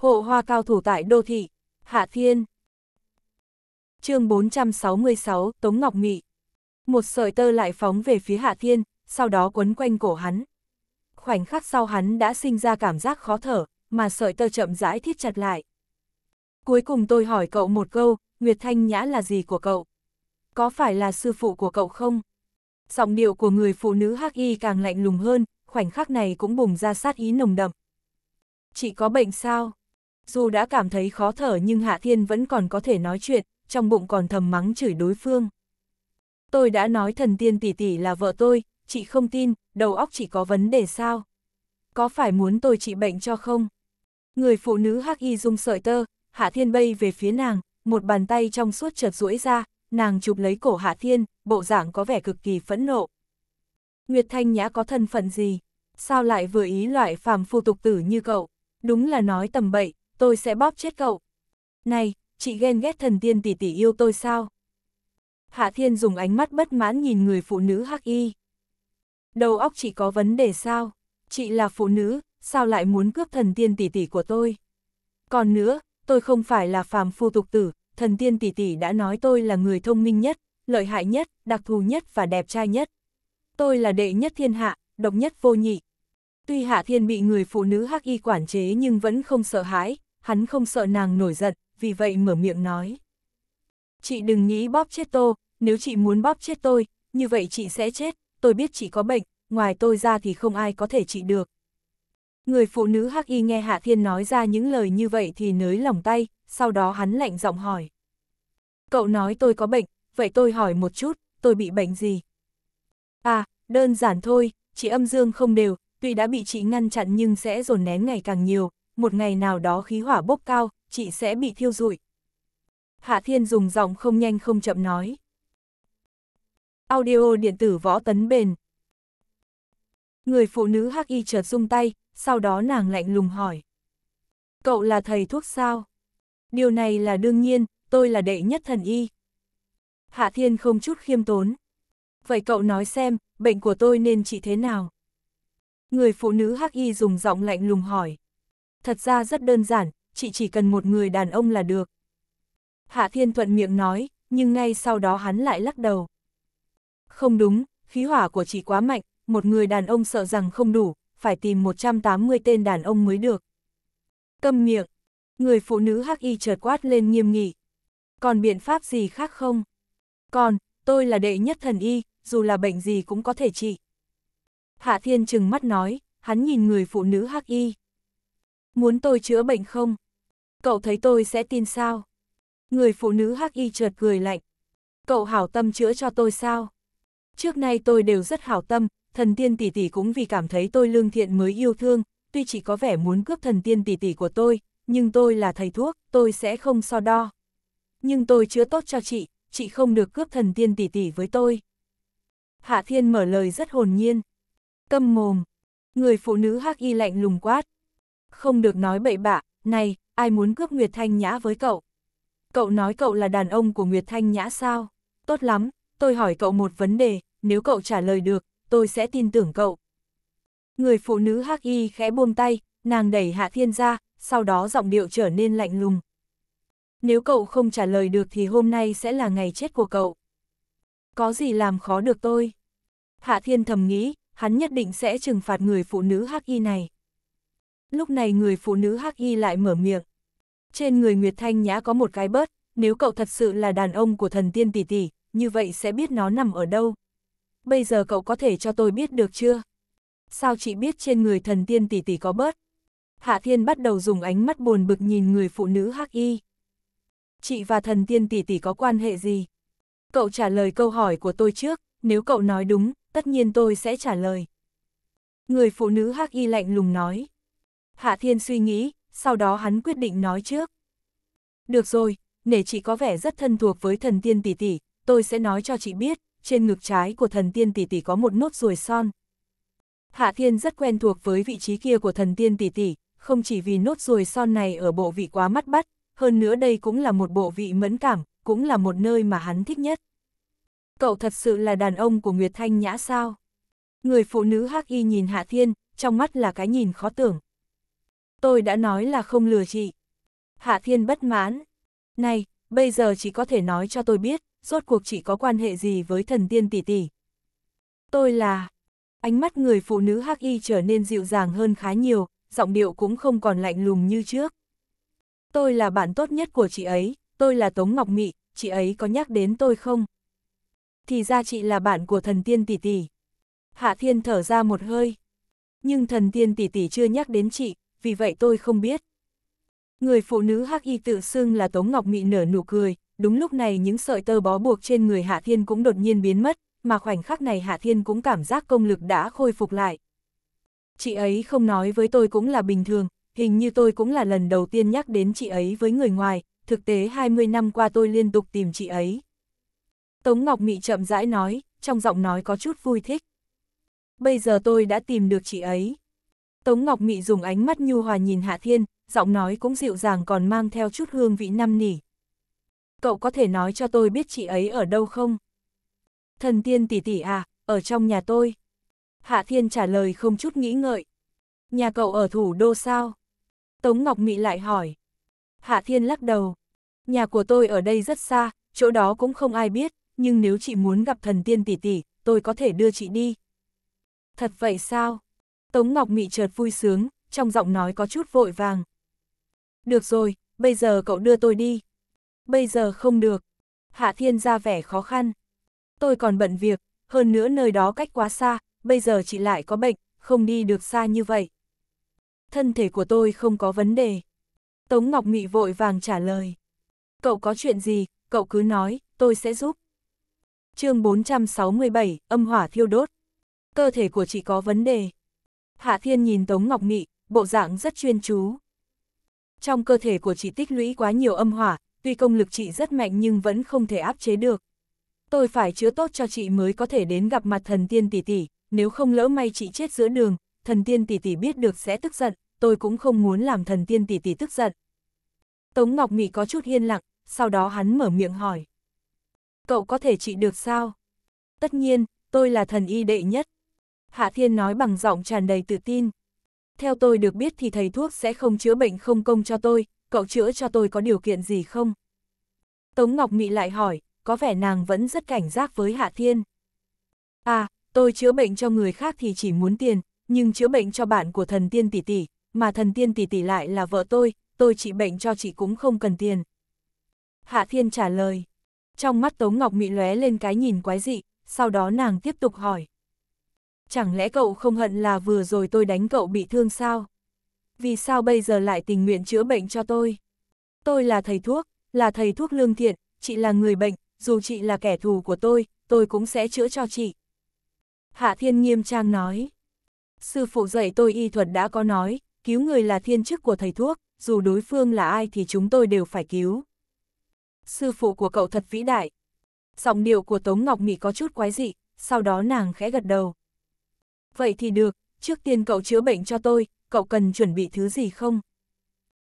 Hộ hoa cao thủ tại đô thị, Hạ Thiên. chương 466, Tống Ngọc Mị Một sợi tơ lại phóng về phía Hạ Thiên, sau đó quấn quanh cổ hắn. Khoảnh khắc sau hắn đã sinh ra cảm giác khó thở, mà sợi tơ chậm rãi thiết chặt lại. Cuối cùng tôi hỏi cậu một câu, Nguyệt Thanh Nhã là gì của cậu? Có phải là sư phụ của cậu không? Giọng điệu của người phụ nữ hắc y càng lạnh lùng hơn, khoảnh khắc này cũng bùng ra sát ý nồng đậm. Chị có bệnh sao? dù đã cảm thấy khó thở nhưng Hạ Thiên vẫn còn có thể nói chuyện, trong bụng còn thầm mắng chửi đối phương. Tôi đã nói thần tiên tỷ tỷ là vợ tôi, chị không tin, đầu óc chị có vấn đề sao? Có phải muốn tôi trị bệnh cho không? Người phụ nữ hắc y dung sợi tơ, Hạ Thiên bay về phía nàng, một bàn tay trong suốt chợt duỗi ra, nàng chụp lấy cổ Hạ Thiên, bộ dạng có vẻ cực kỳ phẫn nộ. Nguyệt Thanh Nhã có thân phận gì? Sao lại vừa ý loại phàm phu tục tử như cậu? Đúng là nói tầm bậy, tôi sẽ bóp chết cậu. Này, chị ghen ghét thần tiên tỷ tỷ yêu tôi sao? Hạ Thiên dùng ánh mắt bất mãn nhìn người phụ nữ hắc y. Đầu óc chị có vấn đề sao? Chị là phụ nữ, sao lại muốn cướp thần tiên tỷ tỷ của tôi? Còn nữa, tôi không phải là phàm phu tục tử, thần tiên tỷ tỷ đã nói tôi là người thông minh nhất, lợi hại nhất, đặc thù nhất và đẹp trai nhất. Tôi là đệ nhất thiên hạ, độc nhất vô nhị. Tuy Hạ Thiên bị người phụ nữ hắc y quản chế nhưng vẫn không sợ hãi, hắn không sợ nàng nổi giận, vì vậy mở miệng nói. Chị đừng nghĩ bóp chết tôi, nếu chị muốn bóp chết tôi, như vậy chị sẽ chết, tôi biết chị có bệnh, ngoài tôi ra thì không ai có thể trị được. Người phụ nữ hắc y nghe Hạ Thiên nói ra những lời như vậy thì nới lòng tay, sau đó hắn lạnh giọng hỏi. Cậu nói tôi có bệnh, vậy tôi hỏi một chút, tôi bị bệnh gì? À, đơn giản thôi, chị âm dương không đều, tuy đã bị chị ngăn chặn nhưng sẽ dồn nén ngày càng nhiều, một ngày nào đó khí hỏa bốc cao, chị sẽ bị thiêu rụi. Hạ Thiên dùng giọng không nhanh không chậm nói. Audio điện tử võ tấn bền. Người phụ nữ hắc y chợt rung tay, sau đó nàng lạnh lùng hỏi. Cậu là thầy thuốc sao? Điều này là đương nhiên, tôi là đệ nhất thần y. Hạ Thiên không chút khiêm tốn. Vậy cậu nói xem, bệnh của tôi nên trị thế nào? Người phụ nữ hắc y dùng giọng lạnh lùng hỏi. Thật ra rất đơn giản, chị chỉ cần một người đàn ông là được. Hạ Thiên Thuận miệng nói, nhưng ngay sau đó hắn lại lắc đầu. Không đúng, khí hỏa của chị quá mạnh, một người đàn ông sợ rằng không đủ, phải tìm 180 tên đàn ông mới được. Câm miệng, người phụ nữ hắc y chợt quát lên nghiêm nghị. Còn biện pháp gì khác không? Còn, tôi là đệ nhất thần y, dù là bệnh gì cũng có thể trị. Hạ Thiên trừng mắt nói, hắn nhìn người phụ nữ hắc y. Muốn tôi chữa bệnh không? Cậu thấy tôi sẽ tin sao? Người phụ nữ hắc y trượt cười lạnh. Cậu hảo tâm chữa cho tôi sao? Trước nay tôi đều rất hảo tâm, thần tiên tỷ tỷ cũng vì cảm thấy tôi lương thiện mới yêu thương, tuy chỉ có vẻ muốn cướp thần tiên tỷ tỷ của tôi, nhưng tôi là thầy thuốc, tôi sẽ không so đo. Nhưng tôi chữa tốt cho chị, chị không được cướp thần tiên tỷ tỷ với tôi. Hạ Thiên mở lời rất hồn nhiên. Câm mồm. Người phụ nữ hắc y lạnh lùng quát, không được nói bậy bạ, này, ai muốn cướp Nguyệt Thanh Nhã với cậu? Cậu nói cậu là đàn ông của Nguyệt Thanh Nhã sao? Tốt lắm, tôi hỏi cậu một vấn đề, nếu cậu trả lời được, tôi sẽ tin tưởng cậu. Người phụ nữ hắc y khẽ buông tay, nàng đẩy Hạ Thiên ra, sau đó giọng điệu trở nên lạnh lùng. Nếu cậu không trả lời được thì hôm nay sẽ là ngày chết của cậu. Có gì làm khó được tôi? Hạ Thiên thầm nghĩ, hắn nhất định sẽ trừng phạt người phụ nữ hắc y này. Lúc này người phụ nữ hắc y lại mở miệng. Trên người Nguyệt Thanh Nhã có một cái bớt, nếu cậu thật sự là đàn ông của thần tiên tỷ tỷ, như vậy sẽ biết nó nằm ở đâu. Bây giờ cậu có thể cho tôi biết được chưa? Sao chị biết trên người thần tiên tỷ tỷ có bớt? Hạ Thiên bắt đầu dùng ánh mắt buồn bực nhìn người phụ nữ hắc y. Chị và thần tiên tỷ tỷ có quan hệ gì? Cậu trả lời câu hỏi của tôi trước, nếu cậu nói đúng, tất nhiên tôi sẽ trả lời. Người phụ nữ hắc y lạnh lùng nói. Hạ Thiên suy nghĩ, sau đó hắn quyết định nói trước. Được rồi, nể chị có vẻ rất thân thuộc với thần tiên tỷ tỷ, tôi sẽ nói cho chị biết, trên ngực trái của thần tiên tỷ tỷ có một nốt ruồi son. Hạ Thiên rất quen thuộc với vị trí kia của thần tiên tỷ tỷ, không chỉ vì nốt ruồi son này ở bộ vị quá mắt bắt, hơn nữa đây cũng là một bộ vị mẫn cảm, cũng là một nơi mà hắn thích nhất. Cậu thật sự là đàn ông của Nguyệt Thanh Nhã sao? Người phụ nữ hắc y nhìn Hạ Thiên, trong mắt là cái nhìn khó tưởng tôi đã nói là không lừa chị. Hạ Thiên bất mãn. Này, bây giờ chỉ có thể nói cho tôi biết, rốt cuộc chị có quan hệ gì với thần tiên tỷ tỷ. Tôi là... Ánh mắt người phụ nữ hắc y trở nên dịu dàng hơn khá nhiều, giọng điệu cũng không còn lạnh lùng như trước. Tôi là bạn tốt nhất của chị ấy, tôi là Tống Ngọc Mị, chị ấy có nhắc đến tôi không? Thì ra chị là bạn của thần tiên tỷ tỷ. Hạ Thiên thở ra một hơi. Nhưng thần tiên tỷ tỷ chưa nhắc đến chị, vì vậy tôi không biết. Người phụ nữ hắc y tự xưng là Tống Ngọc Mị nở nụ cười, đúng lúc này những sợi tơ bó buộc trên người Hạ Thiên cũng đột nhiên biến mất, mà khoảnh khắc này Hạ Thiên cũng cảm giác công lực đã khôi phục lại. Chị ấy không nói với tôi cũng là bình thường, hình như tôi cũng là lần đầu tiên nhắc đến chị ấy với người ngoài, thực tế 20 năm qua tôi liên tục tìm chị ấy. Tống Ngọc Mị chậm rãi nói, trong giọng nói có chút vui thích. Bây giờ tôi đã tìm được chị ấy. Tống Ngọc Mị dùng ánh mắt nhu hòa nhìn Hạ Thiên, giọng nói cũng dịu dàng còn mang theo chút hương vị năm nỉ. Cậu có thể nói cho tôi biết chị ấy ở đâu không? Thần tiên tỷ tỷ à, ở trong nhà tôi. Hạ Thiên trả lời không chút nghĩ ngợi. Nhà cậu ở thủ đô sao? Tống Ngọc Mị lại hỏi. Hạ Thiên lắc đầu. Nhà của tôi ở đây rất xa, chỗ đó cũng không ai biết, nhưng nếu chị muốn gặp thần tiên tỷ tỷ, tôi có thể đưa chị đi. Thật vậy sao? Tống Ngọc Mị chợt vui sướng, trong giọng nói có chút vội vàng. Được rồi, bây giờ cậu đưa tôi đi. Bây giờ không được. Hạ Thiên ra vẻ khó khăn. Tôi còn bận việc, hơn nữa nơi đó cách quá xa, bây giờ chị lại có bệnh, không đi được xa như vậy. Thân thể của tôi không có vấn đề. Tống Ngọc Mị vội vàng trả lời. Cậu có chuyện gì, cậu cứ nói, tôi sẽ giúp. chương 467, âm hỏa thiêu đốt. Cơ thể của chị có vấn đề. Hạ Thiên nhìn Tống Ngọc Mị, bộ dạng rất chuyên chú. Trong cơ thể của chị tích lũy quá nhiều âm hỏa, tuy công lực chị rất mạnh nhưng vẫn không thể áp chế được. Tôi phải chữa tốt cho chị mới có thể đến gặp mặt thần tiên tỷ tỷ, nếu không lỡ may chị chết giữa đường, thần tiên tỷ tỷ biết được sẽ tức giận, tôi cũng không muốn làm thần tiên tỷ tỷ tức giận. Tống Ngọc Mị có chút hiên lặng, sau đó hắn mở miệng hỏi. Cậu có thể trị được sao? Tất nhiên, tôi là thần y đệ nhất. Hạ Thiên nói bằng giọng tràn đầy tự tin. Theo tôi được biết thì thầy thuốc sẽ không chữa bệnh không công cho tôi, cậu chữa cho tôi có điều kiện gì không? Tống Ngọc Mị lại hỏi, có vẻ nàng vẫn rất cảnh giác với Hạ Thiên. À, tôi chữa bệnh cho người khác thì chỉ muốn tiền, nhưng chữa bệnh cho bạn của thần tiên tỷ tỷ, mà thần tiên tỷ tỷ lại là vợ tôi, tôi trị bệnh cho chị cũng không cần tiền. Hạ Thiên trả lời. Trong mắt Tống Ngọc Mị lóe lên cái nhìn quái dị, sau đó nàng tiếp tục hỏi, chẳng lẽ cậu không hận là vừa rồi tôi đánh cậu bị thương sao? Vì sao bây giờ lại tình nguyện chữa bệnh cho tôi? Tôi là thầy thuốc, là thầy thuốc lương thiện, chị là người bệnh, dù chị là kẻ thù của tôi, tôi cũng sẽ chữa cho chị. Hạ Thiên nghiêm trang nói. Sư phụ dạy tôi y thuật đã có nói, cứu người là thiên chức của thầy thuốc, dù đối phương là ai thì chúng tôi đều phải cứu. Sư phụ của cậu thật vĩ đại. Giọng điệu của Tống Ngọc Mỹ có chút quái dị, sau đó nàng khẽ gật đầu vậy thì được, trước tiên cậu chữa bệnh cho tôi, cậu cần chuẩn bị thứ gì không?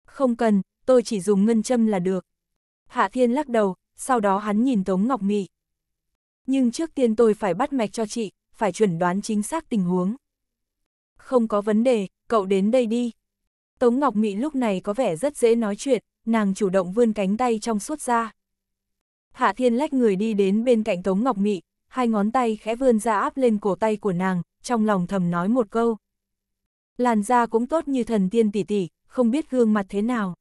Không cần, tôi chỉ dùng ngân châm là được. Hạ Thiên lắc đầu, sau đó hắn nhìn Tống Ngọc Mị. Nhưng trước tiên tôi phải bắt mạch cho chị, phải chuẩn đoán chính xác tình huống. Không có vấn đề, cậu đến đây đi. Tống Ngọc Mị lúc này có vẻ rất dễ nói chuyện, nàng chủ động vươn cánh tay trong suốt ra. Hạ Thiên lách người đi đến bên cạnh Tống Ngọc Mị, hai ngón tay khẽ vươn ra áp lên cổ tay của nàng, trong lòng thầm nói một câu. Làn da cũng tốt như thần tiên tỷ tỷ, không biết gương mặt thế nào.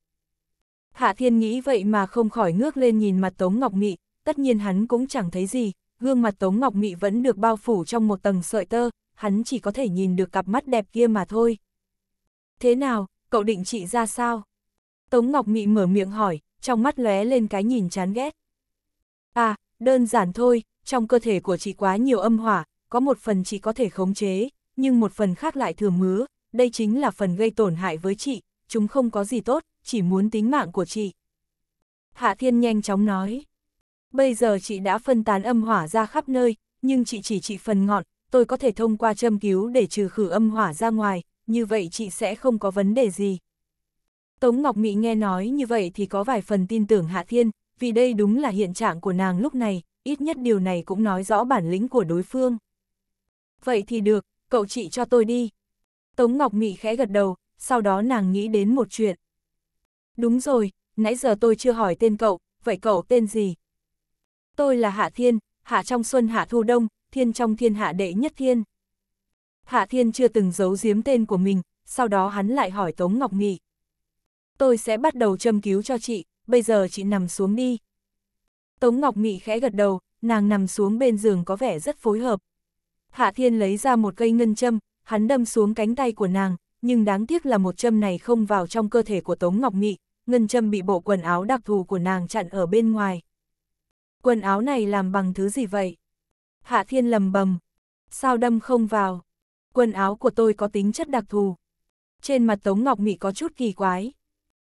Hạ thiên nghĩ vậy mà không khỏi ngước lên nhìn mặt Tống Ngọc Mị, tất nhiên hắn cũng chẳng thấy gì, gương mặt Tống Ngọc Mị vẫn được bao phủ trong một tầng sợi tơ, hắn chỉ có thể nhìn được cặp mắt đẹp kia mà thôi. Thế nào, cậu định trị ra sao? Tống Ngọc Mị mở miệng hỏi, trong mắt lóe lên cái nhìn chán ghét. À, đơn giản thôi, trong cơ thể của chị quá nhiều âm hỏa, có một phần chị có thể khống chế, nhưng một phần khác lại thừa mứa, đây chính là phần gây tổn hại với chị, chúng không có gì tốt, chỉ muốn tính mạng của chị. Hạ Thiên nhanh chóng nói, bây giờ chị đã phân tán âm hỏa ra khắp nơi, nhưng chị chỉ trị phần ngọn, tôi có thể thông qua châm cứu để trừ khử âm hỏa ra ngoài, như vậy chị sẽ không có vấn đề gì. Tống Ngọc Mỹ nghe nói như vậy thì có vài phần tin tưởng Hạ Thiên, vì đây đúng là hiện trạng của nàng lúc này, ít nhất điều này cũng nói rõ bản lĩnh của đối phương vậy thì được, cậu chị cho tôi đi. Tống Ngọc Mị khẽ gật đầu, sau đó nàng nghĩ đến một chuyện. Đúng rồi, nãy giờ tôi chưa hỏi tên cậu, vậy cậu tên gì? Tôi là Hạ Thiên, Hạ trong xuân Hạ thu đông, Thiên trong thiên hạ đệ nhất thiên. Hạ Thiên chưa từng giấu giếm tên của mình, sau đó hắn lại hỏi Tống Ngọc Mị. Tôi sẽ bắt đầu châm cứu cho chị, bây giờ chị nằm xuống đi. Tống Ngọc Mị khẽ gật đầu, nàng nằm xuống bên giường có vẻ rất phối hợp. Hạ Thiên lấy ra một cây ngân châm, hắn đâm xuống cánh tay của nàng, nhưng đáng tiếc là một châm này không vào trong cơ thể của Tống Ngọc Mị, ngân châm bị bộ quần áo đặc thù của nàng chặn ở bên ngoài. Quần áo này làm bằng thứ gì vậy? Hạ Thiên lầm bầm. Sao đâm không vào? Quần áo của tôi có tính chất đặc thù. Trên mặt Tống Ngọc Mị có chút kỳ quái.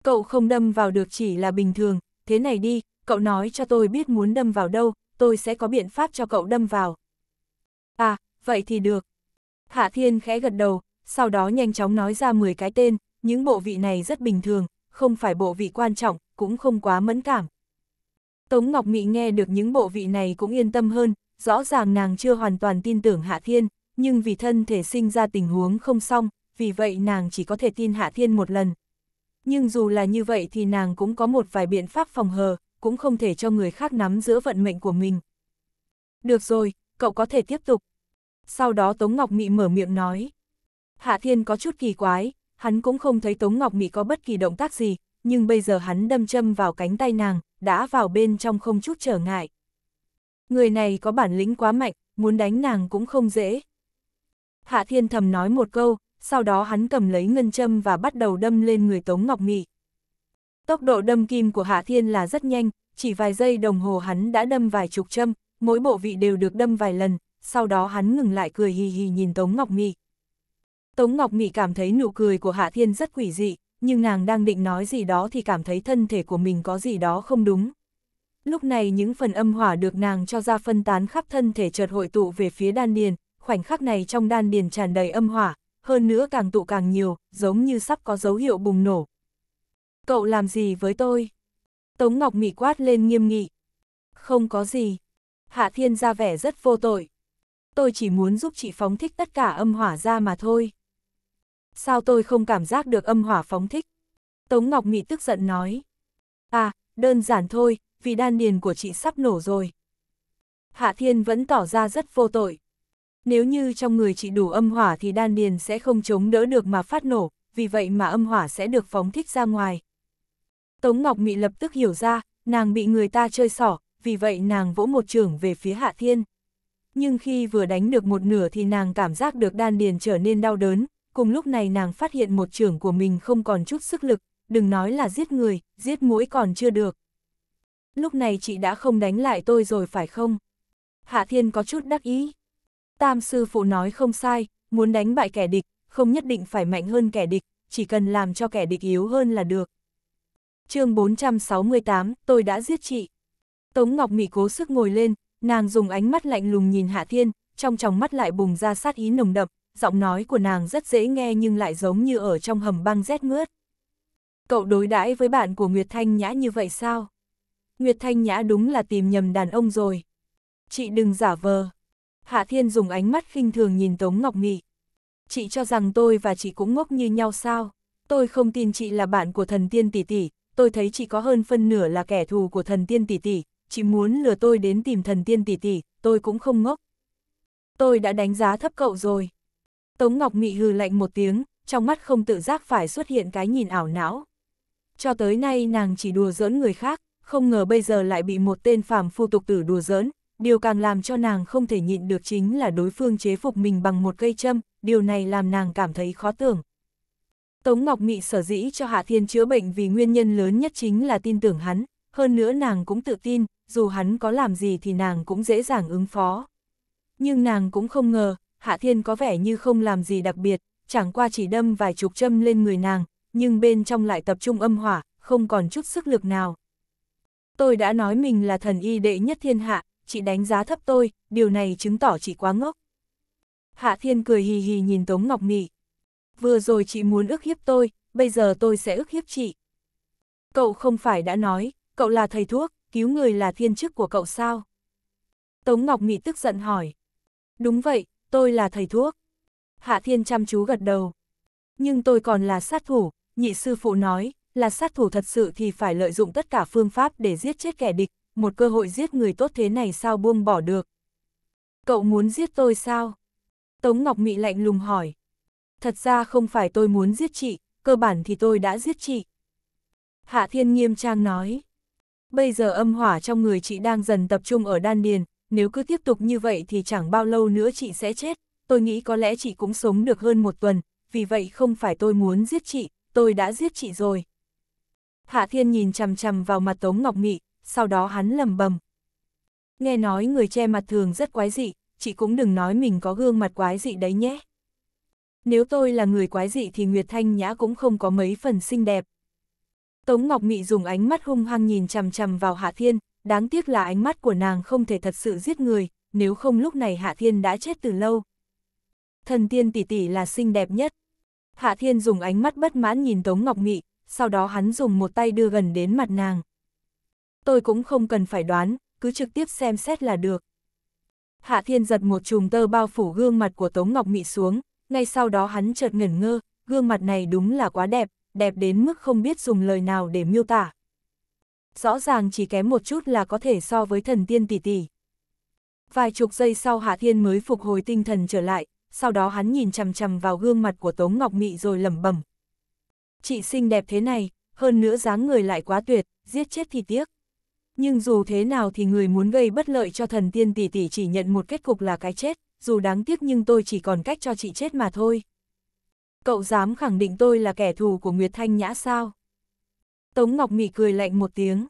Cậu không đâm vào được chỉ là bình thường, thế này đi, cậu nói cho tôi biết muốn đâm vào đâu, tôi sẽ có biện pháp cho cậu đâm vào, À, vậy thì được. Hạ Thiên khẽ gật đầu, sau đó nhanh chóng nói ra 10 cái tên, những bộ vị này rất bình thường, không phải bộ vị quan trọng, cũng không quá mẫn cảm. Tống Ngọc Mị nghe được những bộ vị này cũng yên tâm hơn, rõ ràng nàng chưa hoàn toàn tin tưởng Hạ Thiên, nhưng vì thân thể sinh ra tình huống không xong, vì vậy nàng chỉ có thể tin Hạ Thiên một lần. Nhưng dù là như vậy thì nàng cũng có một vài biện pháp phòng hờ, cũng không thể cho người khác nắm giữa vận mệnh của mình. Được rồi, cậu có thể tiếp tục. Sau đó Tống Ngọc Mị mở miệng nói. Hạ Thiên có chút kỳ quái, hắn cũng không thấy Tống Ngọc Mị có bất kỳ động tác gì, nhưng bây giờ hắn đâm châm vào cánh tay nàng, đã vào bên trong không chút trở ngại. Người này có bản lĩnh quá mạnh, muốn đánh nàng cũng không dễ. Hạ Thiên thầm nói một câu, sau đó hắn cầm lấy ngân châm và bắt đầu đâm lên người Tống Ngọc Mị. Tốc độ đâm kim của Hạ Thiên là rất nhanh, chỉ vài giây đồng hồ hắn đã đâm vài chục châm, mỗi bộ vị đều được đâm vài lần, sau đó hắn ngừng lại cười hì hì nhìn Tống Ngọc Mị. Tống Ngọc Mị cảm thấy nụ cười của Hạ Thiên rất quỷ dị, nhưng nàng đang định nói gì đó thì cảm thấy thân thể của mình có gì đó không đúng. Lúc này những phần âm hỏa được nàng cho ra phân tán khắp thân thể chợt hội tụ về phía đan điền, khoảnh khắc này trong đan điền tràn đầy âm hỏa, hơn nữa càng tụ càng nhiều, giống như sắp có dấu hiệu bùng nổ. Cậu làm gì với tôi? Tống Ngọc Mị quát lên nghiêm nghị. Không có gì. Hạ Thiên ra vẻ rất vô tội. Tôi chỉ muốn giúp chị phóng thích tất cả âm hỏa ra mà thôi. Sao tôi không cảm giác được âm hỏa phóng thích? Tống Ngọc Mị tức giận nói. À, đơn giản thôi, vì đan điền của chị sắp nổ rồi. Hạ Thiên vẫn tỏ ra rất vô tội. Nếu như trong người chị đủ âm hỏa thì đan điền sẽ không chống đỡ được mà phát nổ, vì vậy mà âm hỏa sẽ được phóng thích ra ngoài. Tống Ngọc Mị lập tức hiểu ra, nàng bị người ta chơi xỏ, vì vậy nàng vỗ một trưởng về phía Hạ Thiên. Nhưng khi vừa đánh được một nửa thì nàng cảm giác được đan điền trở nên đau đớn, cùng lúc này nàng phát hiện một trưởng của mình không còn chút sức lực, đừng nói là giết người, giết mũi còn chưa được. Lúc này chị đã không đánh lại tôi rồi phải không? Hạ Thiên có chút đắc ý. Tam sư phụ nói không sai, muốn đánh bại kẻ địch, không nhất định phải mạnh hơn kẻ địch, chỉ cần làm cho kẻ địch yếu hơn là được. chương 468, tôi đã giết chị. Tống Ngọc Mị cố sức ngồi lên, nàng dùng ánh mắt lạnh lùng nhìn Hạ Thiên, trong tròng mắt lại bùng ra sát ý nồng đậm, giọng nói của nàng rất dễ nghe nhưng lại giống như ở trong hầm băng rét mướt. Cậu đối đãi với bạn của Nguyệt Thanh Nhã như vậy sao? Nguyệt Thanh Nhã đúng là tìm nhầm đàn ông rồi. Chị đừng giả vờ. Hạ Thiên dùng ánh mắt khinh thường nhìn Tống Ngọc Mị. Chị cho rằng tôi và chị cũng ngốc như nhau sao? Tôi không tin chị là bạn của thần tiên tỷ tỷ, tôi thấy chị có hơn phân nửa là kẻ thù của thần tiên tỷ tỷ, chỉ muốn lừa tôi đến tìm thần tiên tỷ tỷ, tôi cũng không ngốc. Tôi đã đánh giá thấp cậu rồi. Tống Ngọc Mị hừ lạnh một tiếng, trong mắt không tự giác phải xuất hiện cái nhìn ảo não. Cho tới nay nàng chỉ đùa giỡn người khác, không ngờ bây giờ lại bị một tên phàm phu tục tử đùa giỡn, điều càng làm cho nàng không thể nhịn được chính là đối phương chế phục mình bằng một cây châm, điều này làm nàng cảm thấy khó tưởng. Tống Ngọc Mị sở dĩ cho Hạ Thiên chữa bệnh vì nguyên nhân lớn nhất chính là tin tưởng hắn, hơn nữa nàng cũng tự tin, dù hắn có làm gì thì nàng cũng dễ dàng ứng phó. Nhưng nàng cũng không ngờ, Hạ Thiên có vẻ như không làm gì đặc biệt, chẳng qua chỉ đâm vài chục châm lên người nàng, nhưng bên trong lại tập trung âm hỏa, không còn chút sức lực nào. Tôi đã nói mình là thần y đệ nhất thiên hạ, chị đánh giá thấp tôi, điều này chứng tỏ chị quá ngốc. Hạ Thiên cười hì hì nhìn Tống Ngọc Nị. Vừa rồi chị muốn ức hiếp tôi, bây giờ tôi sẽ ức hiếp chị. Cậu không phải đã nói, cậu là thầy thuốc, cứu người là thiên chức của cậu sao? Tống Ngọc Mỹ tức giận hỏi. Đúng vậy, tôi là thầy thuốc. Hạ Thiên chăm chú gật đầu. Nhưng tôi còn là sát thủ, nhị sư phụ nói, là sát thủ thật sự thì phải lợi dụng tất cả phương pháp để giết chết kẻ địch, một cơ hội giết người tốt thế này sao buông bỏ được. Cậu muốn giết tôi sao? Tống Ngọc Mị lạnh lùng hỏi. Thật ra không phải tôi muốn giết chị, cơ bản thì tôi đã giết chị. Hạ Thiên nghiêm trang nói bây giờ âm hỏa trong người chị đang dần tập trung ở đan điền, nếu cứ tiếp tục như vậy thì chẳng bao lâu nữa chị sẽ chết, tôi nghĩ có lẽ chị cũng sống được hơn một tuần, vì vậy không phải tôi muốn giết chị, tôi đã giết chị rồi. Hạ Thiên nhìn chằm chằm vào mặt Tống Ngọc Nghị, sau đó hắn lầm bầm. Nghe nói người che mặt thường rất quái dị, chị cũng đừng nói mình có gương mặt quái dị đấy nhé. Nếu tôi là người quái dị thì Nguyệt Thanh Nhã cũng không có mấy phần xinh đẹp, Tống Ngọc Mị dùng ánh mắt hung hăng nhìn chằm chằm vào Hạ Thiên, đáng tiếc là ánh mắt của nàng không thể thật sự giết người, nếu không lúc này Hạ Thiên đã chết từ lâu. Thần tiên tỷ tỷ là xinh đẹp nhất. Hạ Thiên dùng ánh mắt bất mãn nhìn Tống Ngọc Mị, sau đó hắn dùng một tay đưa gần đến mặt nàng. Tôi cũng không cần phải đoán, cứ trực tiếp xem xét là được. Hạ Thiên giật một chùm tơ bao phủ gương mặt của Tống Ngọc Mị xuống, ngay sau đó hắn chợt ngẩn ngơ, gương mặt này đúng là quá đẹp, đẹp đến mức không biết dùng lời nào để miêu tả. Rõ ràng chỉ kém một chút là có thể so với thần tiên tỷ tỷ. Vài chục giây sau Hạ Thiên mới phục hồi tinh thần trở lại, sau đó hắn nhìn chằm chằm vào gương mặt của Tống Ngọc Mị rồi lẩm bẩm. Chị xinh đẹp thế này, hơn nữa dáng người lại quá tuyệt, giết chết thì tiếc. Nhưng dù thế nào thì người muốn gây bất lợi cho thần tiên tỷ tỷ chỉ nhận một kết cục là cái chết, dù đáng tiếc nhưng tôi chỉ còn cách cho chị chết mà thôi. Cậu dám khẳng định tôi là kẻ thù của Nguyệt Thanh Nhã sao? Tống Ngọc Mị cười lạnh một tiếng.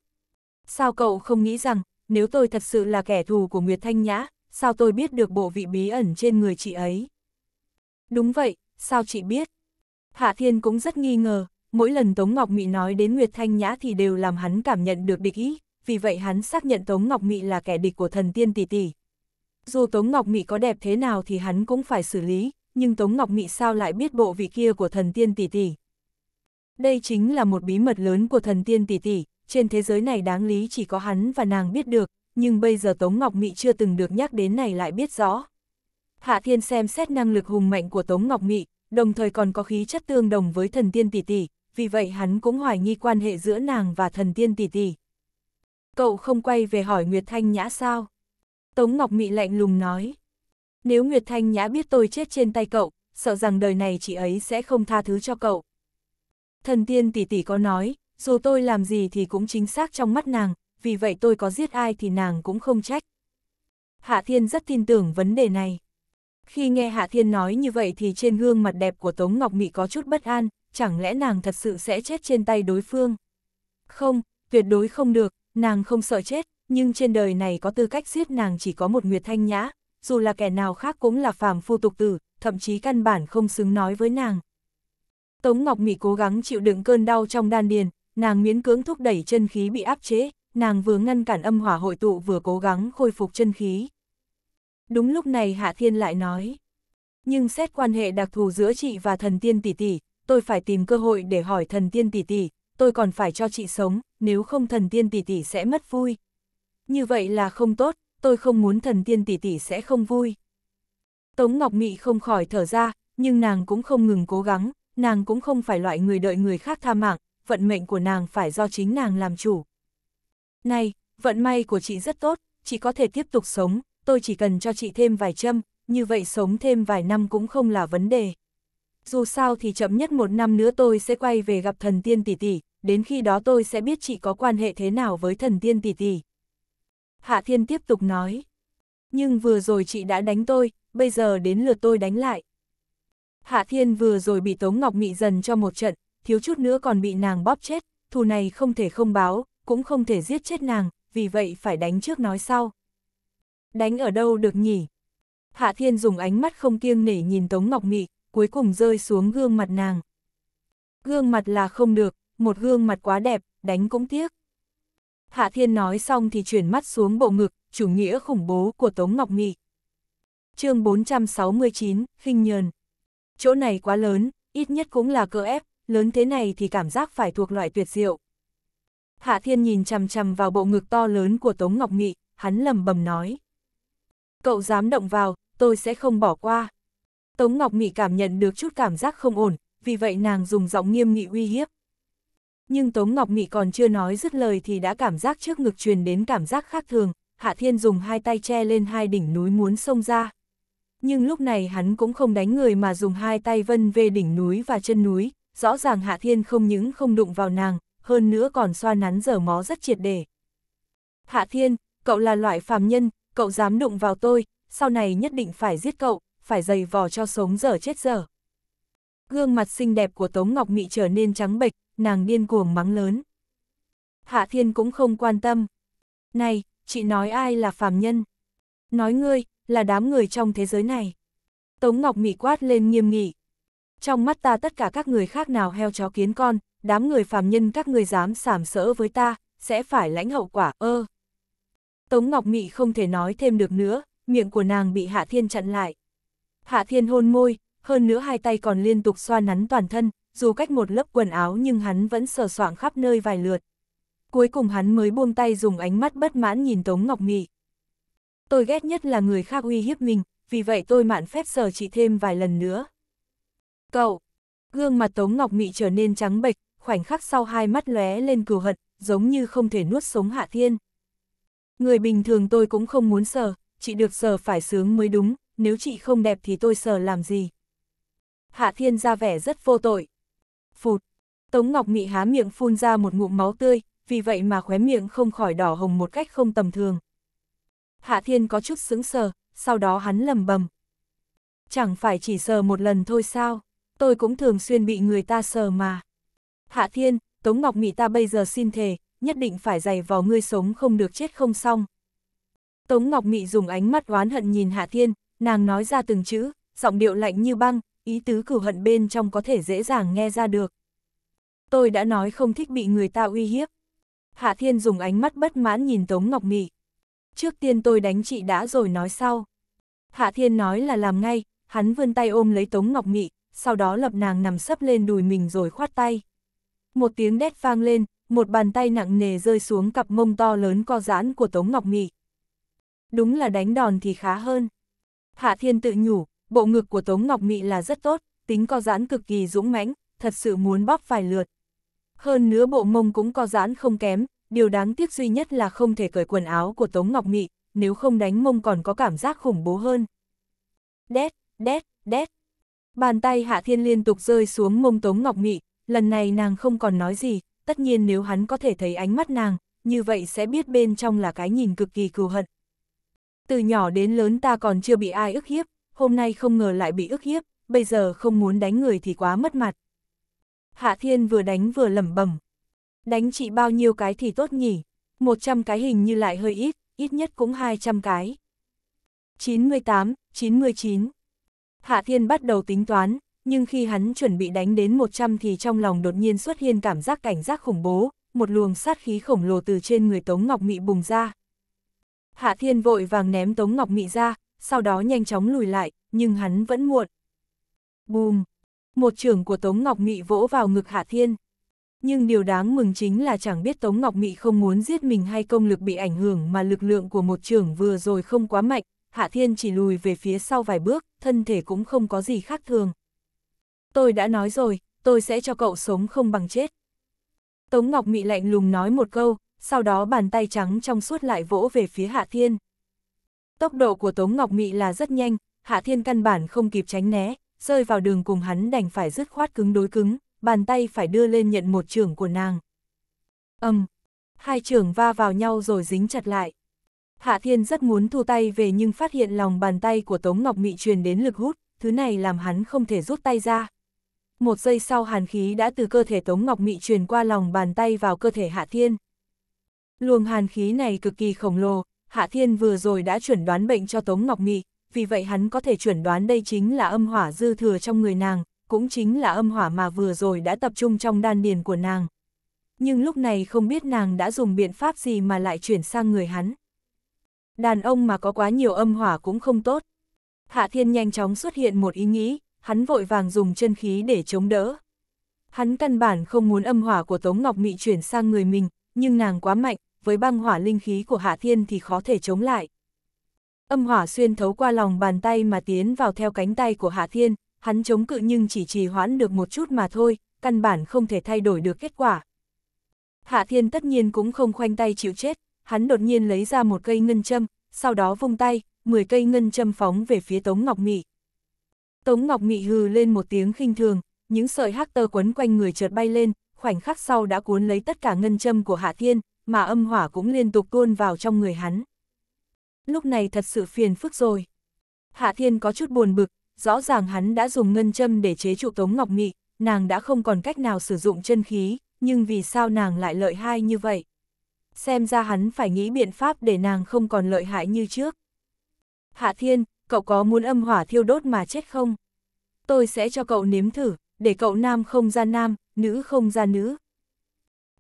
Sao cậu không nghĩ rằng, nếu tôi thật sự là kẻ thù của Nguyệt Thanh Nhã, sao tôi biết được bộ vị bí ẩn trên người chị ấy? Đúng vậy, sao chị biết? Hạ Thiên cũng rất nghi ngờ, mỗi lần Tống Ngọc Mị nói đến Nguyệt Thanh Nhã thì đều làm hắn cảm nhận được địch ý, vì vậy hắn xác nhận Tống Ngọc Mị là kẻ địch của thần tiên tỷ tỷ. Dù Tống Ngọc Mị có đẹp thế nào thì hắn cũng phải xử lý, nhưng Tống Ngọc Mị sao lại biết bộ vị kia của thần tiên tỷ tỷ. Đây chính là một bí mật lớn của thần tiên tỷ tỷ, trên thế giới này đáng lý chỉ có hắn và nàng biết được, nhưng bây giờ Tống Ngọc Mị chưa từng được nhắc đến này lại biết rõ. Hạ Thiên xem xét năng lực hùng mạnh của Tống Ngọc Mị, đồng thời còn có khí chất tương đồng với thần tiên tỷ tỷ, vì vậy hắn cũng hoài nghi quan hệ giữa nàng và thần tiên tỷ tỷ. Cậu không quay về hỏi Nguyệt Thanh Nhã sao? Tống Ngọc Mị lạnh lùng nói. Nếu Nguyệt Thanh Nhã biết tôi chết trên tay cậu, sợ rằng đời này chị ấy sẽ không tha thứ cho cậu. Thần tiên tỷ tỷ có nói, dù tôi làm gì thì cũng chính xác trong mắt nàng, vì vậy tôi có giết ai thì nàng cũng không trách. Hạ Thiên rất tin tưởng vấn đề này. Khi nghe Hạ Thiên nói như vậy thì trên gương mặt đẹp của Tống Ngọc Mị có chút bất an, chẳng lẽ nàng thật sự sẽ chết trên tay đối phương? Không, tuyệt đối không được, nàng không sợ chết, nhưng trên đời này có tư cách giết nàng chỉ có một Nguyệt Thanh Nhã, dù là kẻ nào khác cũng là phàm phu tục tử, thậm chí căn bản không xứng nói với nàng. Tống Ngọc Mỹ cố gắng chịu đựng cơn đau trong đan điền, nàng miễn cưỡng thúc đẩy chân khí bị áp chế, nàng vừa ngăn cản âm hỏa hội tụ vừa cố gắng khôi phục chân khí. Đúng lúc này Hạ Thiên lại nói, nhưng xét quan hệ đặc thù giữa chị và thần tiên tỷ tỷ, tôi phải tìm cơ hội để hỏi thần tiên tỷ tỷ, tôi còn phải cho chị sống, nếu không thần tiên tỷ tỷ sẽ mất vui. Như vậy là không tốt, tôi không muốn thần tiên tỷ tỷ sẽ không vui. Tống Ngọc Mị không khỏi thở ra, nhưng nàng cũng không ngừng cố gắng, nàng cũng không phải loại người đợi người khác tha mạng, vận mệnh của nàng phải do chính nàng làm chủ. Này, vận may của chị rất tốt, chị có thể tiếp tục sống, tôi chỉ cần cho chị thêm vài châm, như vậy sống thêm vài năm cũng không là vấn đề. Dù sao thì chậm nhất một năm nữa tôi sẽ quay về gặp thần tiên tỷ tỷ, đến khi đó tôi sẽ biết chị có quan hệ thế nào với thần tiên tỷ tỷ. Hạ Thiên tiếp tục nói. Nhưng vừa rồi chị đã đánh tôi, bây giờ đến lượt tôi đánh lại. Hạ Thiên vừa rồi bị Tống Ngọc Mị dần cho một trận, thiếu chút nữa còn bị nàng bóp chết, thù này không thể không báo, cũng không thể giết chết nàng, vì vậy phải đánh trước nói sau. Đánh ở đâu được nhỉ? Hạ Thiên dùng ánh mắt không kiêng nể nhìn Tống Ngọc Mị, cuối cùng rơi xuống gương mặt nàng. Gương mặt là không được, một gương mặt quá đẹp, đánh cũng tiếc. Hạ Thiên nói xong thì chuyển mắt xuống bộ ngực, chủ nghĩa khủng bố của Tống Ngọc Nghị. chương 469, khinh Nhơn. Chỗ này quá lớn, ít nhất cũng là cơ ép, lớn thế này thì cảm giác phải thuộc loại tuyệt diệu. Hạ Thiên nhìn chằm chằm vào bộ ngực to lớn của Tống Ngọc Nghị, hắn lầm bầm nói. Cậu dám động vào, tôi sẽ không bỏ qua. Tống Ngọc Nghị cảm nhận được chút cảm giác không ổn, vì vậy nàng dùng giọng nghiêm nghị uy hiếp nhưng Tống Ngọc Mị còn chưa nói dứt lời thì đã cảm giác trước ngực truyền đến cảm giác khác thường, Hạ Thiên dùng hai tay che lên hai đỉnh núi muốn xông ra. Nhưng lúc này hắn cũng không đánh người mà dùng hai tay vân về đỉnh núi và chân núi, rõ ràng Hạ Thiên không những không đụng vào nàng, hơn nữa còn xoa nắn dở mó rất triệt để. Hạ Thiên, cậu là loại phàm nhân, cậu dám đụng vào tôi, sau này nhất định phải giết cậu, phải dày vò cho sống dở chết dở. Gương mặt xinh đẹp của Tống Ngọc Mị trở nên trắng bệch, nàng điên cuồng mắng lớn. Hạ Thiên cũng không quan tâm. Này, chị nói ai là phàm nhân? Nói ngươi, là đám người trong thế giới này. Tống Ngọc Mị quát lên nghiêm nghị. Trong mắt ta tất cả các người khác nào heo chó kiến con, đám người phàm nhân các người dám sảm sỡ với ta, sẽ phải lãnh hậu quả ơ. Tống Ngọc Mị không thể nói thêm được nữa, miệng của nàng bị Hạ Thiên chặn lại. Hạ Thiên hôn môi, hơn nữa hai tay còn liên tục xoa nắn toàn thân, dù cách một lớp quần áo nhưng hắn vẫn sờ soạng khắp nơi vài lượt. Cuối cùng hắn mới buông tay dùng ánh mắt bất mãn nhìn Tống Ngọc Mị. Tôi ghét nhất là người khác uy hiếp mình, vì vậy tôi mạn phép sờ chị thêm vài lần nữa. Cậu! Gương mặt Tống Ngọc Mị trở nên trắng bệch, khoảnh khắc sau hai mắt lóe lên cừu hận, giống như không thể nuốt sống Hạ Thiên. Người bình thường tôi cũng không muốn sờ, chị được sờ phải sướng mới đúng, nếu chị không đẹp thì tôi sờ làm gì. Hạ Thiên ra vẻ rất vô tội. Phụt! Tống Ngọc Mị há miệng phun ra một ngụm máu tươi, vì vậy mà khóe miệng không khỏi đỏ hồng một cách không tầm thường. Hạ Thiên có chút sững sờ, sau đó hắn lầm bầm. Chẳng phải chỉ sờ một lần thôi sao, tôi cũng thường xuyên bị người ta sờ mà. Hạ Thiên, Tống Ngọc Mị ta bây giờ xin thề, nhất định phải giày vào ngươi sống không được chết không xong. Tống Ngọc Mị dùng ánh mắt oán hận nhìn Hạ Thiên, nàng nói ra từng chữ, giọng điệu lạnh như băng, ý tứ cửu hận bên trong có thể dễ dàng nghe ra được. Tôi đã nói không thích bị người ta uy hiếp. Hạ Thiên dùng ánh mắt bất mãn nhìn Tống Ngọc Mị. Trước tiên tôi đánh chị đã rồi nói sau. Hạ Thiên nói là làm ngay, hắn vươn tay ôm lấy Tống Ngọc Mị, sau đó lập nàng nằm sấp lên đùi mình rồi khoát tay. Một tiếng đét vang lên, một bàn tay nặng nề rơi xuống cặp mông to lớn co giãn của Tống Ngọc Mị. Đúng là đánh đòn thì khá hơn. Hạ Thiên tự nhủ, bộ ngực của Tống Ngọc Mị là rất tốt, tính co giãn cực kỳ dũng mãnh, thật sự muốn bóp vài lượt. Hơn nữa bộ mông cũng co giãn không kém, điều đáng tiếc duy nhất là không thể cởi quần áo của Tống Ngọc Mị, nếu không đánh mông còn có cảm giác khủng bố hơn. Đét, đét, đét. Bàn tay Hạ Thiên liên tục rơi xuống mông Tống Ngọc Mị, lần này nàng không còn nói gì, tất nhiên nếu hắn có thể thấy ánh mắt nàng, như vậy sẽ biết bên trong là cái nhìn cực kỳ cừu hận. Từ nhỏ đến lớn ta còn chưa bị ai ức hiếp, hôm nay không ngờ lại bị ức hiếp, bây giờ không muốn đánh người thì quá mất mặt. Hạ Thiên vừa đánh vừa lẩm bẩm. Đánh chị bao nhiêu cái thì tốt nhỉ? 100 cái hình như lại hơi ít, ít nhất cũng 200 cái. 98, 99. Hạ Thiên bắt đầu tính toán, nhưng khi hắn chuẩn bị đánh đến 100 thì trong lòng đột nhiên xuất hiện cảm giác cảnh giác khủng bố, một luồng sát khí khổng lồ từ trên người Tống Ngọc Mị bùng ra. Hạ Thiên vội vàng ném Tống Ngọc Mị ra, sau đó nhanh chóng lùi lại, nhưng hắn vẫn muộn. Bùm! Một trưởng của Tống Ngọc Mị vỗ vào ngực Hạ Thiên. Nhưng điều đáng mừng chính là chẳng biết Tống Ngọc Mị không muốn giết mình hay công lực bị ảnh hưởng mà lực lượng của một trưởng vừa rồi không quá mạnh, Hạ Thiên chỉ lùi về phía sau vài bước, thân thể cũng không có gì khác thường. Tôi đã nói rồi, tôi sẽ cho cậu sống không bằng chết. Tống Ngọc Mị lạnh lùng nói một câu, sau đó bàn tay trắng trong suốt lại vỗ về phía Hạ Thiên. Tốc độ của Tống Ngọc Mị là rất nhanh, Hạ Thiên căn bản không kịp tránh né, rơi vào đường cùng hắn đành phải dứt khoát cứng đối cứng, bàn tay phải đưa lên nhận một trường của nàng. Âm, hai trường va vào nhau rồi dính chặt lại. Hạ Thiên rất muốn thu tay về nhưng phát hiện lòng bàn tay của Tống Ngọc Mị truyền đến lực hút, thứ này làm hắn không thể rút tay ra. Một giây sau hàn khí đã từ cơ thể Tống Ngọc Mị truyền qua lòng bàn tay vào cơ thể Hạ Thiên. Luồng hàn khí này cực kỳ khổng lồ, Hạ Thiên vừa rồi đã chuẩn đoán bệnh cho Tống Ngọc Nghị, vì vậy hắn có thể chuẩn đoán đây chính là âm hỏa dư thừa trong người nàng, cũng chính là âm hỏa mà vừa rồi đã tập trung trong đan điền của nàng. Nhưng lúc này không biết nàng đã dùng biện pháp gì mà lại chuyển sang người hắn. Đàn ông mà có quá nhiều âm hỏa cũng không tốt. Hạ Thiên nhanh chóng xuất hiện một ý nghĩ, hắn vội vàng dùng chân khí để chống đỡ. Hắn căn bản không muốn âm hỏa của Tống Ngọc Mị chuyển sang người mình, nhưng nàng quá mạnh, với băng hỏa linh khí của Hạ Thiên thì khó thể chống lại. Âm hỏa xuyên thấu qua lòng bàn tay mà tiến vào theo cánh tay của Hạ Thiên, hắn chống cự nhưng chỉ trì hoãn được một chút mà thôi, căn bản không thể thay đổi được kết quả. Hạ Thiên tất nhiên cũng không khoanh tay chịu chết, hắn đột nhiên lấy ra một cây ngân châm, sau đó vung tay, 10 cây ngân châm phóng về phía Tống Ngọc Mị. Tống Ngọc Mị hừ lên một tiếng khinh thường, những sợi hắc tơ quấn quanh người chợt bay lên, khoảnh khắc sau đã cuốn lấy tất cả ngân châm của Hạ Thiên, mà âm hỏa cũng liên tục tuôn vào trong người hắn. Lúc này thật sự phiền phức rồi. Hạ Thiên có chút buồn bực, rõ ràng hắn đã dùng ngân châm để chế trụ Tống Ngọc Nghị, nàng đã không còn cách nào sử dụng chân khí, nhưng vì sao nàng lại lợi hại như vậy? Xem ra hắn phải nghĩ biện pháp để nàng không còn lợi hại như trước. Hạ Thiên, cậu có muốn âm hỏa thiêu đốt mà chết không? Tôi sẽ cho cậu nếm thử, để cậu nam không ra nam, nữ không ra nữ,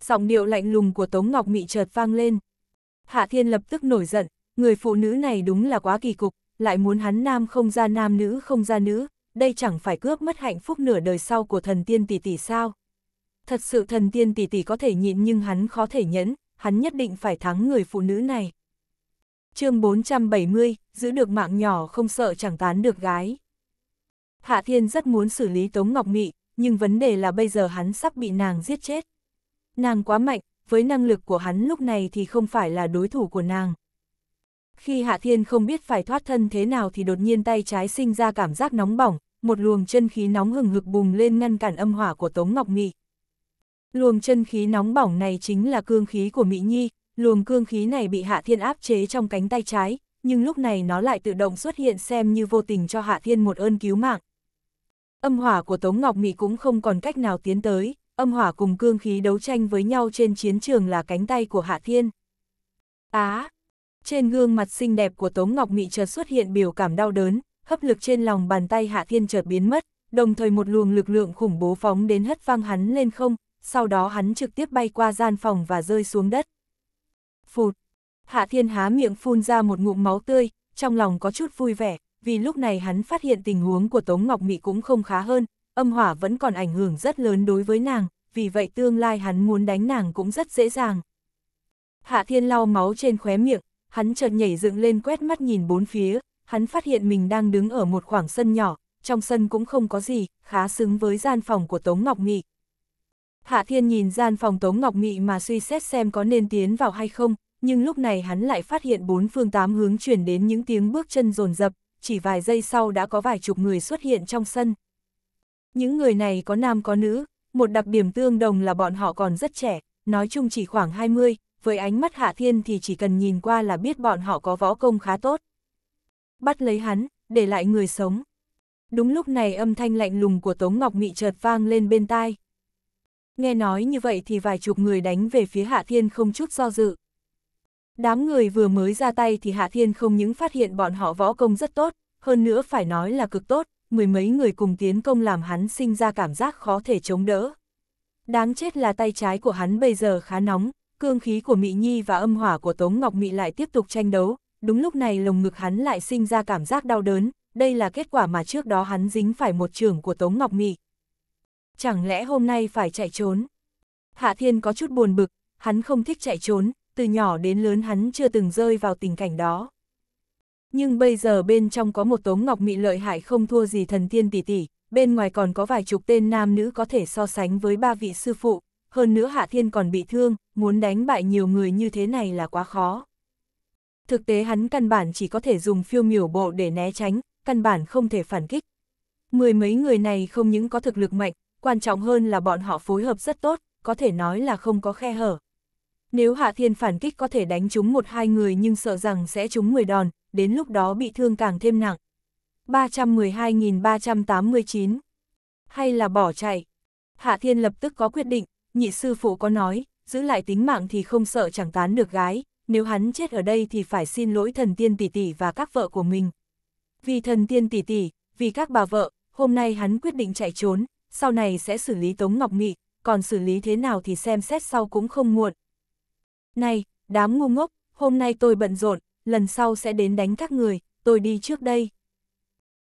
giọng điệu lạnh lùng của Tống Ngọc Mị chợt vang lên. Hạ Thiên lập tức nổi giận, người phụ nữ này đúng là quá kỳ cục, lại muốn hắn nam không ra nam nữ không ra nữ, đây chẳng phải cướp mất hạnh phúc nửa đời sau của thần tiên tỷ tỷ sao. Thật sự thần tiên tỷ tỷ có thể nhịn nhưng hắn khó thể nhẫn, hắn nhất định phải thắng người phụ nữ này. chương 470, giữ được mạng nhỏ không sợ chẳng tán được gái. Hạ Thiên rất muốn xử lý Tống Ngọc Mị, nhưng vấn đề là bây giờ hắn sắp bị nàng giết chết. Nàng quá mạnh, với năng lực của hắn lúc này thì không phải là đối thủ của nàng. Khi Hạ Thiên không biết phải thoát thân thế nào thì đột nhiên tay trái sinh ra cảm giác nóng bỏng, một luồng chân khí nóng hừng hực bùng lên ngăn cản âm hỏa của Tống Ngọc Mị. Luồng chân khí nóng bỏng này chính là cương khí của Mỹ Nhi, luồng cương khí này bị Hạ Thiên áp chế trong cánh tay trái, nhưng lúc này nó lại tự động xuất hiện xem như vô tình cho Hạ Thiên một ơn cứu mạng. Âm hỏa của Tống Ngọc Mị cũng không còn cách nào tiến tới, âm hỏa cùng cương khí đấu tranh với nhau trên chiến trường là cánh tay của Hạ Thiên. Á! À, trên gương mặt xinh đẹp của Tống Ngọc Mị chợt xuất hiện biểu cảm đau đớn, hấp lực trên lòng bàn tay Hạ Thiên chợt biến mất, đồng thời một luồng lực lượng khủng bố phóng đến hất văng hắn lên không, sau đó hắn trực tiếp bay qua gian phòng và rơi xuống đất. Phụt! Hạ Thiên há miệng phun ra một ngụm máu tươi, trong lòng có chút vui vẻ, vì lúc này hắn phát hiện tình huống của Tống Ngọc Mị cũng không khá hơn, âm hỏa vẫn còn ảnh hưởng rất lớn đối với nàng, vì vậy tương lai hắn muốn đánh nàng cũng rất dễ dàng. Hạ Thiên lau máu trên khóe miệng, hắn chợt nhảy dựng lên quét mắt nhìn bốn phía, hắn phát hiện mình đang đứng ở một khoảng sân nhỏ, trong sân cũng không có gì, khá xứng với gian phòng của Tống Ngọc Nghị. Hạ Thiên nhìn gian phòng Tống Ngọc Nghị mà suy xét xem có nên tiến vào hay không, nhưng lúc này hắn lại phát hiện bốn phương tám hướng chuyển đến những tiếng bước chân rồn rập, chỉ vài giây sau đã có vài chục người xuất hiện trong sân. Những người này có nam có nữ, một đặc điểm tương đồng là bọn họ còn rất trẻ, nói chung chỉ khoảng 20, với ánh mắt Hạ Thiên thì chỉ cần nhìn qua là biết bọn họ có võ công khá tốt. Bắt lấy hắn, để lại người sống. Đúng lúc này âm thanh lạnh lùng của Tống Ngọc Mị chợt vang lên bên tai. Nghe nói như vậy thì vài chục người đánh về phía Hạ Thiên không chút do dự. Đám người vừa mới ra tay thì Hạ Thiên không những phát hiện bọn họ võ công rất tốt, hơn nữa phải nói là cực tốt, mười mấy người cùng tiến công làm hắn sinh ra cảm giác khó thể chống đỡ. Đáng chết là tay trái của hắn bây giờ khá nóng, cương khí của Mị Nhi và âm hỏa của Tống Ngọc Mị lại tiếp tục tranh đấu, đúng lúc này lồng ngực hắn lại sinh ra cảm giác đau đớn, đây là kết quả mà trước đó hắn dính phải một trường của Tống Ngọc Mị. Chẳng lẽ hôm nay phải chạy trốn? Hạ Thiên có chút buồn bực, hắn không thích chạy trốn, từ nhỏ đến lớn hắn chưa từng rơi vào tình cảnh đó nhưng bây giờ bên trong có một tống ngọc mị lợi hại không thua gì thần tiên tỷ tỷ, bên ngoài còn có vài chục tên nam nữ có thể so sánh với ba vị sư phụ, hơn nữa Hạ Thiên còn bị thương, muốn đánh bại nhiều người như thế này là quá khó. Thực tế hắn căn bản chỉ có thể dùng phiêu miểu bộ để né tránh, căn bản không thể phản kích. Mười mấy người này không những có thực lực mạnh, quan trọng hơn là bọn họ phối hợp rất tốt, có thể nói là không có khe hở. Nếu Hạ Thiên phản kích có thể đánh trúng một hai người nhưng sợ rằng sẽ trúng 10 đòn, đến lúc đó bị thương càng thêm nặng. 312.389 Hay là bỏ chạy? Hạ Thiên lập tức có quyết định, nhị sư phụ có nói, giữ lại tính mạng thì không sợ chẳng tán được gái, nếu hắn chết ở đây thì phải xin lỗi thần tiên tỷ tỷ và các vợ của mình. Vì thần tiên tỷ tỷ, vì các bà vợ, hôm nay hắn quyết định chạy trốn, sau này sẽ xử lý Tống Ngọc Nghị, còn xử lý thế nào thì xem xét sau cũng không muộn. Này, đám ngu ngốc, hôm nay tôi bận rộn, lần sau sẽ đến đánh các người, tôi đi trước đây.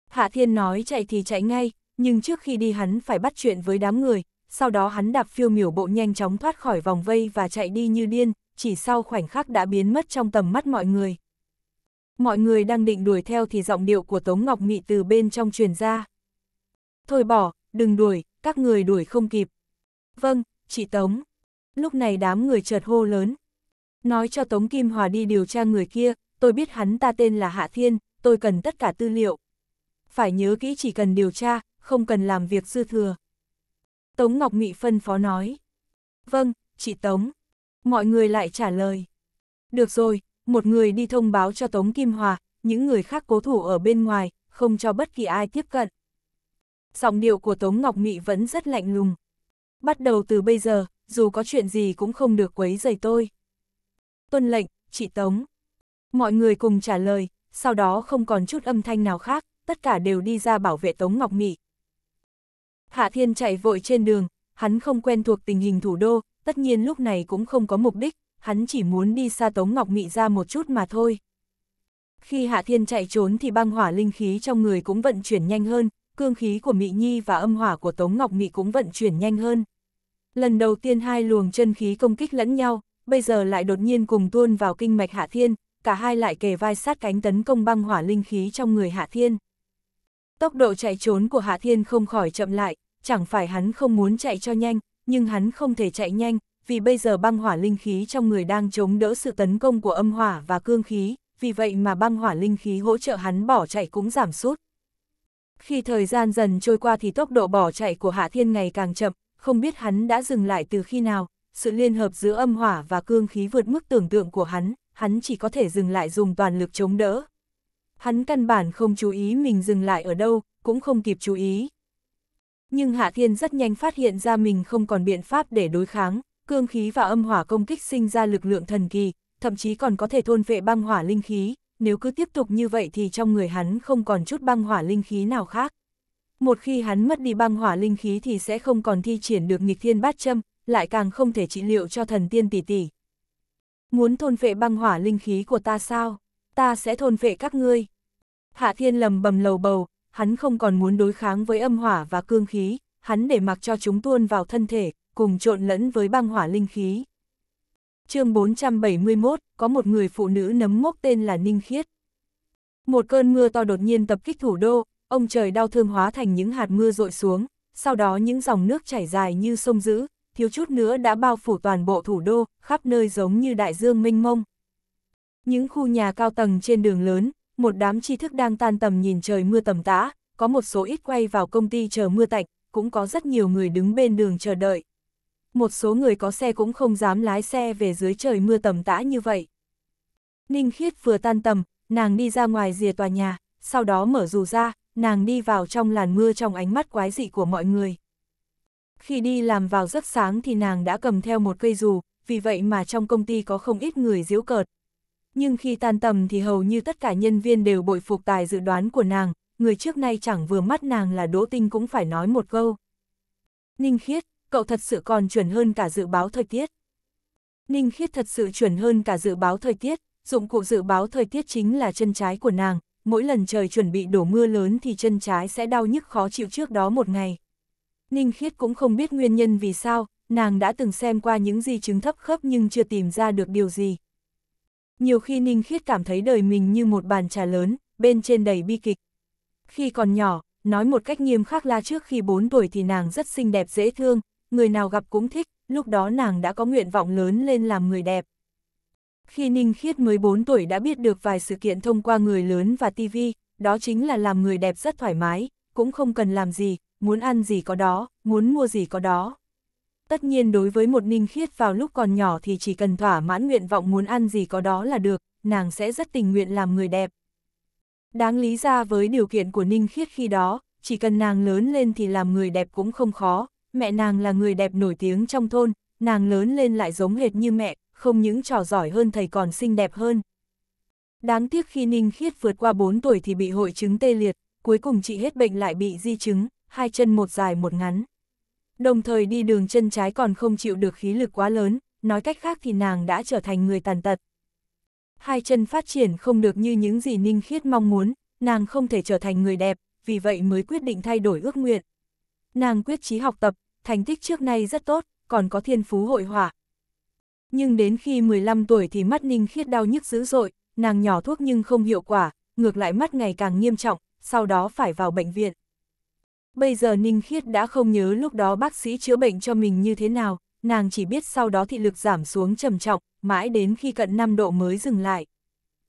Hạ Thiên nói chạy thì chạy ngay, nhưng trước khi đi hắn phải bắt chuyện với đám người, sau đó hắn đạp phiêu miểu bộ nhanh chóng thoát khỏi vòng vây và chạy đi như điên, chỉ sau khoảnh khắc đã biến mất trong tầm mắt mọi người. Mọi người đang định đuổi theo thì giọng điệu của Tống Ngọc Mị từ bên trong truyền ra. Thôi bỏ, đừng đuổi, các người đuổi không kịp. Vâng, chị Tống. Lúc này đám người chợt hô lớn. Nói cho Tống Kim Hòa đi điều tra người kia, tôi biết hắn ta tên là Hạ Thiên, tôi cần tất cả tư liệu. Phải nhớ kỹ chỉ cần điều tra, không cần làm việc dư thừa. Tống Ngọc nghị phân phó nói. Vâng, chị Tống. Mọi người lại trả lời. Được rồi, một người đi thông báo cho Tống Kim Hòa, những người khác cố thủ ở bên ngoài, không cho bất kỳ ai tiếp cận. Giọng điệu của Tống Ngọc Mị vẫn rất lạnh lùng. Bắt đầu từ bây giờ, dù có chuyện gì cũng không được quấy rầy tôi. Tuân lệnh, chị Tống. Mọi người cùng trả lời, sau đó không còn chút âm thanh nào khác, tất cả đều đi ra bảo vệ Tống Ngọc Mỹ. Hạ Thiên chạy vội trên đường, hắn không quen thuộc tình hình thủ đô, tất nhiên lúc này cũng không có mục đích, hắn chỉ muốn đi xa Tống Ngọc Mị ra một chút mà thôi. Khi Hạ Thiên chạy trốn thì băng hỏa linh khí trong người cũng vận chuyển nhanh hơn, cương khí của Mị Nhi và âm hỏa của Tống Ngọc Mị cũng vận chuyển nhanh hơn. Lần đầu tiên hai luồng chân khí công kích lẫn nhau, bây giờ lại đột nhiên cùng tuôn vào kinh mạch Hạ Thiên, cả hai lại kề vai sát cánh tấn công băng hỏa linh khí trong người Hạ Thiên. Tốc độ chạy trốn của Hạ Thiên không khỏi chậm lại, chẳng phải hắn không muốn chạy cho nhanh, nhưng hắn không thể chạy nhanh, vì bây giờ băng hỏa linh khí trong người đang chống đỡ sự tấn công của âm hỏa và cương khí, vì vậy mà băng hỏa linh khí hỗ trợ hắn bỏ chạy cũng giảm sút. Khi thời gian dần trôi qua thì tốc độ bỏ chạy của Hạ Thiên ngày càng chậm, không biết hắn đã dừng lại từ khi nào, sự liên hợp giữa âm hỏa và cương khí vượt mức tưởng tượng của hắn, hắn chỉ có thể dừng lại dùng toàn lực chống đỡ. Hắn căn bản không chú ý mình dừng lại ở đâu, cũng không kịp chú ý. Nhưng Hạ Thiên rất nhanh phát hiện ra mình không còn biện pháp để đối kháng, cương khí và âm hỏa công kích sinh ra lực lượng thần kỳ, thậm chí còn có thể thôn vệ băng hỏa linh khí, nếu cứ tiếp tục như vậy thì trong người hắn không còn chút băng hỏa linh khí nào khác. Một khi hắn mất đi băng hỏa linh khí thì sẽ không còn thi triển được nghịch thiên bát châm, lại càng không thể trị liệu cho thần tiên tỷ tỷ. Muốn thôn vệ băng hỏa linh khí của ta sao? Ta sẽ thôn vệ các ngươi. Hạ thiên lầm bầm lầu bầu, hắn không còn muốn đối kháng với âm hỏa và cương khí, hắn để mặc cho chúng tuôn vào thân thể, cùng trộn lẫn với băng hỏa linh khí. chương 471, có một người phụ nữ nấm mốc tên là Ninh Khiết. Một cơn mưa to đột nhiên tập kích thủ đô, ông trời đau thương hóa thành những hạt mưa rội xuống, sau đó những dòng nước chảy dài như sông dữ, thiếu chút nữa đã bao phủ toàn bộ thủ đô, khắp nơi giống như đại dương mênh mông. Những khu nhà cao tầng trên đường lớn, một đám tri thức đang tan tầm nhìn trời mưa tầm tã, có một số ít quay vào công ty chờ mưa tạnh, cũng có rất nhiều người đứng bên đường chờ đợi. Một số người có xe cũng không dám lái xe về dưới trời mưa tầm tã như vậy. Ninh Khiết vừa tan tầm, nàng đi ra ngoài rìa tòa nhà, sau đó mở dù ra, nàng đi vào trong làn mưa trong ánh mắt quái dị của mọi người. Khi đi làm vào rất sáng thì nàng đã cầm theo một cây dù, vì vậy mà trong công ty có không ít người giễu cợt. Nhưng khi tan tầm thì hầu như tất cả nhân viên đều bội phục tài dự đoán của nàng, người trước nay chẳng vừa mắt nàng là Đỗ Tinh cũng phải nói một câu. Ninh Khiết, cậu thật sự còn chuẩn hơn cả dự báo thời tiết. Ninh Khiết thật sự chuẩn hơn cả dự báo thời tiết, dụng cụ dự báo thời tiết chính là chân trái của nàng, mỗi lần trời chuẩn bị đổ mưa lớn thì chân trái sẽ đau nhức khó chịu trước đó một ngày. Ninh Khiết cũng không biết nguyên nhân vì sao, nàng đã từng xem qua những di chứng thấp khớp nhưng chưa tìm ra được điều gì. Nhiều khi Ninh Khiết cảm thấy đời mình như một bàn trà lớn, bên trên đầy bi kịch. Khi còn nhỏ, nói một cách nghiêm khắc là trước khi 4 tuổi thì nàng rất xinh đẹp dễ thương, người nào gặp cũng thích, lúc đó nàng đã có nguyện vọng lớn lên làm người đẹp. Khi Ninh Khiết 14 tuổi đã biết được vài sự kiện thông qua người lớn và TV, đó chính là làm người đẹp rất thoải mái, cũng không cần làm gì, muốn ăn gì có đó, muốn mua gì có đó. Tất nhiên đối với một ninh khiết vào lúc còn nhỏ thì chỉ cần thỏa mãn nguyện vọng muốn ăn gì có đó là được, nàng sẽ rất tình nguyện làm người đẹp. Đáng lý ra với điều kiện của ninh khiết khi đó, chỉ cần nàng lớn lên thì làm người đẹp cũng không khó, mẹ nàng là người đẹp nổi tiếng trong thôn, nàng lớn lên lại giống hệt như mẹ, không những trò giỏi hơn thầy còn xinh đẹp hơn. Đáng tiếc khi Ninh Khiết vượt qua 4 tuổi thì bị hội chứng tê liệt, cuối cùng chị hết bệnh lại bị di chứng, hai chân một dài một ngắn. Đồng thời đi đường chân trái còn không chịu được khí lực quá lớn, nói cách khác thì nàng đã trở thành người tàn tật. Hai chân phát triển không được như những gì Ninh Khiết mong muốn, nàng không thể trở thành người đẹp, vì vậy mới quyết định thay đổi ước nguyện. Nàng quyết chí học tập, thành tích trước nay rất tốt, còn có thiên phú hội họa. Nhưng đến khi 15 tuổi thì mắt Ninh Khiết đau nhức dữ dội, nàng nhỏ thuốc nhưng không hiệu quả, ngược lại mắt ngày càng nghiêm trọng, sau đó phải vào bệnh viện. Bây giờ Ninh Khiết đã không nhớ lúc đó bác sĩ chữa bệnh cho mình như thế nào, nàng chỉ biết sau đó thị lực giảm xuống trầm trọng, mãi đến khi cận 5 độ mới dừng lại.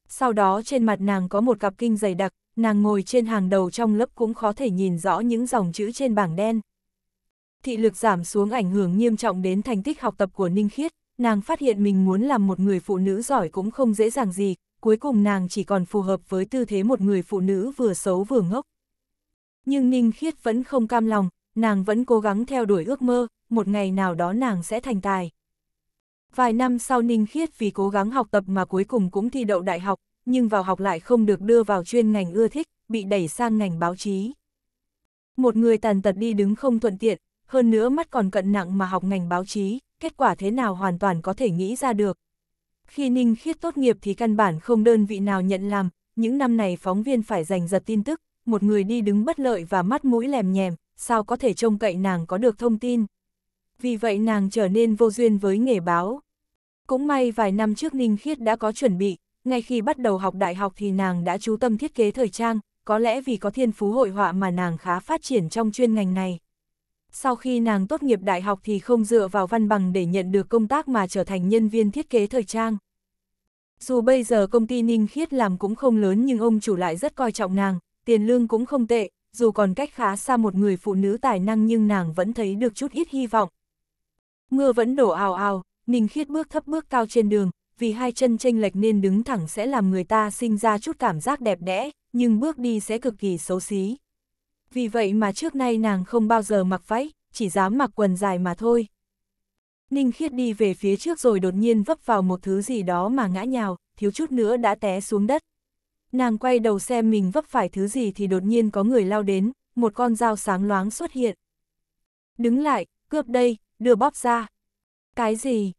Sau đó trên mặt nàng có một cặp kinh dày đặc, nàng ngồi trên hàng đầu trong lớp cũng khó thể nhìn rõ những dòng chữ trên bảng đen. Thị lực giảm xuống ảnh hưởng nghiêm trọng đến thành tích học tập của Ninh Khiết, nàng phát hiện mình muốn làm một người phụ nữ giỏi cũng không dễ dàng gì, cuối cùng nàng chỉ còn phù hợp với tư thế một người phụ nữ vừa xấu vừa ngốc. Nhưng Ninh Khiết vẫn không cam lòng, nàng vẫn cố gắng theo đuổi ước mơ, một ngày nào đó nàng sẽ thành tài. Vài năm sau Ninh Khiết vì cố gắng học tập mà cuối cùng cũng thi đậu đại học, nhưng vào học lại không được đưa vào chuyên ngành ưa thích, bị đẩy sang ngành báo chí. Một người tàn tật đi đứng không thuận tiện, hơn nữa mắt còn cận nặng mà học ngành báo chí, kết quả thế nào hoàn toàn có thể nghĩ ra được. Khi Ninh Khiết tốt nghiệp thì căn bản không đơn vị nào nhận làm, những năm này phóng viên phải giành giật tin tức, một người đi đứng bất lợi và mắt mũi lèm nhèm, sao có thể trông cậy nàng có được thông tin. Vì vậy nàng trở nên vô duyên với nghề báo. Cũng may vài năm trước Ninh Khiết đã có chuẩn bị, ngay khi bắt đầu học đại học thì nàng đã chú tâm thiết kế thời trang, có lẽ vì có thiên phú hội họa mà nàng khá phát triển trong chuyên ngành này. Sau khi nàng tốt nghiệp đại học thì không dựa vào văn bằng để nhận được công tác mà trở thành nhân viên thiết kế thời trang. Dù bây giờ công ty Ninh Khiết làm cũng không lớn nhưng ông chủ lại rất coi trọng nàng, tiền lương cũng không tệ, dù còn cách khá xa một người phụ nữ tài năng nhưng nàng vẫn thấy được chút ít hy vọng. Mưa vẫn đổ ào ào, Ninh Khiết bước thấp bước cao trên đường, vì hai chân chênh lệch nên đứng thẳng sẽ làm người ta sinh ra chút cảm giác đẹp đẽ, nhưng bước đi sẽ cực kỳ xấu xí. Vì vậy mà trước nay nàng không bao giờ mặc váy, chỉ dám mặc quần dài mà thôi. Ninh Khiết đi về phía trước rồi đột nhiên vấp vào một thứ gì đó mà ngã nhào, thiếu chút nữa đã té xuống đất. Nàng quay đầu xem mình vấp phải thứ gì thì đột nhiên có người lao đến, một con dao sáng loáng xuất hiện. Đứng lại, cướp đây, đưa bóp ra. Cái gì?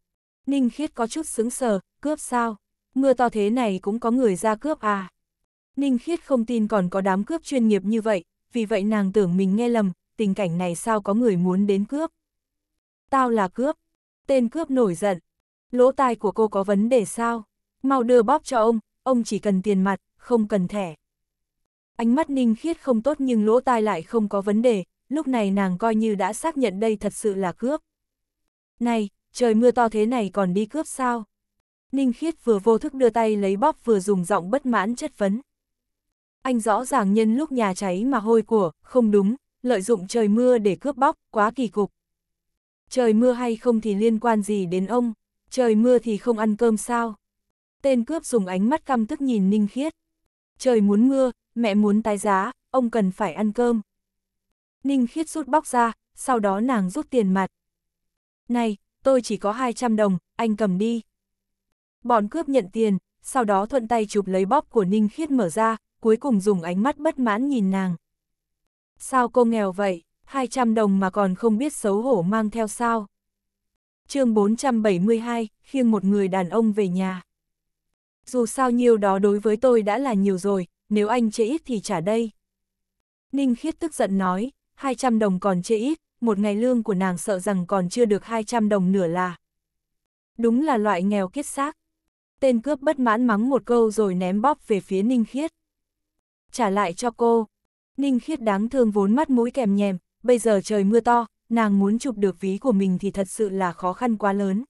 Ninh Khiết có chút sững sờ, cướp sao? Mưa to thế này cũng có người ra cướp à? Ninh Khiết không tin còn có đám cướp chuyên nghiệp như vậy, vì vậy nàng tưởng mình nghe lầm, tình cảnh này sao có người muốn đến cướp? Tao là cướp. Tên cướp nổi giận. Lỗ tai của cô có vấn đề sao? Mau đưa bóp cho ông, ông chỉ cần tiền mặt, không cần thẻ. Ánh mắt ninh khiết không tốt nhưng lỗ tai lại không có vấn đề, lúc này nàng coi như đã xác nhận đây thật sự là cướp. Này, trời mưa to thế này còn đi cướp sao? Ninh khiết vừa vô thức đưa tay lấy bóp vừa dùng giọng bất mãn chất vấn. Anh rõ ràng nhân lúc nhà cháy mà hôi của, không đúng, lợi dụng trời mưa để cướp bóc, quá kỳ cục. Trời mưa hay không thì liên quan gì đến ông, trời mưa thì không ăn cơm sao? Tên cướp dùng ánh mắt căm tức nhìn Ninh Khiết. Trời muốn mưa, mẹ muốn tái giá, ông cần phải ăn cơm. Ninh khiết rút bóc ra, sau đó nàng rút tiền mặt. Này, tôi chỉ có 200 đồng, anh cầm đi. Bọn cướp nhận tiền, sau đó thuận tay chụp lấy bóp của Ninh khiết mở ra, cuối cùng dùng ánh mắt bất mãn nhìn nàng. Sao cô nghèo vậy, 200 đồng mà còn không biết xấu hổ mang theo sao? chương 472, khiêng một người đàn ông về nhà. Dù sao nhiều đó đối với tôi đã là nhiều rồi, nếu anh chê ít thì trả đây. Ninh Khiết tức giận nói, 200 đồng còn chê ít, một ngày lương của nàng sợ rằng còn chưa được 200 đồng nửa là. Đúng là loại nghèo kiết xác. Tên cướp bất mãn mắng một câu rồi ném bóp về phía Ninh Khiết. Trả lại cho cô. Ninh Khiết đáng thương vốn mắt mũi kèm nhèm, bây giờ trời mưa to, nàng muốn chụp được ví của mình thì thật sự là khó khăn quá lớn.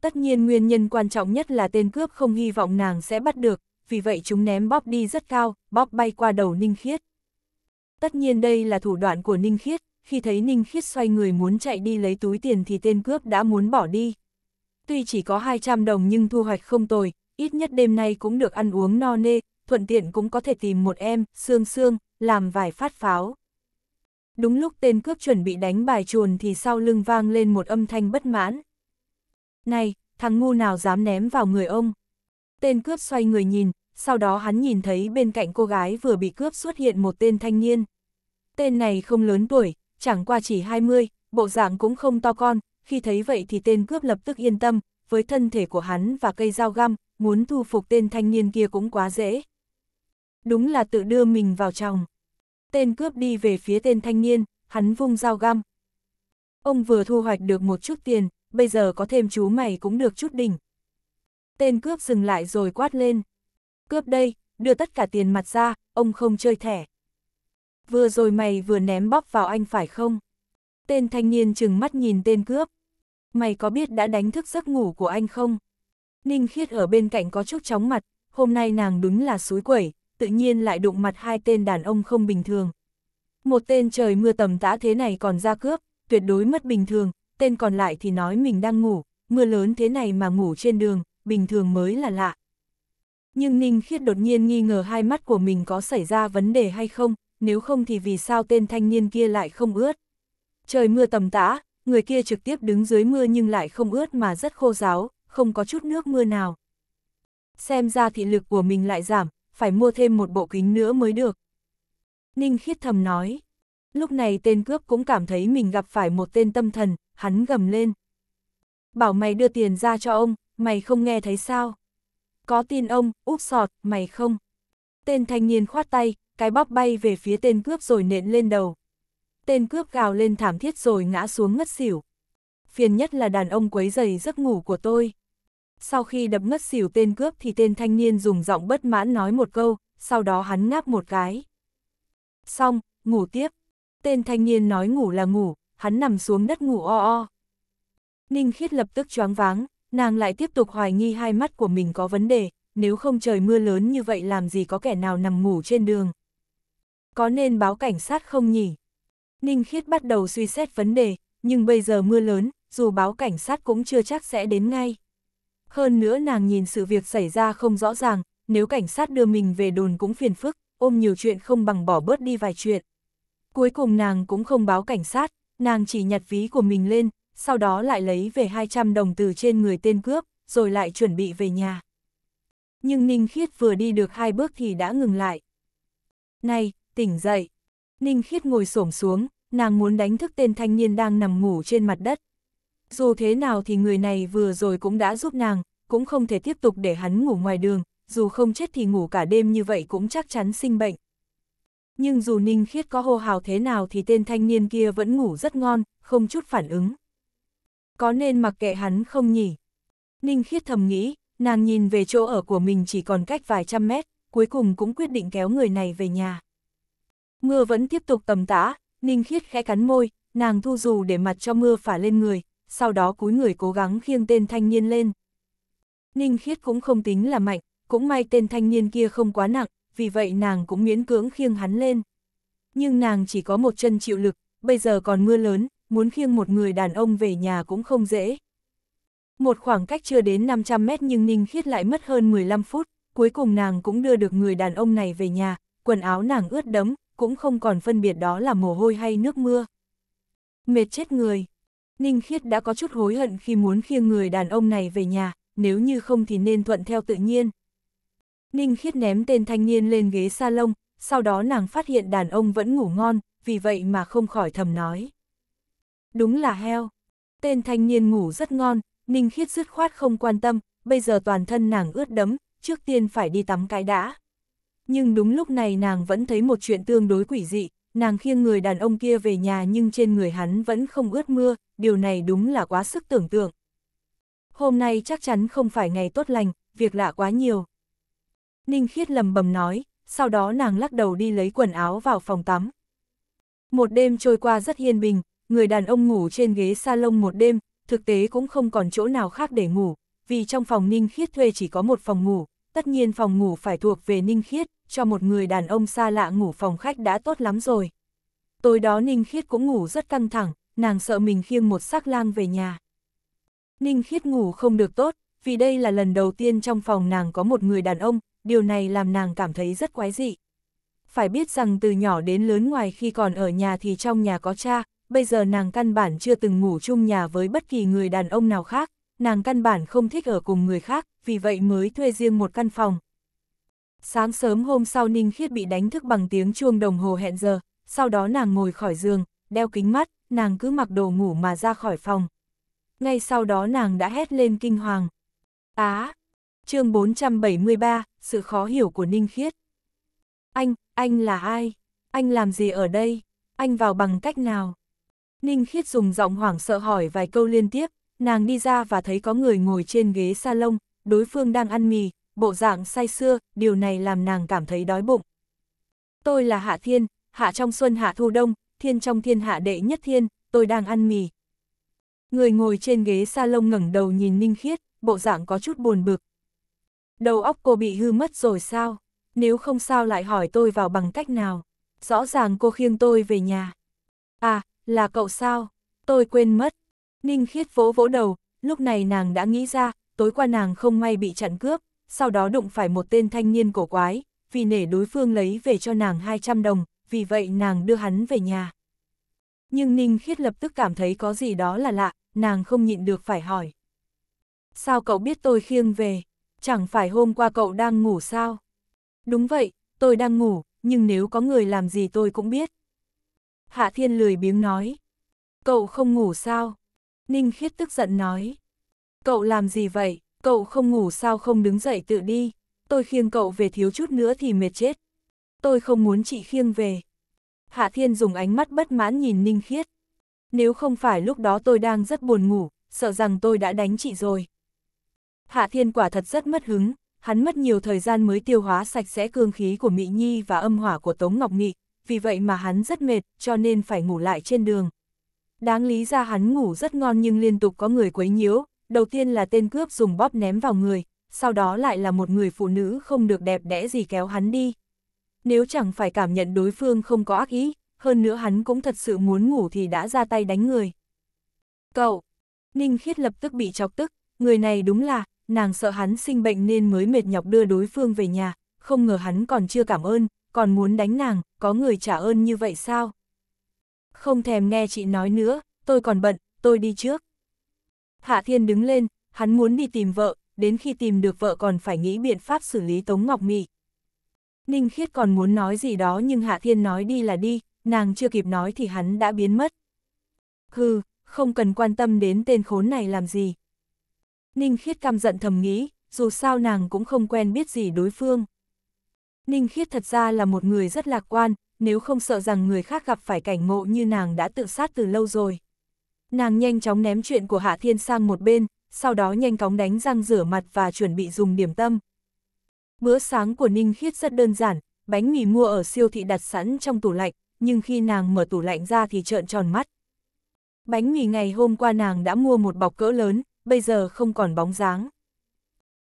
Tất nhiên nguyên nhân quan trọng nhất là tên cướp không hy vọng nàng sẽ bắt được, vì vậy chúng ném bóp đi rất cao, bóp bay qua đầu Ninh Khiết. Tất nhiên đây là thủ đoạn của Ninh Khiết, khi thấy Ninh Khiết xoay người muốn chạy đi lấy túi tiền thì tên cướp đã muốn bỏ đi. Tuy chỉ có 200 đồng nhưng thu hoạch không tồi, ít nhất đêm nay cũng được ăn uống no nê, thuận tiện cũng có thể tìm một em, xương xương, làm vài phát pháo. Đúng lúc tên cướp chuẩn bị đánh bài chuồn thì sau lưng vang lên một âm thanh bất mãn, này, thằng ngu nào dám ném vào người ông. Tên cướp xoay người nhìn, sau đó hắn nhìn thấy bên cạnh cô gái vừa bị cướp xuất hiện một tên thanh niên. Tên này không lớn tuổi, chẳng qua chỉ 20, bộ dạng cũng không to con, khi thấy vậy thì tên cướp lập tức yên tâm, với thân thể của hắn và cây dao găm, muốn thu phục tên thanh niên kia cũng quá dễ. Đúng là tự đưa mình vào chồng. Tên cướp đi về phía tên thanh niên, hắn vung dao găm. Ông vừa thu hoạch được một chút tiền, bây giờ có thêm chú mày cũng được chút đỉnh. Tên cướp dừng lại rồi quát lên. Cướp đây, đưa tất cả tiền mặt ra, ông không chơi thẻ. Vừa rồi mày vừa ném bóp vào anh phải không? Tên thanh niên chừng mắt nhìn tên cướp. Mày có biết đã đánh thức giấc ngủ của anh không? Ninh khiết ở bên cạnh có chút chóng mặt, hôm nay nàng đúng là suối quẩy, tự nhiên lại đụng mặt hai tên đàn ông không bình thường. Một tên trời mưa tầm tã thế này còn ra cướp, tuyệt đối mất bình thường, tên còn lại thì nói mình đang ngủ, mưa lớn thế này mà ngủ trên đường, bình thường mới là lạ. Nhưng Ninh Khiết đột nhiên nghi ngờ hai mắt của mình có xảy ra vấn đề hay không, nếu không thì vì sao tên thanh niên kia lại không ướt. Trời mưa tầm tã, người kia trực tiếp đứng dưới mưa nhưng lại không ướt mà rất khô ráo, không có chút nước mưa nào. Xem ra thị lực của mình lại giảm, phải mua thêm một bộ kính nữa mới được. Ninh Khiết thầm nói. Lúc này tên cướp cũng cảm thấy mình gặp phải một tên tâm thần, hắn gầm lên. Bảo mày đưa tiền ra cho ông, mày không nghe thấy sao? Có tin ông, úp sọt, mày không? Tên thanh niên khoát tay, cái bóp bay về phía tên cướp rồi nện lên đầu. Tên cướp gào lên thảm thiết rồi ngã xuống ngất xỉu. Phiền nhất là đàn ông quấy dày giấc ngủ của tôi. Sau khi đập ngất xỉu tên cướp thì tên thanh niên dùng giọng bất mãn nói một câu, sau đó hắn ngáp một cái. Xong, ngủ tiếp. Tên thanh niên nói ngủ là ngủ, hắn nằm xuống đất ngủ o o. Ninh khiết lập tức choáng váng, nàng lại tiếp tục hoài nghi hai mắt của mình có vấn đề, nếu không trời mưa lớn như vậy làm gì có kẻ nào nằm ngủ trên đường. Có nên báo cảnh sát không nhỉ? Ninh khiết bắt đầu suy xét vấn đề, nhưng bây giờ mưa lớn, dù báo cảnh sát cũng chưa chắc sẽ đến ngay. Hơn nữa nàng nhìn sự việc xảy ra không rõ ràng, nếu cảnh sát đưa mình về đồn cũng phiền phức, ôm nhiều chuyện không bằng bỏ bớt đi vài chuyện. Cuối cùng nàng cũng không báo cảnh sát, nàng chỉ nhặt ví của mình lên, sau đó lại lấy về 200 đồng từ trên người tên cướp, rồi lại chuẩn bị về nhà. Nhưng Ninh Khiết vừa đi được hai bước thì đã ngừng lại. Này, tỉnh dậy! Ninh Khiết ngồi xổm xuống, nàng muốn đánh thức tên thanh niên đang nằm ngủ trên mặt đất. Dù thế nào thì người này vừa rồi cũng đã giúp nàng, cũng không thể tiếp tục để hắn ngủ ngoài đường, dù không chết thì ngủ cả đêm như vậy cũng chắc chắn sinh bệnh nhưng dù Ninh Khiết có hô hào thế nào thì tên thanh niên kia vẫn ngủ rất ngon, không chút phản ứng. Có nên mặc kệ hắn không nhỉ? Ninh Khiết thầm nghĩ, nàng nhìn về chỗ ở của mình chỉ còn cách vài trăm mét, cuối cùng cũng quyết định kéo người này về nhà. Mưa vẫn tiếp tục tầm tã, Ninh Khiết khẽ cắn môi, nàng thu dù để mặt cho mưa phả lên người, sau đó cúi người cố gắng khiêng tên thanh niên lên. Ninh Khiết cũng không tính là mạnh, cũng may tên thanh niên kia không quá nặng, vì vậy nàng cũng miễn cưỡng khiêng hắn lên. Nhưng nàng chỉ có một chân chịu lực, bây giờ còn mưa lớn, muốn khiêng một người đàn ông về nhà cũng không dễ. Một khoảng cách chưa đến 500 mét nhưng Ninh Khiết lại mất hơn 15 phút, cuối cùng nàng cũng đưa được người đàn ông này về nhà, quần áo nàng ướt đẫm, cũng không còn phân biệt đó là mồ hôi hay nước mưa. Mệt chết người. Ninh Khiết đã có chút hối hận khi muốn khiêng người đàn ông này về nhà, nếu như không thì nên thuận theo tự nhiên. Ninh Khiết ném tên thanh niên lên ghế salon, sau đó nàng phát hiện đàn ông vẫn ngủ ngon, vì vậy mà không khỏi thầm nói. Đúng là heo. Tên thanh niên ngủ rất ngon, Ninh Khiết dứt khoát không quan tâm, bây giờ toàn thân nàng ướt đấm, trước tiên phải đi tắm cái đã. Nhưng đúng lúc này nàng vẫn thấy một chuyện tương đối quỷ dị, nàng khiêng người đàn ông kia về nhà nhưng trên người hắn vẫn không ướt mưa, điều này đúng là quá sức tưởng tượng. Hôm nay chắc chắn không phải ngày tốt lành, việc lạ quá nhiều. Ninh Khiết lầm bầm nói, sau đó nàng lắc đầu đi lấy quần áo vào phòng tắm. Một đêm trôi qua rất yên bình, người đàn ông ngủ trên ghế salon một đêm, thực tế cũng không còn chỗ nào khác để ngủ, vì trong phòng Ninh Khiết thuê chỉ có một phòng ngủ, tất nhiên phòng ngủ phải thuộc về Ninh Khiết, cho một người đàn ông xa lạ ngủ phòng khách đã tốt lắm rồi. Tối đó Ninh Khiết cũng ngủ rất căng thẳng, nàng sợ mình khiêng một xác lang về nhà. Ninh Khiết ngủ không được tốt, vì đây là lần đầu tiên trong phòng nàng có một người đàn ông, điều này làm nàng cảm thấy rất quái dị. Phải biết rằng từ nhỏ đến lớn ngoài khi còn ở nhà thì trong nhà có cha, bây giờ nàng căn bản chưa từng ngủ chung nhà với bất kỳ người đàn ông nào khác, nàng căn bản không thích ở cùng người khác, vì vậy mới thuê riêng một căn phòng. Sáng sớm hôm sau Ninh Khiết bị đánh thức bằng tiếng chuông đồng hồ hẹn giờ, sau đó nàng ngồi khỏi giường, đeo kính mắt, nàng cứ mặc đồ ngủ mà ra khỏi phòng. Ngay sau đó nàng đã hét lên kinh hoàng. Á! À, chương 473, sự khó hiểu của Ninh Khiết. Anh, anh là ai? Anh làm gì ở đây? Anh vào bằng cách nào? Ninh Khiết dùng giọng hoảng sợ hỏi vài câu liên tiếp, nàng đi ra và thấy có người ngồi trên ghế salon, đối phương đang ăn mì, bộ dạng say xưa, điều này làm nàng cảm thấy đói bụng. Tôi là Hạ Thiên, Hạ trong xuân Hạ thu đông, Thiên trong thiên hạ đệ nhất thiên, tôi đang ăn mì. Người ngồi trên ghế salon ngẩng đầu nhìn Ninh Khiết, bộ dạng có chút buồn bực, Đầu óc cô bị hư mất rồi sao? Nếu không sao lại hỏi tôi vào bằng cách nào? Rõ ràng cô khiêng tôi về nhà. À, là cậu sao? Tôi quên mất. Ninh khiết vỗ vỗ đầu, lúc này nàng đã nghĩ ra, tối qua nàng không may bị chặn cướp, sau đó đụng phải một tên thanh niên cổ quái, vì nể đối phương lấy về cho nàng 200 đồng, vì vậy nàng đưa hắn về nhà. Nhưng Ninh Khiết lập tức cảm thấy có gì đó là lạ, nàng không nhịn được phải hỏi. Sao cậu biết tôi khiêng về? chẳng phải hôm qua cậu đang ngủ sao? Đúng vậy, tôi đang ngủ, nhưng nếu có người làm gì tôi cũng biết. Hạ Thiên lười biếng nói. Cậu không ngủ sao? Ninh Khiết tức giận nói. Cậu làm gì vậy? Cậu không ngủ sao không đứng dậy tự đi? Tôi khiêng cậu về thiếu chút nữa thì mệt chết. Tôi không muốn chị khiêng về. Hạ Thiên dùng ánh mắt bất mãn nhìn Ninh Khiết. Nếu không phải lúc đó tôi đang rất buồn ngủ, sợ rằng tôi đã đánh chị rồi. Hạ Thiên quả thật rất mất hứng, hắn mất nhiều thời gian mới tiêu hóa sạch sẽ cương khí của Mỹ Nhi và âm hỏa của Tống Ngọc Nghị, vì vậy mà hắn rất mệt, cho nên phải ngủ lại trên đường. Đáng lý ra hắn ngủ rất ngon nhưng liên tục có người quấy nhiễu, đầu tiên là tên cướp dùng bóp ném vào người, sau đó lại là một người phụ nữ không được đẹp đẽ gì kéo hắn đi. Nếu chẳng phải cảm nhận đối phương không có ác ý, hơn nữa hắn cũng thật sự muốn ngủ thì đã ra tay đánh người. Cậu! Ninh Khiết lập tức bị chọc tức, người này đúng là, nàng sợ hắn sinh bệnh nên mới mệt nhọc đưa đối phương về nhà, không ngờ hắn còn chưa cảm ơn, còn muốn đánh nàng, có người trả ơn như vậy sao? Không thèm nghe chị nói nữa, tôi còn bận, tôi đi trước. Hạ Thiên đứng lên, hắn muốn đi tìm vợ, đến khi tìm được vợ còn phải nghĩ biện pháp xử lý Tống Ngọc Mị. Ninh Khiết còn muốn nói gì đó nhưng Hạ Thiên nói đi là đi, nàng chưa kịp nói thì hắn đã biến mất. Hừ, không cần quan tâm đến tên khốn này làm gì. Ninh Khiết căm giận thầm nghĩ, dù sao nàng cũng không quen biết gì đối phương. Ninh Khiết thật ra là một người rất lạc quan, nếu không sợ rằng người khác gặp phải cảnh ngộ như nàng đã tự sát từ lâu rồi. Nàng nhanh chóng ném chuyện của Hạ Thiên sang một bên, sau đó nhanh chóng đánh răng rửa mặt và chuẩn bị dùng điểm tâm. Bữa sáng của Ninh Khiết rất đơn giản, bánh mì mua ở siêu thị đặt sẵn trong tủ lạnh, nhưng khi nàng mở tủ lạnh ra thì trợn tròn mắt. Bánh mì ngày hôm qua nàng đã mua một bọc cỡ lớn, bây giờ không còn bóng dáng.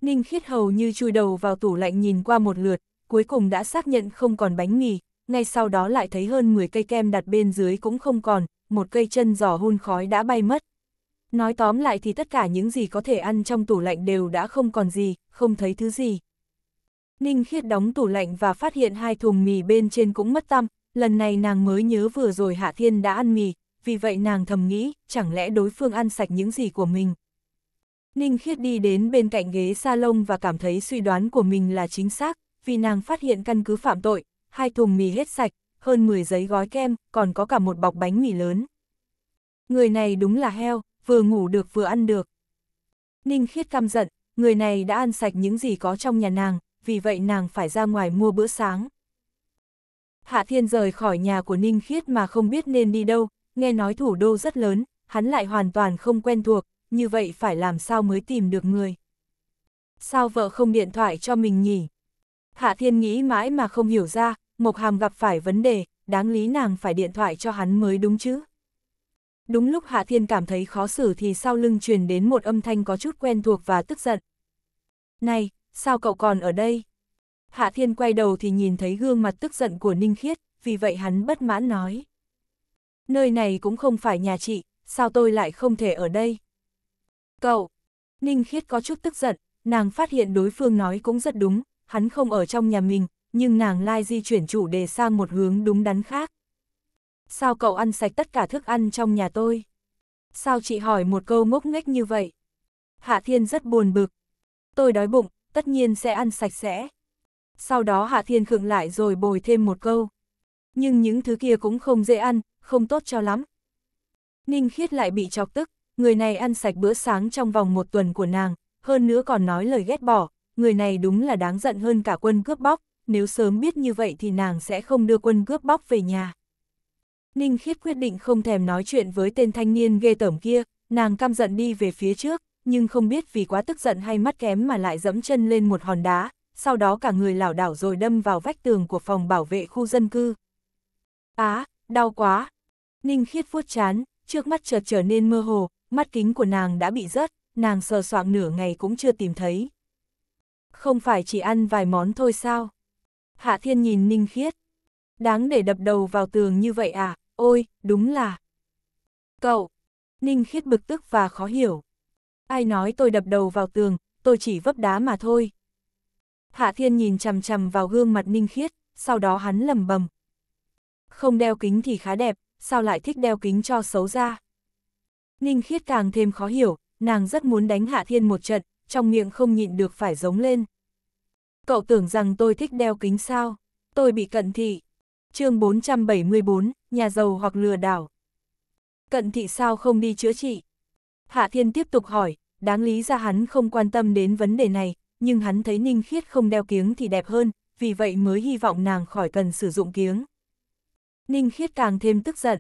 Ninh khiết hầu như chui đầu vào tủ lạnh nhìn qua một lượt, cuối cùng đã xác nhận không còn bánh mì, ngay sau đó lại thấy hơn 10 cây kem đặt bên dưới cũng không còn, một cây chân giò hun khói đã bay mất. Nói tóm lại thì tất cả những gì có thể ăn trong tủ lạnh đều đã không còn gì, không thấy thứ gì. Ninh khiết đóng tủ lạnh và phát hiện hai thùng mì bên trên cũng mất tăm, lần này nàng mới nhớ vừa rồi Hạ Thiên đã ăn mì, vì vậy nàng thầm nghĩ, chẳng lẽ đối phương ăn sạch những gì của mình. Ninh Khiết đi đến bên cạnh ghế salon và cảm thấy suy đoán của mình là chính xác, vì nàng phát hiện căn cứ phạm tội, hai thùng mì hết sạch, hơn 10 giấy gói kem, còn có cả một bọc bánh mì lớn. Người này đúng là heo, vừa ngủ được vừa ăn được. Ninh Khiết căm giận, người này đã ăn sạch những gì có trong nhà nàng, vì vậy nàng phải ra ngoài mua bữa sáng. Hạ Thiên rời khỏi nhà của Ninh Khiết mà không biết nên đi đâu, nghe nói thủ đô rất lớn, hắn lại hoàn toàn không quen thuộc, như vậy phải làm sao mới tìm được người. Sao vợ không điện thoại cho mình nhỉ? Hạ Thiên nghĩ mãi mà không hiểu ra, Mộc Hàm gặp phải vấn đề, đáng lý nàng phải điện thoại cho hắn mới đúng chứ. Đúng lúc Hạ Thiên cảm thấy khó xử thì sau lưng truyền đến một âm thanh có chút quen thuộc và tức giận. Này, sao cậu còn ở đây? Hạ Thiên quay đầu thì nhìn thấy gương mặt tức giận của Ninh Khiết, vì vậy hắn bất mãn nói. Nơi này cũng không phải nhà chị, sao tôi lại không thể ở đây? Cậu! Ninh Khiết có chút tức giận, nàng phát hiện đối phương nói cũng rất đúng, hắn không ở trong nhà mình, nhưng nàng lai di chuyển chủ đề sang một hướng đúng đắn khác. Sao cậu ăn sạch tất cả thức ăn trong nhà tôi? Sao chị hỏi một câu ngốc nghếch như vậy? Hạ Thiên rất buồn bực. Tôi đói bụng, tất nhiên sẽ ăn sạch sẽ. Sau đó Hạ Thiên khựng lại rồi bồi thêm một câu. Nhưng những thứ kia cũng không dễ ăn, không tốt cho lắm. Ninh Khiết lại bị chọc tức, người này ăn sạch bữa sáng trong vòng một tuần của nàng, hơn nữa còn nói lời ghét bỏ, người này đúng là đáng giận hơn cả quân cướp bóc, nếu sớm biết như vậy thì nàng sẽ không đưa quân cướp bóc về nhà. Ninh Khiết quyết định không thèm nói chuyện với tên thanh niên ghê tởm kia, nàng căm giận đi về phía trước, nhưng không biết vì quá tức giận hay mắt kém mà lại dẫm chân lên một hòn đá, sau đó cả người lảo đảo rồi đâm vào vách tường của phòng bảo vệ khu dân cư. Á, đau quá! Ninh Khiết vuốt chán, trước mắt chợt trở nên mơ hồ, mắt kính của nàng đã bị rớt, nàng sờ soạng nửa ngày cũng chưa tìm thấy. Không phải chỉ ăn vài món thôi sao? Hạ thiên nhìn ninh khiết. Đáng để đập đầu vào tường như vậy à? Ôi, đúng là... Cậu! Ninh khiết bực tức và khó hiểu. Ai nói tôi đập đầu vào tường, tôi chỉ vấp đá mà thôi. Hạ thiên nhìn chằm chằm vào gương mặt ninh khiết, sau đó hắn lầm bầm. Không đeo kính thì khá đẹp, sao lại thích đeo kính cho xấu ra? Ninh Khiết càng thêm khó hiểu, nàng rất muốn đánh Hạ Thiên một trận, trong miệng không nhịn được phải giống lên. Cậu tưởng rằng tôi thích đeo kính sao? Tôi bị cận thị. chương 474, nhà giàu hoặc lừa đảo. Cận thị sao không đi chữa trị? Hạ Thiên tiếp tục hỏi, đáng lý ra hắn không quan tâm đến vấn đề này, nhưng hắn thấy Ninh Khiết không đeo kiếng thì đẹp hơn, vì vậy mới hy vọng nàng khỏi cần sử dụng kiếng. Ninh Khiết càng thêm tức giận.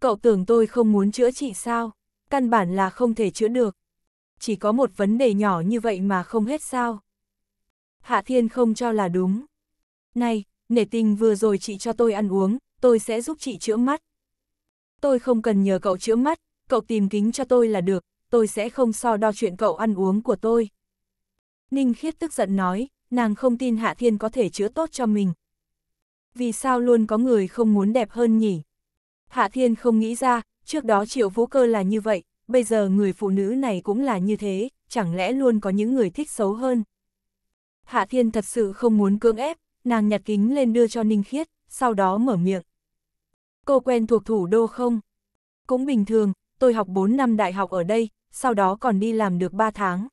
Cậu tưởng tôi không muốn chữa trị sao? căn bản là không thể chữa được. Chỉ có một vấn đề nhỏ như vậy mà không hết sao. Hạ Thiên không cho là đúng. Này, nể tình vừa rồi chị cho tôi ăn uống, tôi sẽ giúp chị chữa mắt. Tôi không cần nhờ cậu chữa mắt, cậu tìm kính cho tôi là được, tôi sẽ không so đo chuyện cậu ăn uống của tôi. Ninh Khiết tức giận nói, nàng không tin Hạ Thiên có thể chữa tốt cho mình. Vì sao luôn có người không muốn đẹp hơn nhỉ? Hạ Thiên không nghĩ ra, Trước đó triệu vũ cơ là như vậy, bây giờ người phụ nữ này cũng là như thế, chẳng lẽ luôn có những người thích xấu hơn. Hạ Thiên thật sự không muốn cưỡng ép, nàng nhặt kính lên đưa cho Ninh Khiết, sau đó mở miệng. Cô quen thuộc thủ đô không? Cũng bình thường, tôi học 4 năm đại học ở đây, sau đó còn đi làm được 3 tháng.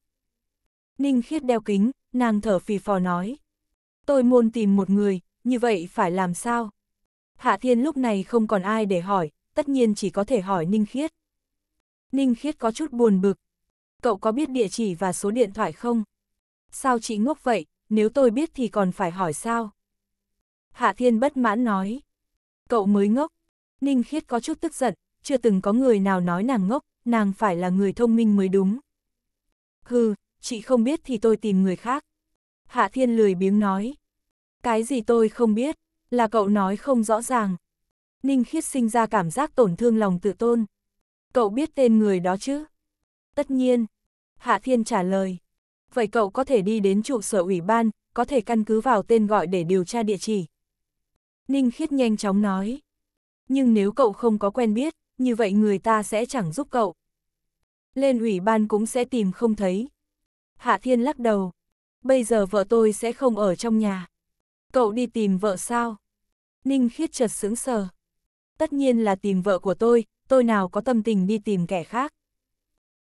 Ninh Khiết đeo kính, nàng thở phì phò nói. Tôi muốn tìm một người, như vậy phải làm sao? Hạ Thiên lúc này không còn ai để hỏi, tất nhiên chỉ có thể hỏi Ninh Khiết. Ninh Khiết có chút buồn bực. Cậu có biết địa chỉ và số điện thoại không? Sao chị ngốc vậy, nếu tôi biết thì còn phải hỏi sao? Hạ Thiên bất mãn nói. Cậu mới ngốc. Ninh Khiết có chút tức giận, chưa từng có người nào nói nàng ngốc, nàng phải là người thông minh mới đúng. Hừ, chị không biết thì tôi tìm người khác. Hạ Thiên lười biếng nói. Cái gì tôi không biết, là cậu nói không rõ ràng, Ninh Khiết sinh ra cảm giác tổn thương lòng tự tôn. Cậu biết tên người đó chứ? Tất nhiên. Hạ Thiên trả lời. Vậy cậu có thể đi đến trụ sở ủy ban, có thể căn cứ vào tên gọi để điều tra địa chỉ. Ninh Khiết nhanh chóng nói. Nhưng nếu cậu không có quen biết, như vậy người ta sẽ chẳng giúp cậu. Lên ủy ban cũng sẽ tìm không thấy. Hạ Thiên lắc đầu. Bây giờ vợ tôi sẽ không ở trong nhà. Cậu đi tìm vợ sao? Ninh Khiết chợt sững sờ tất nhiên là tìm vợ của tôi, tôi nào có tâm tình đi tìm kẻ khác.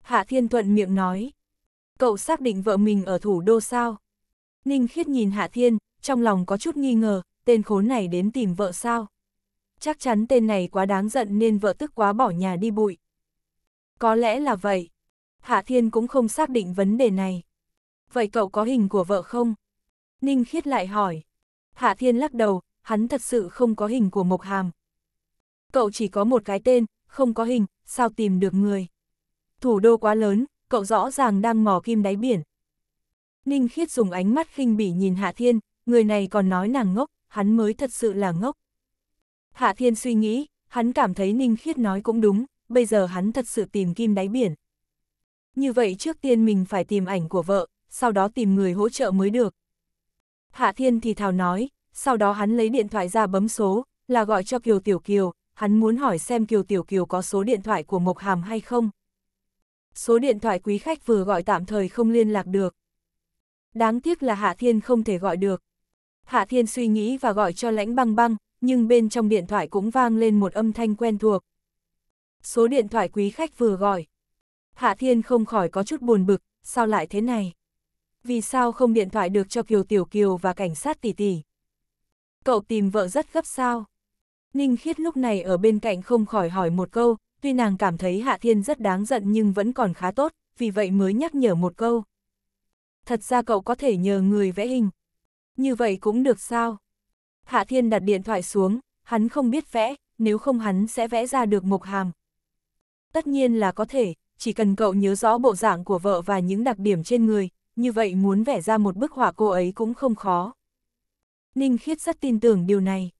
Hạ Thiên Thuận miệng nói, cậu xác định vợ mình ở thủ đô sao? Ninh Khiết nhìn Hạ Thiên, trong lòng có chút nghi ngờ, tên khốn này đến tìm vợ sao? Chắc chắn tên này quá đáng giận nên vợ tức quá bỏ nhà đi bụi. Có lẽ là vậy. Hạ Thiên cũng không xác định vấn đề này. Vậy cậu có hình của vợ không? Ninh Khiết lại hỏi. Hạ Thiên lắc đầu, hắn thật sự không có hình của Mộc Hàm, cậu chỉ có một cái tên, không có hình, sao tìm được người. Thủ đô quá lớn, cậu rõ ràng đang mò kim đáy biển. Ninh Khiết dùng ánh mắt khinh bỉ nhìn Hạ Thiên, người này còn nói nàng ngốc, hắn mới thật sự là ngốc. Hạ Thiên suy nghĩ, hắn cảm thấy Ninh Khiết nói cũng đúng, bây giờ hắn thật sự tìm kim đáy biển. Như vậy trước tiên mình phải tìm ảnh của vợ, sau đó tìm người hỗ trợ mới được. Hạ Thiên thì thào nói, sau đó hắn lấy điện thoại ra bấm số, là gọi cho Kiều Tiểu Kiều, hắn muốn hỏi xem Kiều Tiểu Kiều có số điện thoại của Mộc Hàm hay không. Số điện thoại quý khách vừa gọi tạm thời không liên lạc được. Đáng tiếc là Hạ Thiên không thể gọi được. Hạ Thiên suy nghĩ và gọi cho lãnh băng băng, nhưng bên trong điện thoại cũng vang lên một âm thanh quen thuộc. Số điện thoại quý khách vừa gọi. Hạ Thiên không khỏi có chút buồn bực, sao lại thế này? Vì sao không điện thoại được cho Kiều Tiểu Kiều và cảnh sát tỷ tỷ? Cậu tìm vợ rất gấp sao? Ninh Khiết lúc này ở bên cạnh không khỏi hỏi một câu, tuy nàng cảm thấy Hạ Thiên rất đáng giận nhưng vẫn còn khá tốt, vì vậy mới nhắc nhở một câu. Thật ra cậu có thể nhờ người vẽ hình. Như vậy cũng được sao? Hạ Thiên đặt điện thoại xuống, hắn không biết vẽ, nếu không hắn sẽ vẽ ra được mộc hàm. Tất nhiên là có thể, chỉ cần cậu nhớ rõ bộ dạng của vợ và những đặc điểm trên người, như vậy muốn vẽ ra một bức họa cô ấy cũng không khó. Ninh Khiết rất tin tưởng điều này.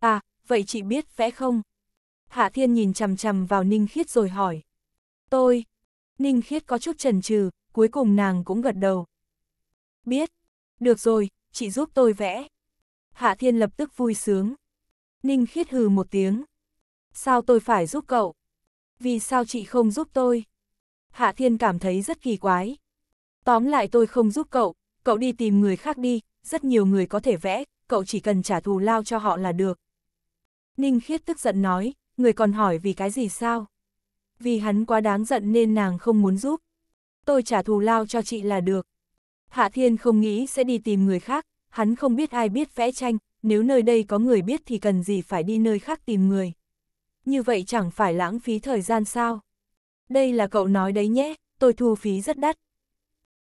À, vậy chị biết vẽ không? Hạ Thiên nhìn chằm chằm vào Ninh Khiết rồi hỏi. Tôi. Ninh Khiết có chút chần chừ, cuối cùng nàng cũng gật đầu. Biết. Được rồi, chị giúp tôi vẽ. Hạ Thiên lập tức vui sướng. Ninh Khiết hừ một tiếng. Sao tôi phải giúp cậu? Vì sao chị không giúp tôi? Hạ Thiên cảm thấy rất kỳ quái. Tóm lại tôi không giúp cậu, cậu đi tìm người khác đi, rất nhiều người có thể vẽ, cậu chỉ cần trả thù lao cho họ là được. Ninh Khiết tức giận nói, người còn hỏi vì cái gì sao? Vì hắn quá đáng giận nên nàng không muốn giúp. Tôi trả thù lao cho chị là được. Hạ Thiên không nghĩ sẽ đi tìm người khác, hắn không biết ai biết vẽ tranh, nếu nơi đây có người biết thì cần gì phải đi nơi khác tìm người. Như vậy chẳng phải lãng phí thời gian sao? Đây là cậu nói đấy nhé, tôi thu phí rất đắt.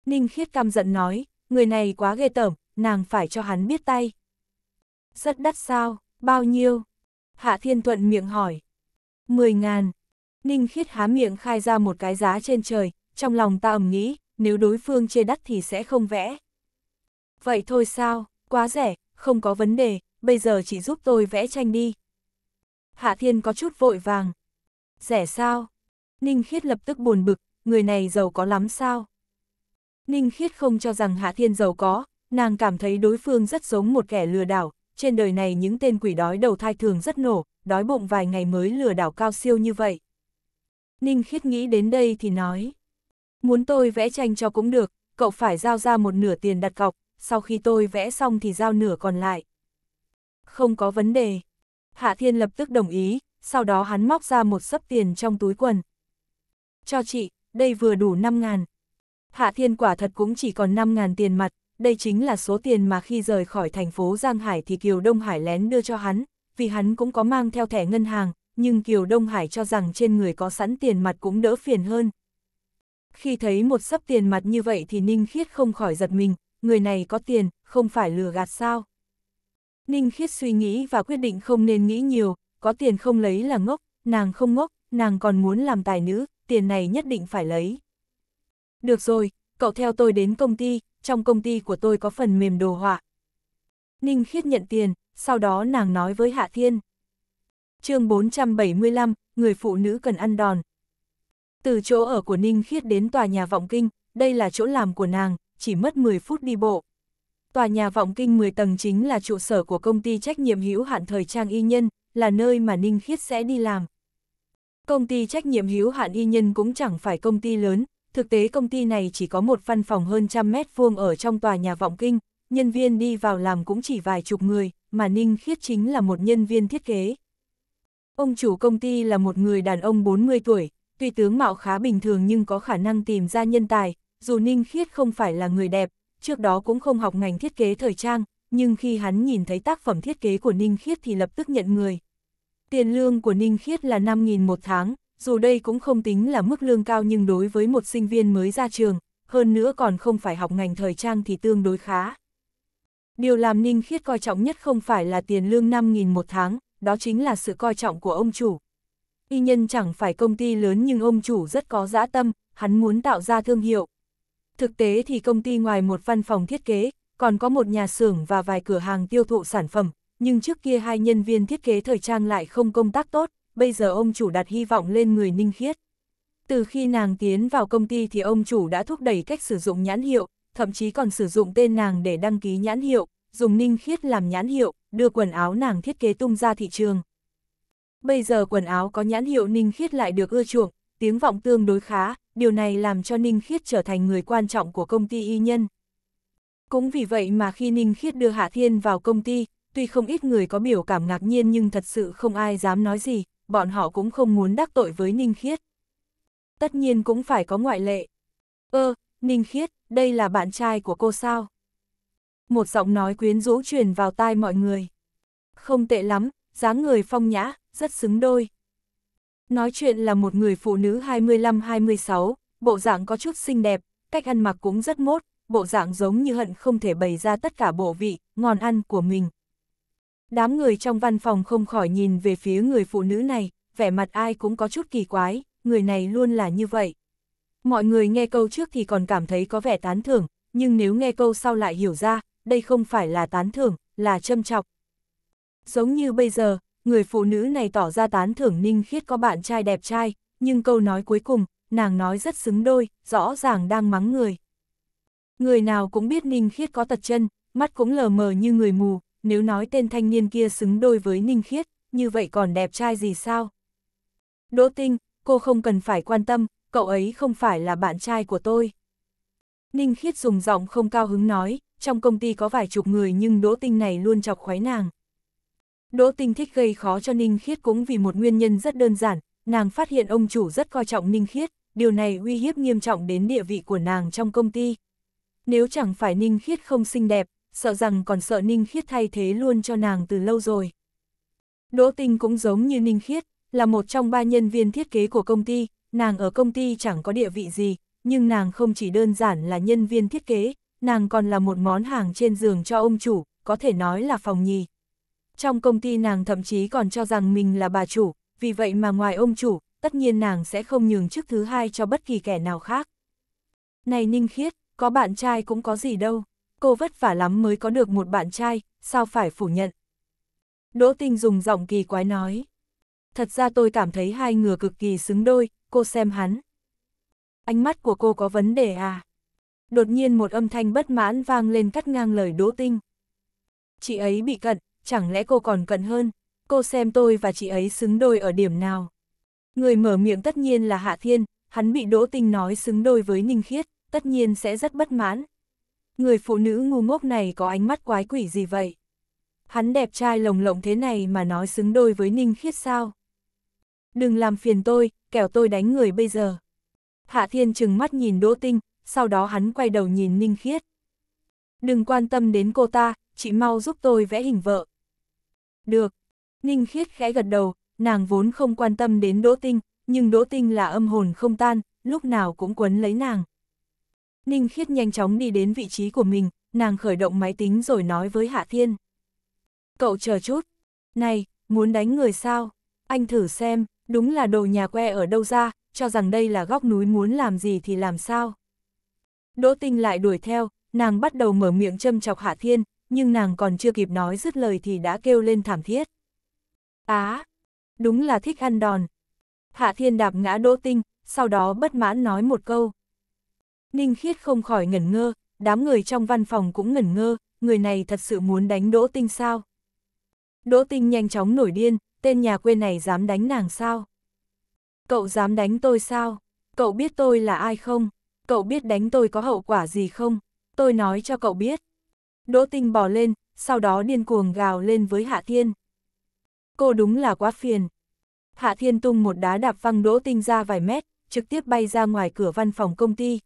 Ninh Khiết căm giận nói, người này quá ghê tởm, nàng phải cho hắn biết tay. Rất đắt sao, bao nhiêu? Hạ Thiên Thuận miệng hỏi. Mười ngàn. Ninh Khiết há miệng khai ra một cái giá trên trời, trong lòng ta ầm nghĩ, nếu đối phương chê đắt thì sẽ không vẽ. Vậy thôi sao, quá rẻ, không có vấn đề, bây giờ chỉ giúp tôi vẽ tranh đi. Hạ Thiên có chút vội vàng. Rẻ sao? Ninh Khiết lập tức buồn bực, người này giàu có lắm sao? Ninh Khiết không cho rằng Hạ Thiên giàu có, nàng cảm thấy đối phương rất giống một kẻ lừa đảo, trên đời này những tên quỷ đói đầu thai thường rất nổ, đói bụng vài ngày mới lừa đảo cao siêu như vậy. Ninh khiết nghĩ đến đây thì nói, muốn tôi vẽ tranh cho cũng được, cậu phải giao ra một nửa tiền đặt cọc, sau khi tôi vẽ xong thì giao nửa còn lại. Không có vấn đề. Hạ Thiên lập tức đồng ý, sau đó hắn móc ra một sấp tiền trong túi quần. Cho chị, đây vừa đủ 5 ngàn. Hạ Thiên quả thật cũng chỉ còn 5 ngàn tiền mặt, đây chính là số tiền mà khi rời khỏi thành phố Giang Hải thì Kiều Đông Hải lén đưa cho hắn, vì hắn cũng có mang theo thẻ ngân hàng, nhưng Kiều Đông Hải cho rằng trên người có sẵn tiền mặt cũng đỡ phiền hơn. Khi thấy một sấp tiền mặt như vậy thì Ninh Khiết không khỏi giật mình, người này có tiền, không phải lừa gạt sao. Ninh Khiết suy nghĩ và quyết định không nên nghĩ nhiều, có tiền không lấy là ngốc, nàng không ngốc, nàng còn muốn làm tài nữ, tiền này nhất định phải lấy. Được rồi, cậu theo tôi đến công ty, trong công ty của tôi có phần mềm đồ họa. Ninh Khiết nhận tiền, sau đó nàng nói với Hạ Thiên. chương 475, người phụ nữ cần ăn đòn. Từ chỗ ở của Ninh Khiết đến tòa nhà Vọng Kinh, đây là chỗ làm của nàng, chỉ mất 10 phút đi bộ. Tòa nhà Vọng Kinh 10 tầng chính là trụ sở của công ty trách nhiệm hữu hạn thời trang y nhân, là nơi mà Ninh Khiết sẽ đi làm. Công ty trách nhiệm hữu hạn y nhân cũng chẳng phải công ty lớn, Thực tế công ty này chỉ có một văn phòng hơn trăm mét vuông ở trong tòa nhà Vọng Kinh, nhân viên đi vào làm cũng chỉ vài chục người, mà Ninh Khiết chính là một nhân viên thiết kế. Ông chủ công ty là một người đàn ông 40 tuổi, tuy tướng mạo khá bình thường nhưng có khả năng tìm ra nhân tài, dù Ninh Khiết không phải là người đẹp, trước đó cũng không học ngành thiết kế thời trang, nhưng khi hắn nhìn thấy tác phẩm thiết kế của Ninh Khiết thì lập tức nhận người. Tiền lương của Ninh Khiết là 5.000 một tháng, dù đây cũng không tính là mức lương cao nhưng đối với một sinh viên mới ra trường, hơn nữa còn không phải học ngành thời trang thì tương đối khá. Điều làm Ninh Khiết coi trọng nhất không phải là tiền lương 5.000 một tháng, đó chính là sự coi trọng của ông chủ. Y nhân chẳng phải công ty lớn nhưng ông chủ rất có dã tâm, hắn muốn tạo ra thương hiệu. Thực tế thì công ty ngoài một văn phòng thiết kế, còn có một nhà xưởng và vài cửa hàng tiêu thụ sản phẩm, nhưng trước kia hai nhân viên thiết kế thời trang lại không công tác tốt, bây giờ ông chủ đặt hy vọng lên người Ninh Khiết. Từ khi nàng tiến vào công ty thì ông chủ đã thúc đẩy cách sử dụng nhãn hiệu, thậm chí còn sử dụng tên nàng để đăng ký nhãn hiệu, dùng Ninh Khiết làm nhãn hiệu, đưa quần áo nàng thiết kế tung ra thị trường. Bây giờ quần áo có nhãn hiệu Ninh Khiết lại được ưa chuộng, tiếng vọng tương đối khá, điều này làm cho Ninh Khiết trở thành người quan trọng của công ty y nhân. Cũng vì vậy mà khi Ninh Khiết đưa Hạ Thiên vào công ty, tuy không ít người có biểu cảm ngạc nhiên nhưng thật sự không ai dám nói gì, bọn họ cũng không muốn đắc tội với Ninh Khiết. Tất nhiên cũng phải có ngoại lệ. Ơ, ờ, Ninh Khiết, đây là bạn trai của cô sao? Một giọng nói quyến rũ truyền vào tai mọi người. Không tệ lắm, dáng người phong nhã, rất xứng đôi. Nói chuyện là một người phụ nữ 25-26, bộ dạng có chút xinh đẹp, cách ăn mặc cũng rất mốt, bộ dạng giống như hận không thể bày ra tất cả bộ vị, ngon ăn của mình, Đám người trong văn phòng không khỏi nhìn về phía người phụ nữ này, vẻ mặt ai cũng có chút kỳ quái, người này luôn là như vậy. Mọi người nghe câu trước thì còn cảm thấy có vẻ tán thưởng, nhưng nếu nghe câu sau lại hiểu ra, đây không phải là tán thưởng, là châm chọc. Giống như bây giờ, người phụ nữ này tỏ ra tán thưởng Ninh Khiết có bạn trai đẹp trai, nhưng câu nói cuối cùng, nàng nói rất xứng đôi, rõ ràng đang mắng người. Người nào cũng biết Ninh Khiết có tật chân, mắt cũng lờ mờ như người mù, nếu nói tên thanh niên kia xứng đôi với Ninh Khiết, như vậy còn đẹp trai gì sao? Đỗ Tinh, cô không cần phải quan tâm, cậu ấy không phải là bạn trai của tôi. Ninh Khiết dùng giọng không cao hứng nói, trong công ty có vài chục người nhưng Đỗ Tinh này luôn chọc khoái nàng. Đỗ Tinh thích gây khó cho Ninh Khiết cũng vì một nguyên nhân rất đơn giản, nàng phát hiện ông chủ rất coi trọng Ninh Khiết, điều này uy hiếp nghiêm trọng đến địa vị của nàng trong công ty. Nếu chẳng phải Ninh Khiết không xinh đẹp, sợ rằng còn sợ Ninh Khiết thay thế luôn cho nàng từ lâu rồi. Đỗ Tinh cũng giống như Ninh Khiết, là một trong ba nhân viên thiết kế của công ty, nàng ở công ty chẳng có địa vị gì, nhưng nàng không chỉ đơn giản là nhân viên thiết kế, nàng còn là một món hàng trên giường cho ông chủ, có thể nói là phòng nhì. Trong công ty nàng thậm chí còn cho rằng mình là bà chủ, vì vậy mà ngoài ông chủ, tất nhiên nàng sẽ không nhường chức thứ hai cho bất kỳ kẻ nào khác. Này Ninh Khiết, có bạn trai cũng có gì đâu cô vất vả lắm mới có được một bạn trai, sao phải phủ nhận. Đỗ Tinh dùng giọng kỳ quái nói. Thật ra tôi cảm thấy hai người cực kỳ xứng đôi, cô xem hắn. Ánh mắt của cô có vấn đề à? Đột nhiên một âm thanh bất mãn vang lên cắt ngang lời Đỗ Tinh. Chị ấy bị cận, chẳng lẽ cô còn cận hơn? Cô xem tôi và chị ấy xứng đôi ở điểm nào? Người mở miệng tất nhiên là Hạ Thiên, hắn bị Đỗ Tinh nói xứng đôi với Ninh Khiết, tất nhiên sẽ rất bất mãn. Người phụ nữ ngu ngốc này có ánh mắt quái quỷ gì vậy? Hắn đẹp trai lồng lộng thế này mà nói xứng đôi với Ninh Khiết sao? Đừng làm phiền tôi, kẻo tôi đánh người bây giờ. Hạ Thiên trừng mắt nhìn Đỗ Tinh, sau đó hắn quay đầu nhìn Ninh Khiết. Đừng quan tâm đến cô ta, chị mau giúp tôi vẽ hình vợ. Được. Ninh Khiết khẽ gật đầu, nàng vốn không quan tâm đến Đỗ Tinh, nhưng Đỗ Tinh là âm hồn không tan, lúc nào cũng quấn lấy nàng. Ninh Khiết nhanh chóng đi đến vị trí của mình, nàng khởi động máy tính rồi nói với Hạ Thiên. Cậu chờ chút. Này, muốn đánh người sao? Anh thử xem, đúng là đồ nhà que ở đâu ra, cho rằng đây là góc núi muốn làm gì thì làm sao. Đỗ Tinh lại đuổi theo, nàng bắt đầu mở miệng châm chọc Hạ Thiên, nhưng nàng còn chưa kịp nói dứt lời thì đã kêu lên thảm thiết. Á, đúng là thích ăn đòn. Hạ Thiên đạp ngã Đỗ Tinh, sau đó bất mãn nói một câu. Ninh Khiết không khỏi ngẩn ngơ, đám người trong văn phòng cũng ngẩn ngơ, người này thật sự muốn đánh Đỗ Tinh sao? Đỗ Tinh nhanh chóng nổi điên, tên nhà quê này dám đánh nàng sao? Cậu dám đánh tôi sao? Cậu biết tôi là ai không? Cậu biết đánh tôi có hậu quả gì không? Tôi nói cho cậu biết. Đỗ Tinh bỏ lên, sau đó điên cuồng gào lên với Hạ Thiên. Cô đúng là quá phiền. Hạ Thiên tung một đá đạp văng Đỗ Tinh ra vài mét, trực tiếp bay ra ngoài cửa văn phòng công ty,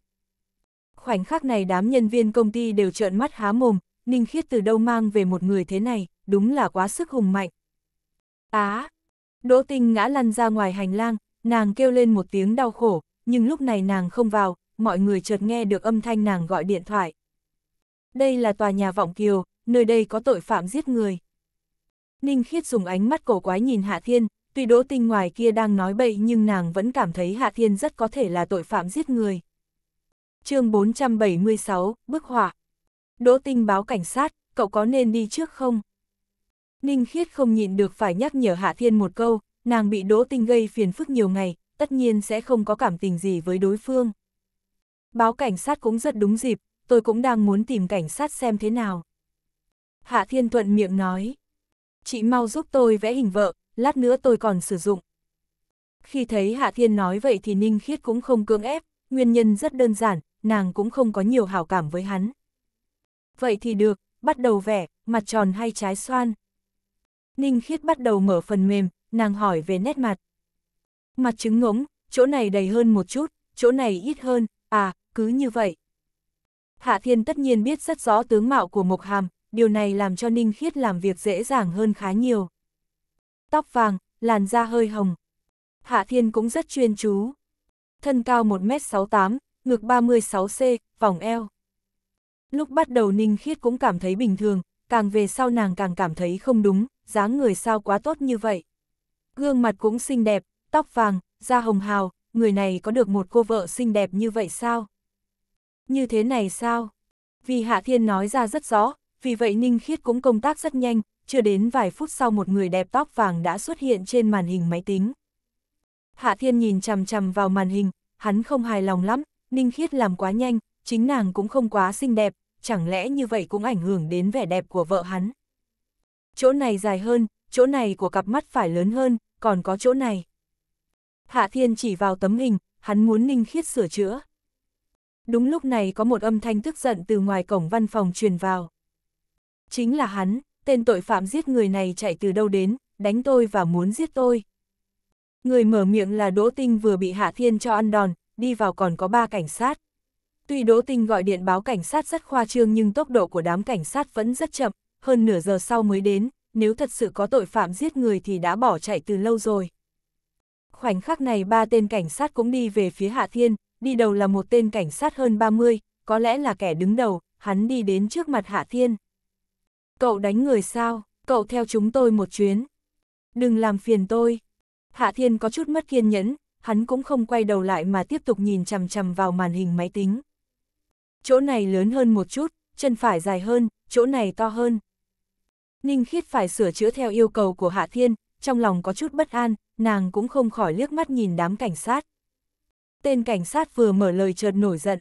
Khoảnh khắc này đám nhân viên công ty đều trợn mắt há mồm, Ninh Khiết từ đâu mang về một người thế này, đúng là quá sức hùng mạnh. Á! À, Đỗ Tinh ngã lăn ra ngoài hành lang, nàng kêu lên một tiếng đau khổ, nhưng lúc này nàng không vào, mọi người chợt nghe được âm thanh nàng gọi điện thoại. Đây là tòa nhà Vọng Kiều, nơi đây có tội phạm giết người. Ninh Khiết dùng ánh mắt cổ quái nhìn Hạ Thiên, tuy Đỗ Tinh ngoài kia đang nói bậy nhưng nàng vẫn cảm thấy Hạ Thiên rất có thể là tội phạm giết người chương 476, bức họa. Đỗ Tinh báo cảnh sát, cậu có nên đi trước không? Ninh Khiết không nhịn được phải nhắc nhở Hạ Thiên một câu, nàng bị Đỗ Tinh gây phiền phức nhiều ngày, tất nhiên sẽ không có cảm tình gì với đối phương. Báo cảnh sát cũng rất đúng dịp, tôi cũng đang muốn tìm cảnh sát xem thế nào. Hạ Thiên thuận miệng nói. Chị mau giúp tôi vẽ hình vợ, lát nữa tôi còn sử dụng. Khi thấy Hạ Thiên nói vậy thì Ninh Khiết cũng không cưỡng ép, nguyên nhân rất đơn giản, nàng cũng không có nhiều hảo cảm với hắn. Vậy thì được, bắt đầu vẽ, mặt tròn hay trái xoan. Ninh Khiết bắt đầu mở phần mềm, nàng hỏi về nét mặt. Mặt trứng ngỗng, chỗ này đầy hơn một chút, chỗ này ít hơn, à, cứ như vậy. Hạ Thiên tất nhiên biết rất rõ tướng mạo của Mộc Hàm, điều này làm cho Ninh Khiết làm việc dễ dàng hơn khá nhiều. Tóc vàng, làn da hơi hồng. Hạ Thiên cũng rất chuyên chú. Thân cao 1m68, ngực 36C, vòng eo. Lúc bắt đầu Ninh Khiết cũng cảm thấy bình thường, càng về sau nàng càng cảm thấy không đúng, dáng người sao quá tốt như vậy. Gương mặt cũng xinh đẹp, tóc vàng, da hồng hào, người này có được một cô vợ xinh đẹp như vậy sao? Như thế này sao? Vì Hạ Thiên nói ra rất rõ, vì vậy Ninh Khiết cũng công tác rất nhanh, chưa đến vài phút sau một người đẹp tóc vàng đã xuất hiện trên màn hình máy tính. Hạ Thiên nhìn chằm chằm vào màn hình, hắn không hài lòng lắm, Ninh Khiết làm quá nhanh, chính nàng cũng không quá xinh đẹp, chẳng lẽ như vậy cũng ảnh hưởng đến vẻ đẹp của vợ hắn. Chỗ này dài hơn, chỗ này của cặp mắt phải lớn hơn, còn có chỗ này. Hạ Thiên chỉ vào tấm hình, hắn muốn Ninh Khiết sửa chữa. Đúng lúc này có một âm thanh tức giận từ ngoài cổng văn phòng truyền vào. Chính là hắn, tên tội phạm giết người này chạy từ đâu đến, đánh tôi và muốn giết tôi. Người mở miệng là Đỗ Tinh vừa bị Hạ Thiên cho ăn đòn, đi vào còn có ba cảnh sát. Tuy Đỗ Tinh gọi điện báo cảnh sát rất khoa trương nhưng tốc độ của đám cảnh sát vẫn rất chậm, hơn nửa giờ sau mới đến, nếu thật sự có tội phạm giết người thì đã bỏ chạy từ lâu rồi. Khoảnh khắc này ba tên cảnh sát cũng đi về phía Hạ Thiên, đi đầu là một tên cảnh sát hơn 30, có lẽ là kẻ đứng đầu, hắn đi đến trước mặt Hạ Thiên. Cậu đánh người sao, cậu theo chúng tôi một chuyến. Đừng làm phiền tôi. Hạ Thiên có chút mất kiên nhẫn, hắn cũng không quay đầu lại mà tiếp tục nhìn chằm chằm vào màn hình máy tính. Chỗ này lớn hơn một chút, chân phải dài hơn, chỗ này to hơn. Ninh Khiết phải sửa chữa theo yêu cầu của Hạ Thiên, trong lòng có chút bất an, nàng cũng không khỏi liếc mắt nhìn đám cảnh sát. Tên cảnh sát vừa mở lời chợt nổi giận.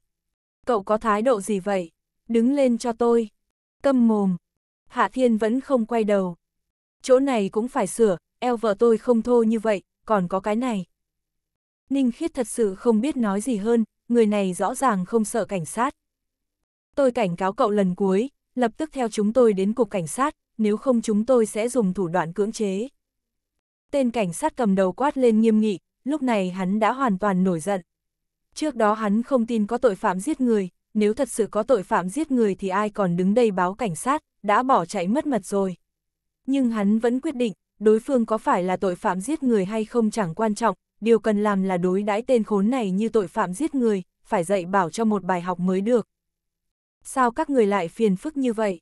Cậu có thái độ gì vậy? Đứng lên cho tôi. Câm mồm. Hạ Thiên vẫn không quay đầu. Chỗ này cũng phải sửa, eo vợ tôi không thô như vậy, còn có cái này. Ninh Khiết thật sự không biết nói gì hơn, người này rõ ràng không sợ cảnh sát. Tôi cảnh cáo cậu lần cuối, lập tức theo chúng tôi đến cục cảnh sát, nếu không chúng tôi sẽ dùng thủ đoạn cưỡng chế. Tên cảnh sát cầm đầu quát lên nghiêm nghị, lúc này hắn đã hoàn toàn nổi giận. Trước đó hắn không tin có tội phạm giết người, nếu thật sự có tội phạm giết người thì ai còn đứng đây báo cảnh sát, đã bỏ chạy mất mật rồi. Nhưng hắn vẫn quyết định, đối phương có phải là tội phạm giết người hay không chẳng quan trọng, điều cần làm là đối đãi tên khốn này như tội phạm giết người, phải dạy bảo cho một bài học mới được. Sao các người lại phiền phức như vậy?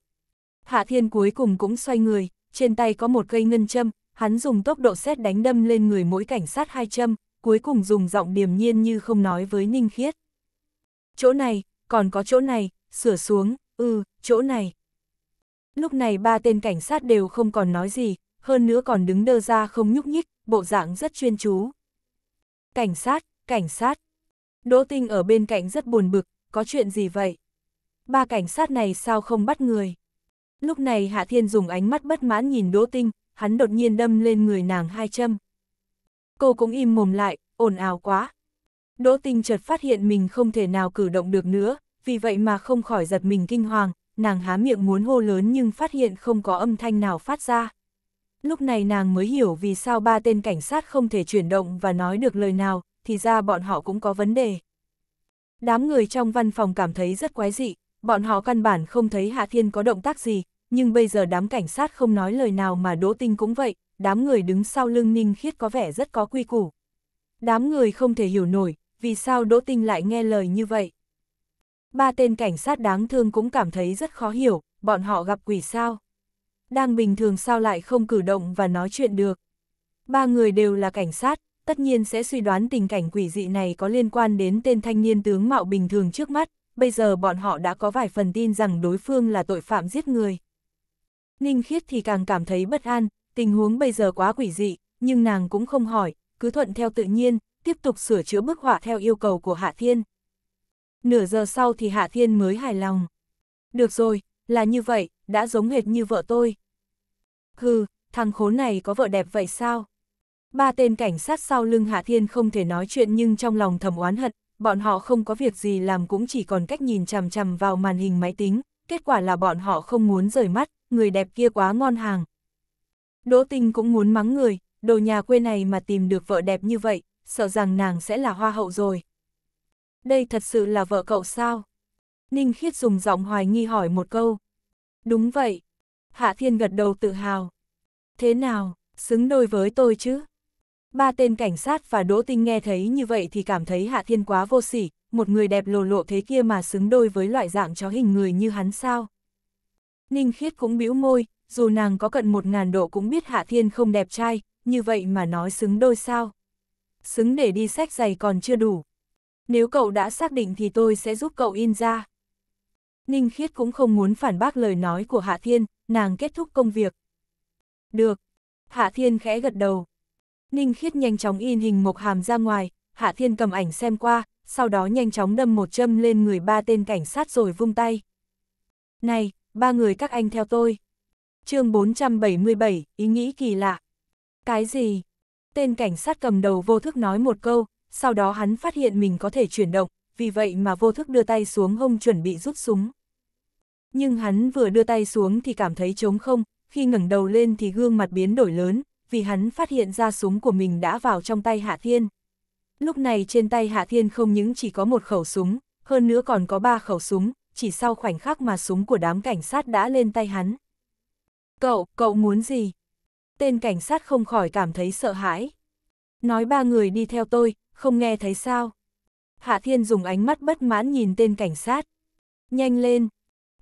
Hạ Thiên cuối cùng cũng xoay người, trên tay có một cây ngân châm, hắn dùng tốc độ xét đánh đâm lên người mỗi cảnh sát hai châm, cuối cùng dùng giọng điềm nhiên như không nói với Ninh Khiết. Chỗ này, còn có chỗ này, sửa xuống, ừ, chỗ này. Lúc này ba tên cảnh sát đều không còn nói gì, hơn nữa còn đứng đơ ra không nhúc nhích, bộ dạng rất chuyên chú cảnh sát, cảnh sát. Đỗ Tinh ở bên cạnh rất buồn bực, có chuyện gì vậy? Ba cảnh sát này sao không bắt người? Lúc này Hạ Thiên dùng ánh mắt bất mãn nhìn Đỗ Tinh, hắn đột nhiên đâm lên người nàng hai châm. Cô cũng im mồm lại, ồn ào quá. Đỗ Tinh chợt phát hiện mình không thể nào cử động được nữa, vì vậy mà không khỏi giật mình kinh hoàng, nàng há miệng muốn hô lớn nhưng phát hiện không có âm thanh nào phát ra lúc này nàng mới hiểu vì sao ba tên cảnh sát không thể chuyển động và nói được lời nào, thì ra bọn họ cũng có vấn đề. Đám người trong văn phòng cảm thấy rất quái dị, bọn họ căn bản không thấy Hạ Thiên có động tác gì, nhưng bây giờ đám cảnh sát không nói lời nào mà Đỗ Tinh cũng vậy, đám người đứng sau lưng Ninh Khiết có vẻ rất có quy củ. Đám người không thể hiểu nổi, vì sao Đỗ Tinh lại nghe lời như vậy. Ba tên cảnh sát đáng thương cũng cảm thấy rất khó hiểu, bọn họ gặp quỷ sao đang bình thường sao lại không cử động và nói chuyện được. Ba người đều là cảnh sát, tất nhiên sẽ suy đoán tình cảnh quỷ dị này có liên quan đến tên thanh niên tướng mạo bình thường trước mắt, bây giờ bọn họ đã có vài phần tin rằng đối phương là tội phạm giết người. Ninh Khiết thì càng cảm thấy bất an, tình huống bây giờ quá quỷ dị, nhưng nàng cũng không hỏi, cứ thuận theo tự nhiên, tiếp tục sửa chữa bức họa theo yêu cầu của Hạ Thiên. Nửa giờ sau thì Hạ Thiên mới hài lòng. Được rồi, là như vậy, đã giống hệt như vợ tôi. Hừ, thằng khốn này có vợ đẹp vậy sao? Ba tên cảnh sát sau lưng Hạ Thiên không thể nói chuyện nhưng trong lòng thầm oán hận, bọn họ không có việc gì làm cũng chỉ còn cách nhìn chằm chằm vào màn hình máy tính, kết quả là bọn họ không muốn rời mắt, người đẹp kia quá ngon hàng. Đỗ Tinh cũng muốn mắng người, đồ nhà quê này mà tìm được vợ đẹp như vậy, sợ rằng nàng sẽ là hoa hậu rồi. Đây thật sự là vợ cậu sao? Ninh Khiết dùng giọng hoài nghi hỏi một câu. Đúng vậy, Hạ Thiên gật đầu tự hào. Thế nào, xứng đôi với tôi chứ? Ba tên cảnh sát và Đỗ Tinh nghe thấy như vậy thì cảm thấy Hạ Thiên quá vô sỉ, một người đẹp lồ lộ thế kia mà xứng đôi với loại dạng chó hình người như hắn sao. Ninh Khiết cũng bĩu môi, dù nàng có cận một ngàn độ cũng biết Hạ Thiên không đẹp trai, như vậy mà nói xứng đôi sao. Xứng để đi sách giày còn chưa đủ. Nếu cậu đã xác định thì tôi sẽ giúp cậu in ra. Ninh Khiết cũng không muốn phản bác lời nói của Hạ Thiên, nàng kết thúc công việc. Được. Hạ Thiên khẽ gật đầu. Ninh Khiết nhanh chóng in hình Mộc Hàm ra ngoài, Hạ Thiên cầm ảnh xem qua, sau đó nhanh chóng đâm một châm lên người ba tên cảnh sát rồi vung tay. Này, ba người các anh theo tôi. chương 477, ý nghĩ kỳ lạ. Cái gì? Tên cảnh sát cầm đầu vô thức nói một câu, sau đó hắn phát hiện mình có thể chuyển động, vì vậy mà vô thức đưa tay xuống hông chuẩn bị rút súng nhưng hắn vừa đưa tay xuống thì cảm thấy trống không, khi ngẩng đầu lên thì gương mặt biến đổi lớn, vì hắn phát hiện ra súng của mình đã vào trong tay Hạ Thiên. Lúc này trên tay Hạ Thiên không những chỉ có một khẩu súng, hơn nữa còn có ba khẩu súng, chỉ sau khoảnh khắc mà súng của đám cảnh sát đã lên tay hắn. Cậu, cậu muốn gì? Tên cảnh sát không khỏi cảm thấy sợ hãi. Nói ba người đi theo tôi, không nghe thấy sao? Hạ Thiên dùng ánh mắt bất mãn nhìn tên cảnh sát. Nhanh lên,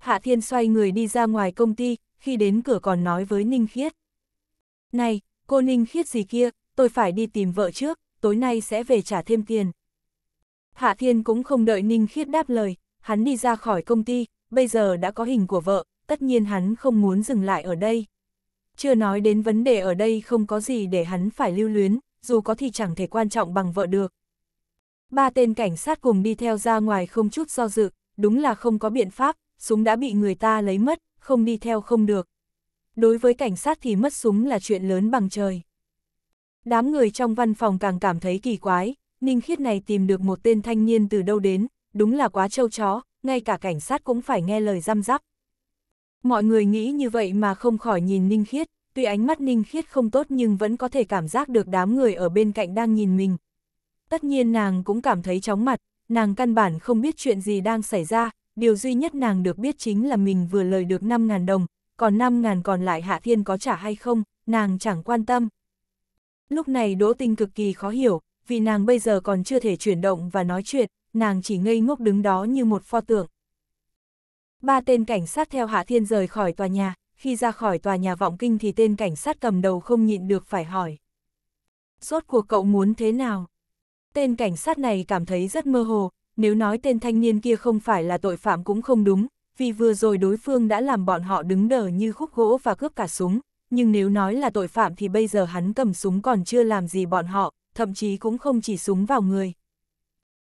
Hạ Thiên xoay người đi ra ngoài công ty, khi đến cửa còn nói với Ninh Khiết. Này, cô Ninh Khiết gì kia, tôi phải đi tìm vợ trước, tối nay sẽ về trả thêm tiền. Hạ Thiên cũng không đợi Ninh Khiết đáp lời, hắn đi ra khỏi công ty, bây giờ đã có hình của vợ, tất nhiên hắn không muốn dừng lại ở đây. Chưa nói đến vấn đề ở đây không có gì để hắn phải lưu luyến, dù có thì chẳng thể quan trọng bằng vợ được. Ba tên cảnh sát cùng đi theo ra ngoài không chút do dự, đúng là không có biện pháp, súng đã bị người ta lấy mất, không đi theo không được. Đối với cảnh sát thì mất súng là chuyện lớn bằng trời. Đám người trong văn phòng càng cảm thấy kỳ quái, Ninh Khiết này tìm được một tên thanh niên từ đâu đến, đúng là quá trâu chó, ngay cả cảnh sát cũng phải nghe lời răm rắp. Mọi người nghĩ như vậy mà không khỏi nhìn Ninh Khiết, tuy ánh mắt Ninh Khiết không tốt nhưng vẫn có thể cảm giác được đám người ở bên cạnh đang nhìn mình. Tất nhiên nàng cũng cảm thấy chóng mặt, nàng căn bản không biết chuyện gì đang xảy ra, điều duy nhất nàng được biết chính là mình vừa lời được 5.000 đồng, còn 5.000 còn lại Hạ Thiên có trả hay không, nàng chẳng quan tâm. Lúc này Đỗ Tinh cực kỳ khó hiểu, vì nàng bây giờ còn chưa thể chuyển động và nói chuyện, nàng chỉ ngây ngốc đứng đó như một pho tượng. Ba tên cảnh sát theo Hạ Thiên rời khỏi tòa nhà, khi ra khỏi tòa nhà vọng kinh thì tên cảnh sát cầm đầu không nhịn được phải hỏi. Rốt cuộc cậu muốn thế nào? Tên cảnh sát này cảm thấy rất mơ hồ, nếu nói tên thanh niên kia không phải là tội phạm cũng không đúng, vì vừa rồi đối phương đã làm bọn họ đứng đờ như khúc gỗ và cướp cả súng, nhưng nếu nói là tội phạm thì bây giờ hắn cầm súng còn chưa làm gì bọn họ, thậm chí cũng không chỉ súng vào người.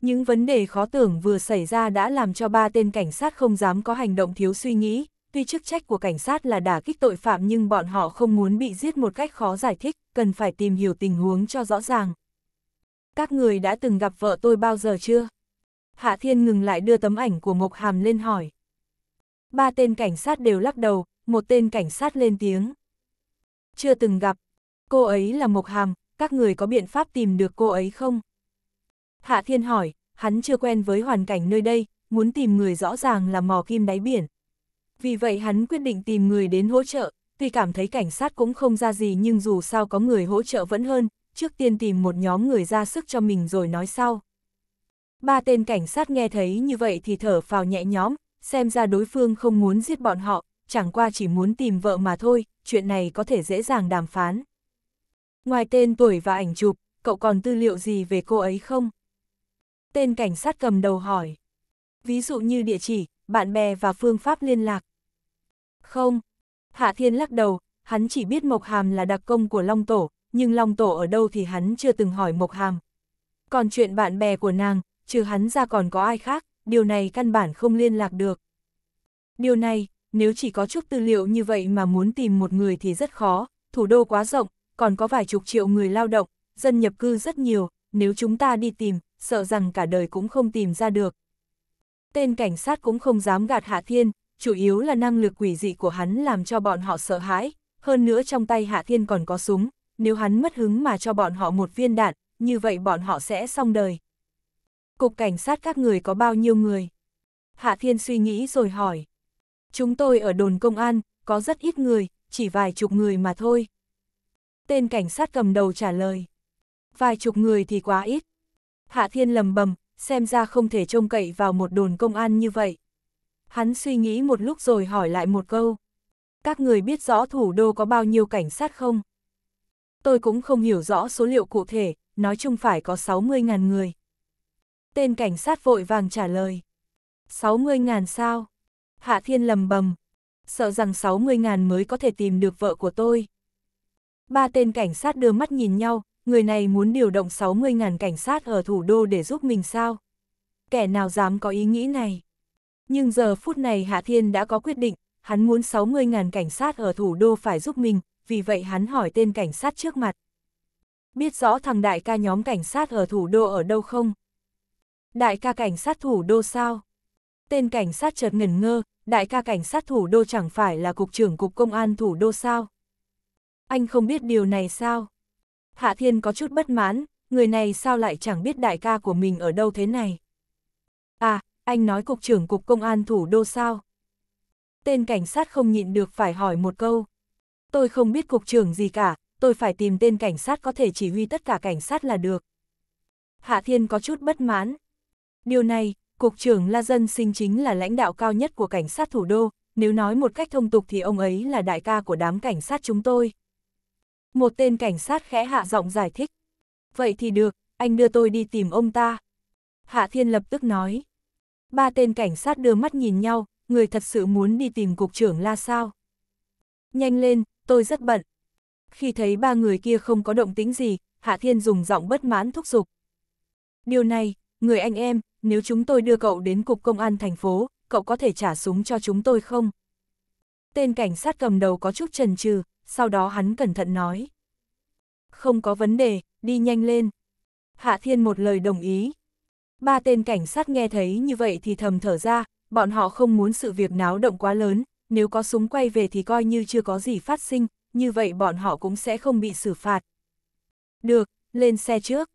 Những vấn đề khó tưởng vừa xảy ra đã làm cho ba tên cảnh sát không dám có hành động thiếu suy nghĩ, tuy chức trách của cảnh sát là đả kích tội phạm nhưng bọn họ không muốn bị giết một cách khó giải thích, cần phải tìm hiểu tình huống cho rõ ràng. Các người đã từng gặp vợ tôi bao giờ chưa? Hạ Thiên ngừng lại đưa tấm ảnh của Mộc Hàm lên hỏi. Ba tên cảnh sát đều lắc đầu, một tên cảnh sát lên tiếng. Chưa từng gặp, cô ấy là Mộc Hàm, các người có biện pháp tìm được cô ấy không? Hạ Thiên hỏi, hắn chưa quen với hoàn cảnh nơi đây, muốn tìm người rõ ràng là mò kim đáy biển. Vì vậy hắn quyết định tìm người đến hỗ trợ, tuy cảm thấy cảnh sát cũng không ra gì nhưng dù sao có người hỗ trợ vẫn hơn, trước tiên tìm một nhóm người ra sức cho mình rồi nói sau. Ba tên cảnh sát nghe thấy như vậy thì thở phào nhẹ nhõm, xem ra đối phương không muốn giết bọn họ, chẳng qua chỉ muốn tìm vợ mà thôi, chuyện này có thể dễ dàng đàm phán. Ngoài tên tuổi và ảnh chụp, cậu còn tư liệu gì về cô ấy không? Tên cảnh sát cầm đầu hỏi. Ví dụ như địa chỉ, bạn bè và phương pháp liên lạc. Không. Hạ Thiên lắc đầu, hắn chỉ biết Mộc Hàm là đặc công của Long Tổ, nhưng Long Tổ ở đâu thì hắn chưa từng hỏi Mộc Hàm. Còn chuyện bạn bè của nàng, trừ hắn ra còn có ai khác, điều này căn bản không liên lạc được. Điều này, nếu chỉ có chút tư liệu như vậy mà muốn tìm một người thì rất khó, thủ đô quá rộng, còn có vài chục triệu người lao động, dân nhập cư rất nhiều, nếu chúng ta đi tìm, sợ rằng cả đời cũng không tìm ra được. Tên cảnh sát cũng không dám gạt Hạ Thiên, chủ yếu là năng lực quỷ dị của hắn làm cho bọn họ sợ hãi, hơn nữa trong tay Hạ Thiên còn có súng, nếu hắn mất hứng mà cho bọn họ một viên đạn, như vậy bọn họ sẽ xong đời cục cảnh sát các người có bao nhiêu người? Hạ Thiên suy nghĩ rồi hỏi. Chúng tôi ở đồn công an, có rất ít người, chỉ vài chục người mà thôi. Tên cảnh sát cầm đầu trả lời. Vài chục người thì quá ít. Hạ Thiên lầm bầm, xem ra không thể trông cậy vào một đồn công an như vậy. Hắn suy nghĩ một lúc rồi hỏi lại một câu. Các người biết rõ thủ đô có bao nhiêu cảnh sát không? Tôi cũng không hiểu rõ số liệu cụ thể, nói chung phải có 60.000 người tên cảnh sát vội vàng trả lời. 60 ngàn sao? Hạ Thiên lầm bầm. Sợ rằng 60 ngàn mới có thể tìm được vợ của tôi. Ba tên cảnh sát đưa mắt nhìn nhau, người này muốn điều động 60 ngàn cảnh sát ở thủ đô để giúp mình sao? Kẻ nào dám có ý nghĩ này? Nhưng giờ phút này Hạ Thiên đã có quyết định, hắn muốn 60 ngàn cảnh sát ở thủ đô phải giúp mình, vì vậy hắn hỏi tên cảnh sát trước mặt. Biết rõ thằng đại ca nhóm cảnh sát ở thủ đô ở đâu không? Đại ca cảnh sát thủ đô sao? Tên cảnh sát chợt ngẩn ngơ, đại ca cảnh sát thủ đô chẳng phải là cục trưởng cục công an thủ đô sao? Anh không biết điều này sao? Hạ Thiên có chút bất mãn, người này sao lại chẳng biết đại ca của mình ở đâu thế này? À, anh nói cục trưởng cục công an thủ đô sao? Tên cảnh sát không nhịn được phải hỏi một câu. Tôi không biết cục trưởng gì cả, tôi phải tìm tên cảnh sát có thể chỉ huy tất cả cảnh sát là được. Hạ Thiên có chút bất mãn. Điều này, Cục trưởng La Dân Sinh chính là lãnh đạo cao nhất của cảnh sát thủ đô, nếu nói một cách thông tục thì ông ấy là đại ca của đám cảnh sát chúng tôi. Một tên cảnh sát khẽ hạ giọng giải thích. Vậy thì được, anh đưa tôi đi tìm ông ta. Hạ Thiên lập tức nói. Ba tên cảnh sát đưa mắt nhìn nhau, người thật sự muốn đi tìm cục trưởng la sao. Nhanh lên, tôi rất bận. Khi thấy ba người kia không có động tính gì, Hạ Thiên dùng giọng bất mãn thúc giục. Điều này, người anh em, nếu chúng tôi đưa cậu đến cục công an thành phố, cậu có thể trả súng cho chúng tôi không? Tên cảnh sát cầm đầu có chút chần chừ, sau đó hắn cẩn thận nói. Không có vấn đề, đi nhanh lên. Hạ Thiên một lời đồng ý. Ba tên cảnh sát nghe thấy như vậy thì thầm thở ra, bọn họ không muốn sự việc náo động quá lớn, nếu có súng quay về thì coi như chưa có gì phát sinh, như vậy bọn họ cũng sẽ không bị xử phạt. Được, lên xe trước.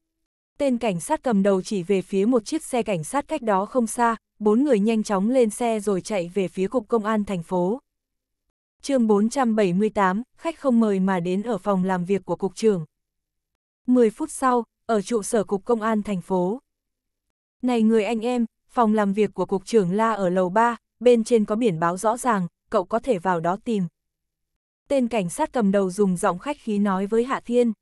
Tên cảnh sát cầm đầu chỉ về phía một chiếc xe cảnh sát cách đó không xa, bốn người nhanh chóng lên xe rồi chạy về phía cục công an thành phố. chương 478, khách không mời mà đến ở phòng làm việc của cục trưởng. 10 phút sau, ở trụ sở cục công an thành phố. Này người anh em, phòng làm việc của cục trưởng La ở lầu 3, bên trên có biển báo rõ ràng, cậu có thể vào đó tìm. Tên cảnh sát cầm đầu dùng giọng khách khí nói với Hạ Thiên.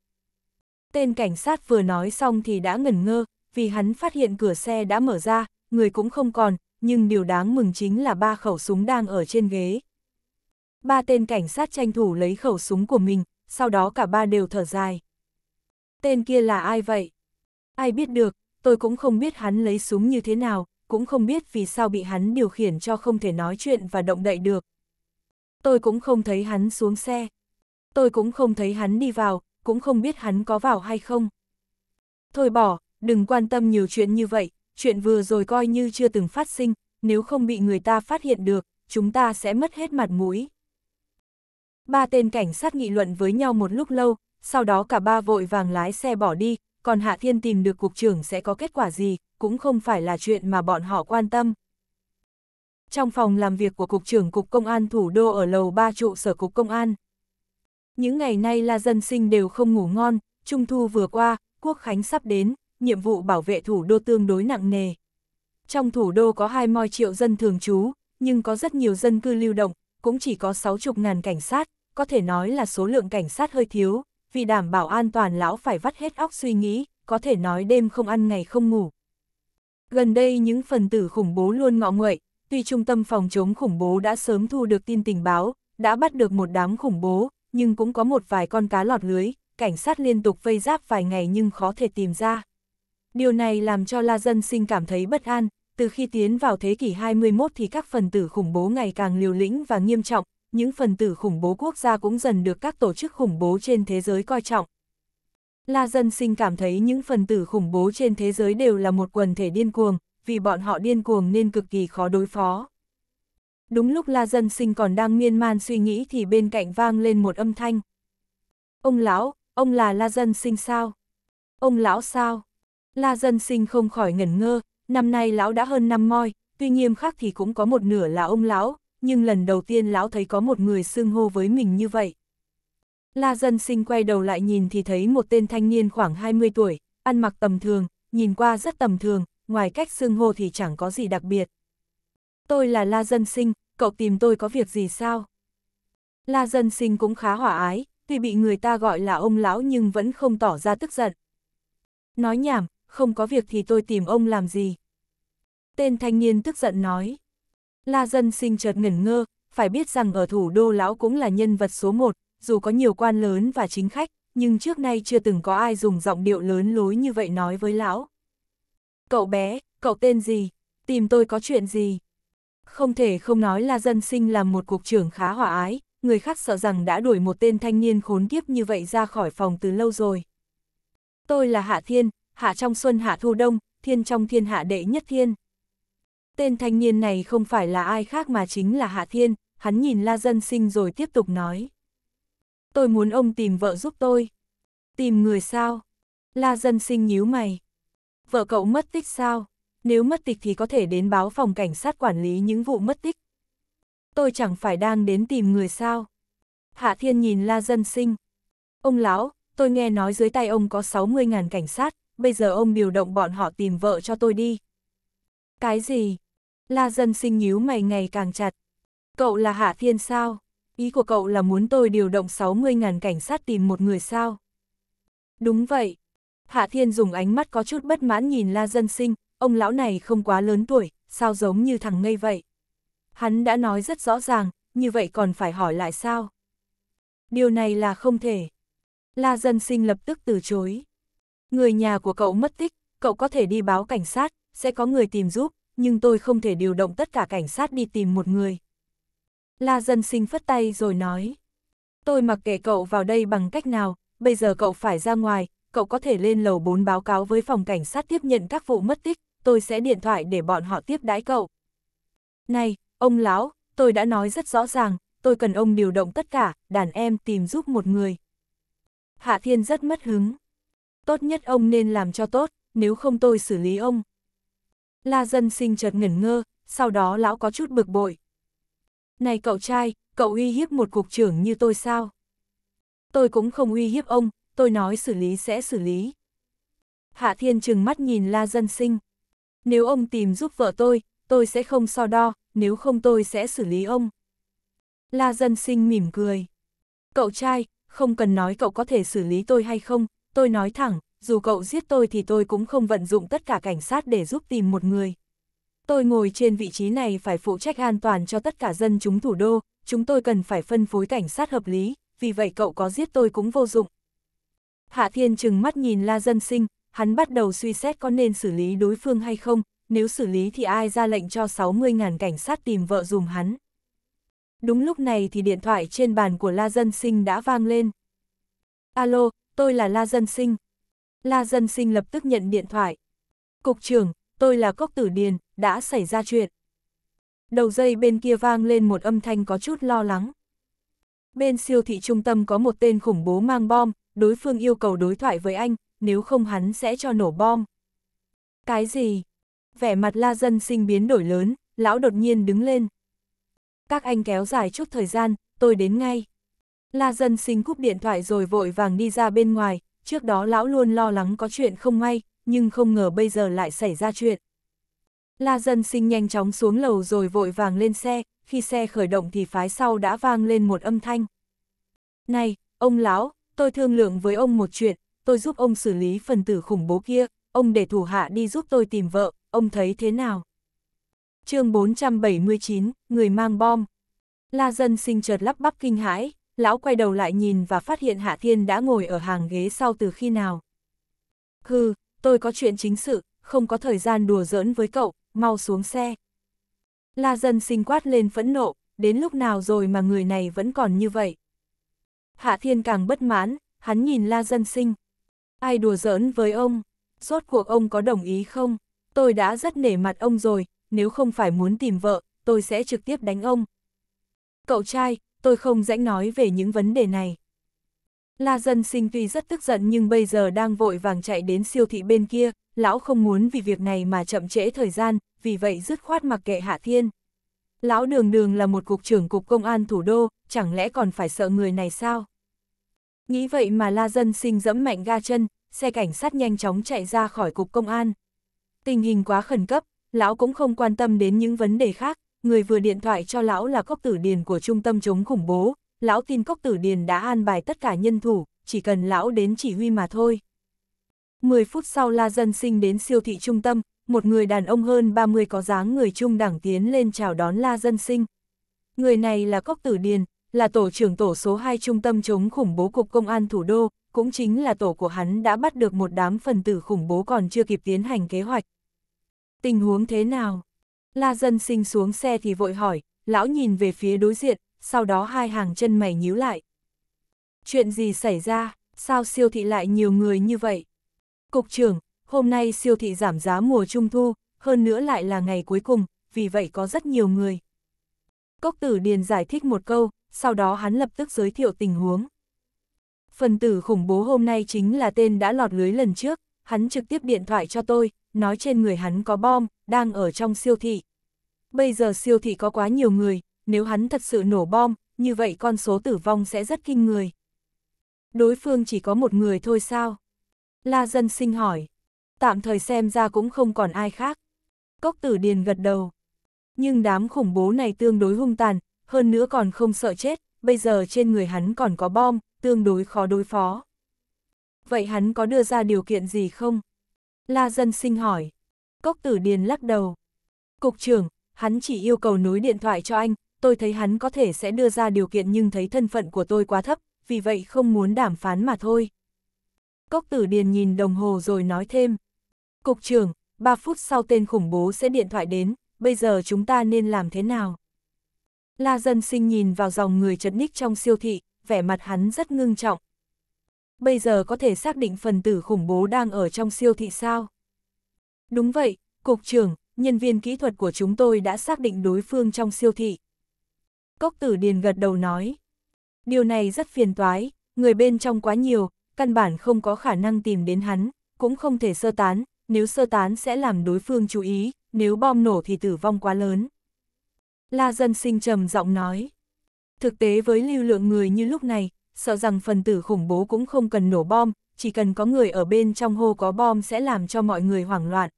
Tên cảnh sát vừa nói xong thì đã ngẩn ngơ, vì hắn phát hiện cửa xe đã mở ra, người cũng không còn, nhưng điều đáng mừng chính là ba khẩu súng đang ở trên ghế. Ba tên cảnh sát tranh thủ lấy khẩu súng của mình, sau đó cả ba đều thở dài. Tên kia là ai vậy? Ai biết được, tôi cũng không biết hắn lấy súng như thế nào, cũng không biết vì sao bị hắn điều khiển cho không thể nói chuyện và động đậy được. Tôi cũng không thấy hắn xuống xe. Tôi cũng không thấy hắn đi vào, cũng không biết hắn có vào hay không. Thôi bỏ, đừng quan tâm nhiều chuyện như vậy, chuyện vừa rồi coi như chưa từng phát sinh, nếu không bị người ta phát hiện được, chúng ta sẽ mất hết mặt mũi. Ba tên cảnh sát nghị luận với nhau một lúc lâu, sau đó cả ba vội vàng lái xe bỏ đi, còn Hạ Thiên tìm được cục trưởng sẽ có kết quả gì, cũng không phải là chuyện mà bọn họ quan tâm. Trong phòng làm việc của Cục trưởng Cục Công an thủ đô ở lầu 3 trụ sở Cục Công an, những ngày nay là dân sinh đều không ngủ ngon, Trung Thu vừa qua, Quốc Khánh sắp đến, nhiệm vụ bảo vệ thủ đô tương đối nặng nề. Trong thủ đô có hai 20 triệu dân thường trú, nhưng có rất nhiều dân cư lưu động, cũng chỉ có 60 ngàn cảnh sát, có thể nói là số lượng cảnh sát hơi thiếu, vì đảm bảo an toàn lão phải vắt hết óc suy nghĩ, có thể nói đêm không ăn ngày không ngủ. Gần đây những phần tử khủng bố luôn ngọ nguậy, tuy Trung tâm Phòng chống khủng bố đã sớm thu được tin tình báo, đã bắt được một đám khủng bố, nhưng cũng có một vài con cá lọt lưới, cảnh sát liên tục vây giáp vài ngày nhưng khó thể tìm ra. Điều này làm cho La Dân Sinh cảm thấy bất an, từ khi tiến vào thế kỷ 21 thì các phần tử khủng bố ngày càng liều lĩnh và nghiêm trọng, những phần tử khủng bố quốc gia cũng dần được các tổ chức khủng bố trên thế giới coi trọng. La Dân Sinh cảm thấy những phần tử khủng bố trên thế giới đều là một quần thể điên cuồng, vì bọn họ điên cuồng nên cực kỳ khó đối phó. Đúng lúc La Dân Sinh còn đang miên man suy nghĩ thì bên cạnh vang lên một âm thanh. Ông lão, ông là La Dân Sinh sao? Ông lão sao? La Dân Sinh không khỏi ngẩn ngơ, năm nay lão đã hơn năm moi, tuy nghiêm khắc thì cũng có một nửa là ông lão, nhưng lần đầu tiên lão thấy có một người xưng hô với mình như vậy. La Dân Sinh quay đầu lại nhìn thì thấy một tên thanh niên khoảng 20 tuổi, ăn mặc tầm thường, nhìn qua rất tầm thường, ngoài cách xưng hô thì chẳng có gì đặc biệt. Tôi là La Dân Sinh, cậu tìm tôi có việc gì sao? La dân sinh cũng khá hỏa ái, tuy bị người ta gọi là ông lão nhưng vẫn không tỏ ra tức giận. Nói nhảm, không có việc thì tôi tìm ông làm gì? Tên thanh niên tức giận nói. La dân sinh chợt ngẩn ngơ, phải biết rằng ở thủ đô lão cũng là nhân vật số một, dù có nhiều quan lớn và chính khách, nhưng trước nay chưa từng có ai dùng giọng điệu lớn lối như vậy nói với lão. Cậu bé, cậu tên gì? Tìm tôi có chuyện gì? Không thể không nói là dân sinh làm một cục trưởng khá hòa ái, người khác sợ rằng đã đuổi một tên thanh niên khốn kiếp như vậy ra khỏi phòng từ lâu rồi. Tôi là Hạ Thiên, Hạ trong xuân Hạ thu đông, Thiên trong thiên hạ đệ nhất thiên. Tên thanh niên này không phải là ai khác mà chính là Hạ Thiên, hắn nhìn La Dân Sinh rồi tiếp tục nói. Tôi muốn ông tìm vợ giúp tôi. Tìm người sao? La Dân Sinh nhíu mày. Vợ cậu mất tích sao? nếu mất tích thì có thể đến báo phòng cảnh sát quản lý những vụ mất tích. Tôi chẳng phải đang đến tìm người sao. Hạ Thiên nhìn La Dân Sinh. Ông lão, tôi nghe nói dưới tay ông có 60.000 cảnh sát, bây giờ ông điều động bọn họ tìm vợ cho tôi đi. Cái gì? La Dân Sinh nhíu mày ngày càng chặt. Cậu là Hạ Thiên sao? Ý của cậu là muốn tôi điều động 60.000 cảnh sát tìm một người sao? Đúng vậy. Hạ Thiên dùng ánh mắt có chút bất mãn nhìn La Dân Sinh, ông lão này không quá lớn tuổi, sao giống như thằng ngây vậy? Hắn đã nói rất rõ ràng, như vậy còn phải hỏi lại sao? Điều này là không thể. La dân sinh lập tức từ chối. Người nhà của cậu mất tích, cậu có thể đi báo cảnh sát, sẽ có người tìm giúp, nhưng tôi không thể điều động tất cả cảnh sát đi tìm một người. La dân sinh phất tay rồi nói. Tôi mặc kệ cậu vào đây bằng cách nào, bây giờ cậu phải ra ngoài, cậu có thể lên lầu 4 báo cáo với phòng cảnh sát tiếp nhận các vụ mất tích, tôi sẽ điện thoại để bọn họ tiếp đái cậu. Này, ông lão, tôi đã nói rất rõ ràng, tôi cần ông điều động tất cả, đàn em tìm giúp một người. Hạ Thiên rất mất hứng. Tốt nhất ông nên làm cho tốt, nếu không tôi xử lý ông. La dân sinh chợt ngẩn ngơ, sau đó lão có chút bực bội. Này cậu trai, cậu uy hiếp một cục trưởng như tôi sao? Tôi cũng không uy hiếp ông, tôi nói xử lý sẽ xử lý. Hạ Thiên trừng mắt nhìn La dân sinh. Nếu ông tìm giúp vợ tôi, tôi sẽ không so đo, nếu không tôi sẽ xử lý ông. La dân sinh mỉm cười. Cậu trai, không cần nói cậu có thể xử lý tôi hay không, tôi nói thẳng, dù cậu giết tôi thì tôi cũng không vận dụng tất cả cảnh sát để giúp tìm một người. Tôi ngồi trên vị trí này phải phụ trách an toàn cho tất cả dân chúng thủ đô, chúng tôi cần phải phân phối cảnh sát hợp lý, vì vậy cậu có giết tôi cũng vô dụng. Hạ Thiên chừng mắt nhìn La Dân Sinh, hắn bắt đầu suy xét có nên xử lý đối phương hay không, nếu xử lý thì ai ra lệnh cho 60.000 cảnh sát tìm vợ dùm hắn. Đúng lúc này thì điện thoại trên bàn của La Dân Sinh đã vang lên. Alo, tôi là La Dân Sinh. La Dân Sinh lập tức nhận điện thoại. Cục trưởng, tôi là Cốc Tử Điền, đã xảy ra chuyện. Đầu dây bên kia vang lên một âm thanh có chút lo lắng. Bên siêu thị trung tâm có một tên khủng bố mang bom, đối phương yêu cầu đối thoại với anh, nếu không hắn sẽ cho nổ bom. Cái gì? Vẻ mặt la dân sinh biến đổi lớn, lão đột nhiên đứng lên. Các anh kéo dài chút thời gian, tôi đến ngay. La dân sinh cúp điện thoại rồi vội vàng đi ra bên ngoài, trước đó lão luôn lo lắng có chuyện không may, nhưng không ngờ bây giờ lại xảy ra chuyện. La dân sinh nhanh chóng xuống lầu rồi vội vàng lên xe, khi xe khởi động thì phái sau đã vang lên một âm thanh. Này, ông lão, tôi thương lượng với ông một chuyện, tôi giúp ông xử lý phần tử khủng bố kia, ông để thủ hạ đi giúp tôi tìm vợ, ông thấy thế nào? chương 479, Người mang bom La dân sinh chợt lắp bắp kinh hãi, lão quay đầu lại nhìn và phát hiện Hạ Thiên đã ngồi ở hàng ghế sau từ khi nào. Hừ, tôi có chuyện chính sự, không có thời gian đùa giỡn với cậu, mau xuống xe. La dân sinh quát lên phẫn nộ, đến lúc nào rồi mà người này vẫn còn như vậy. Hạ Thiên càng bất mãn, hắn nhìn La dân sinh. Ai đùa giỡn với ông? Rốt cuộc ông có đồng ý không? Tôi đã rất nể mặt ông rồi, nếu không phải muốn tìm vợ, tôi sẽ trực tiếp đánh ông. Cậu trai, tôi không rãnh nói về những vấn đề này. La dân sinh tuy rất tức giận nhưng bây giờ đang vội vàng chạy đến siêu thị bên kia, lão không muốn vì việc này mà chậm trễ thời gian, vì vậy dứt khoát mặc kệ Hạ Thiên. Lão đường đường là một cục trưởng cục công an thủ đô, chẳng lẽ còn phải sợ người này sao? Nghĩ vậy mà la dân sinh dẫm mạnh ga chân, xe cảnh sát nhanh chóng chạy ra khỏi cục công an. Tình hình quá khẩn cấp, lão cũng không quan tâm đến những vấn đề khác, người vừa điện thoại cho lão là cốc tử điền của trung tâm chống khủng bố, lão tin cốc tử điền đã an bài tất cả nhân thủ, chỉ cần lão đến chỉ huy mà thôi. 10 phút sau la dân sinh đến siêu thị trung tâm, một người đàn ông hơn 30 có dáng người trung đẳng tiến lên chào đón la dân sinh. Người này là cốc tử điền, là tổ trưởng tổ số 2 trung tâm chống khủng bố cục công an thủ đô, cũng chính là tổ của hắn đã bắt được một đám phần tử khủng bố còn chưa kịp tiến hành kế hoạch. Tình huống thế nào? La dân sinh xuống xe thì vội hỏi, lão nhìn về phía đối diện, sau đó hai hàng chân mày nhíu lại. Chuyện gì xảy ra, sao siêu thị lại nhiều người như vậy? Cục trưởng, hôm nay siêu thị giảm giá mùa trung thu, hơn nữa lại là ngày cuối cùng, vì vậy có rất nhiều người. Cốc tử Điền giải thích một câu, sau đó hắn lập tức giới thiệu tình huống. Phần tử khủng bố hôm nay chính là tên đã lọt lưới lần trước, hắn trực tiếp điện thoại cho tôi, nói trên người hắn có bom, đang ở trong siêu thị. Bây giờ siêu thị có quá nhiều người, nếu hắn thật sự nổ bom, như vậy con số tử vong sẽ rất kinh người. Đối phương chỉ có một người thôi sao? La dân sinh hỏi. Tạm thời xem ra cũng không còn ai khác. Cốc tử điền gật đầu. Nhưng đám khủng bố này tương đối hung tàn, hơn nữa còn không sợ chết, bây giờ trên người hắn còn có bom, tương đối khó đối phó. Vậy hắn có đưa ra điều kiện gì không? La dân sinh hỏi. Cốc tử điền lắc đầu. Cục trưởng, hắn chỉ yêu cầu nối điện thoại cho anh, tôi thấy hắn có thể sẽ đưa ra điều kiện nhưng thấy thân phận của tôi quá thấp, vì vậy không muốn đàm phán mà thôi. Cốc tử điền nhìn đồng hồ rồi nói thêm. Cục trưởng, 3 phút sau tên khủng bố sẽ điện thoại đến, bây giờ chúng ta nên làm thế nào? La dân sinh nhìn vào dòng người chật ních trong siêu thị, vẻ mặt hắn rất ngưng trọng. Bây giờ có thể xác định phần tử khủng bố đang ở trong siêu thị sao? Đúng vậy, Cục trưởng, nhân viên kỹ thuật của chúng tôi đã xác định đối phương trong siêu thị. Cốc tử Điền gật đầu nói. Điều này rất phiền toái, người bên trong quá nhiều, căn bản không có khả năng tìm đến hắn, cũng không thể sơ tán, nếu sơ tán sẽ làm đối phương chú ý, nếu bom nổ thì tử vong quá lớn. La dân sinh trầm giọng nói. Thực tế với lưu lượng người như lúc này, sợ rằng phần tử khủng bố cũng không cần nổ bom, chỉ cần có người ở bên trong hô có bom sẽ làm cho mọi người hoảng loạn.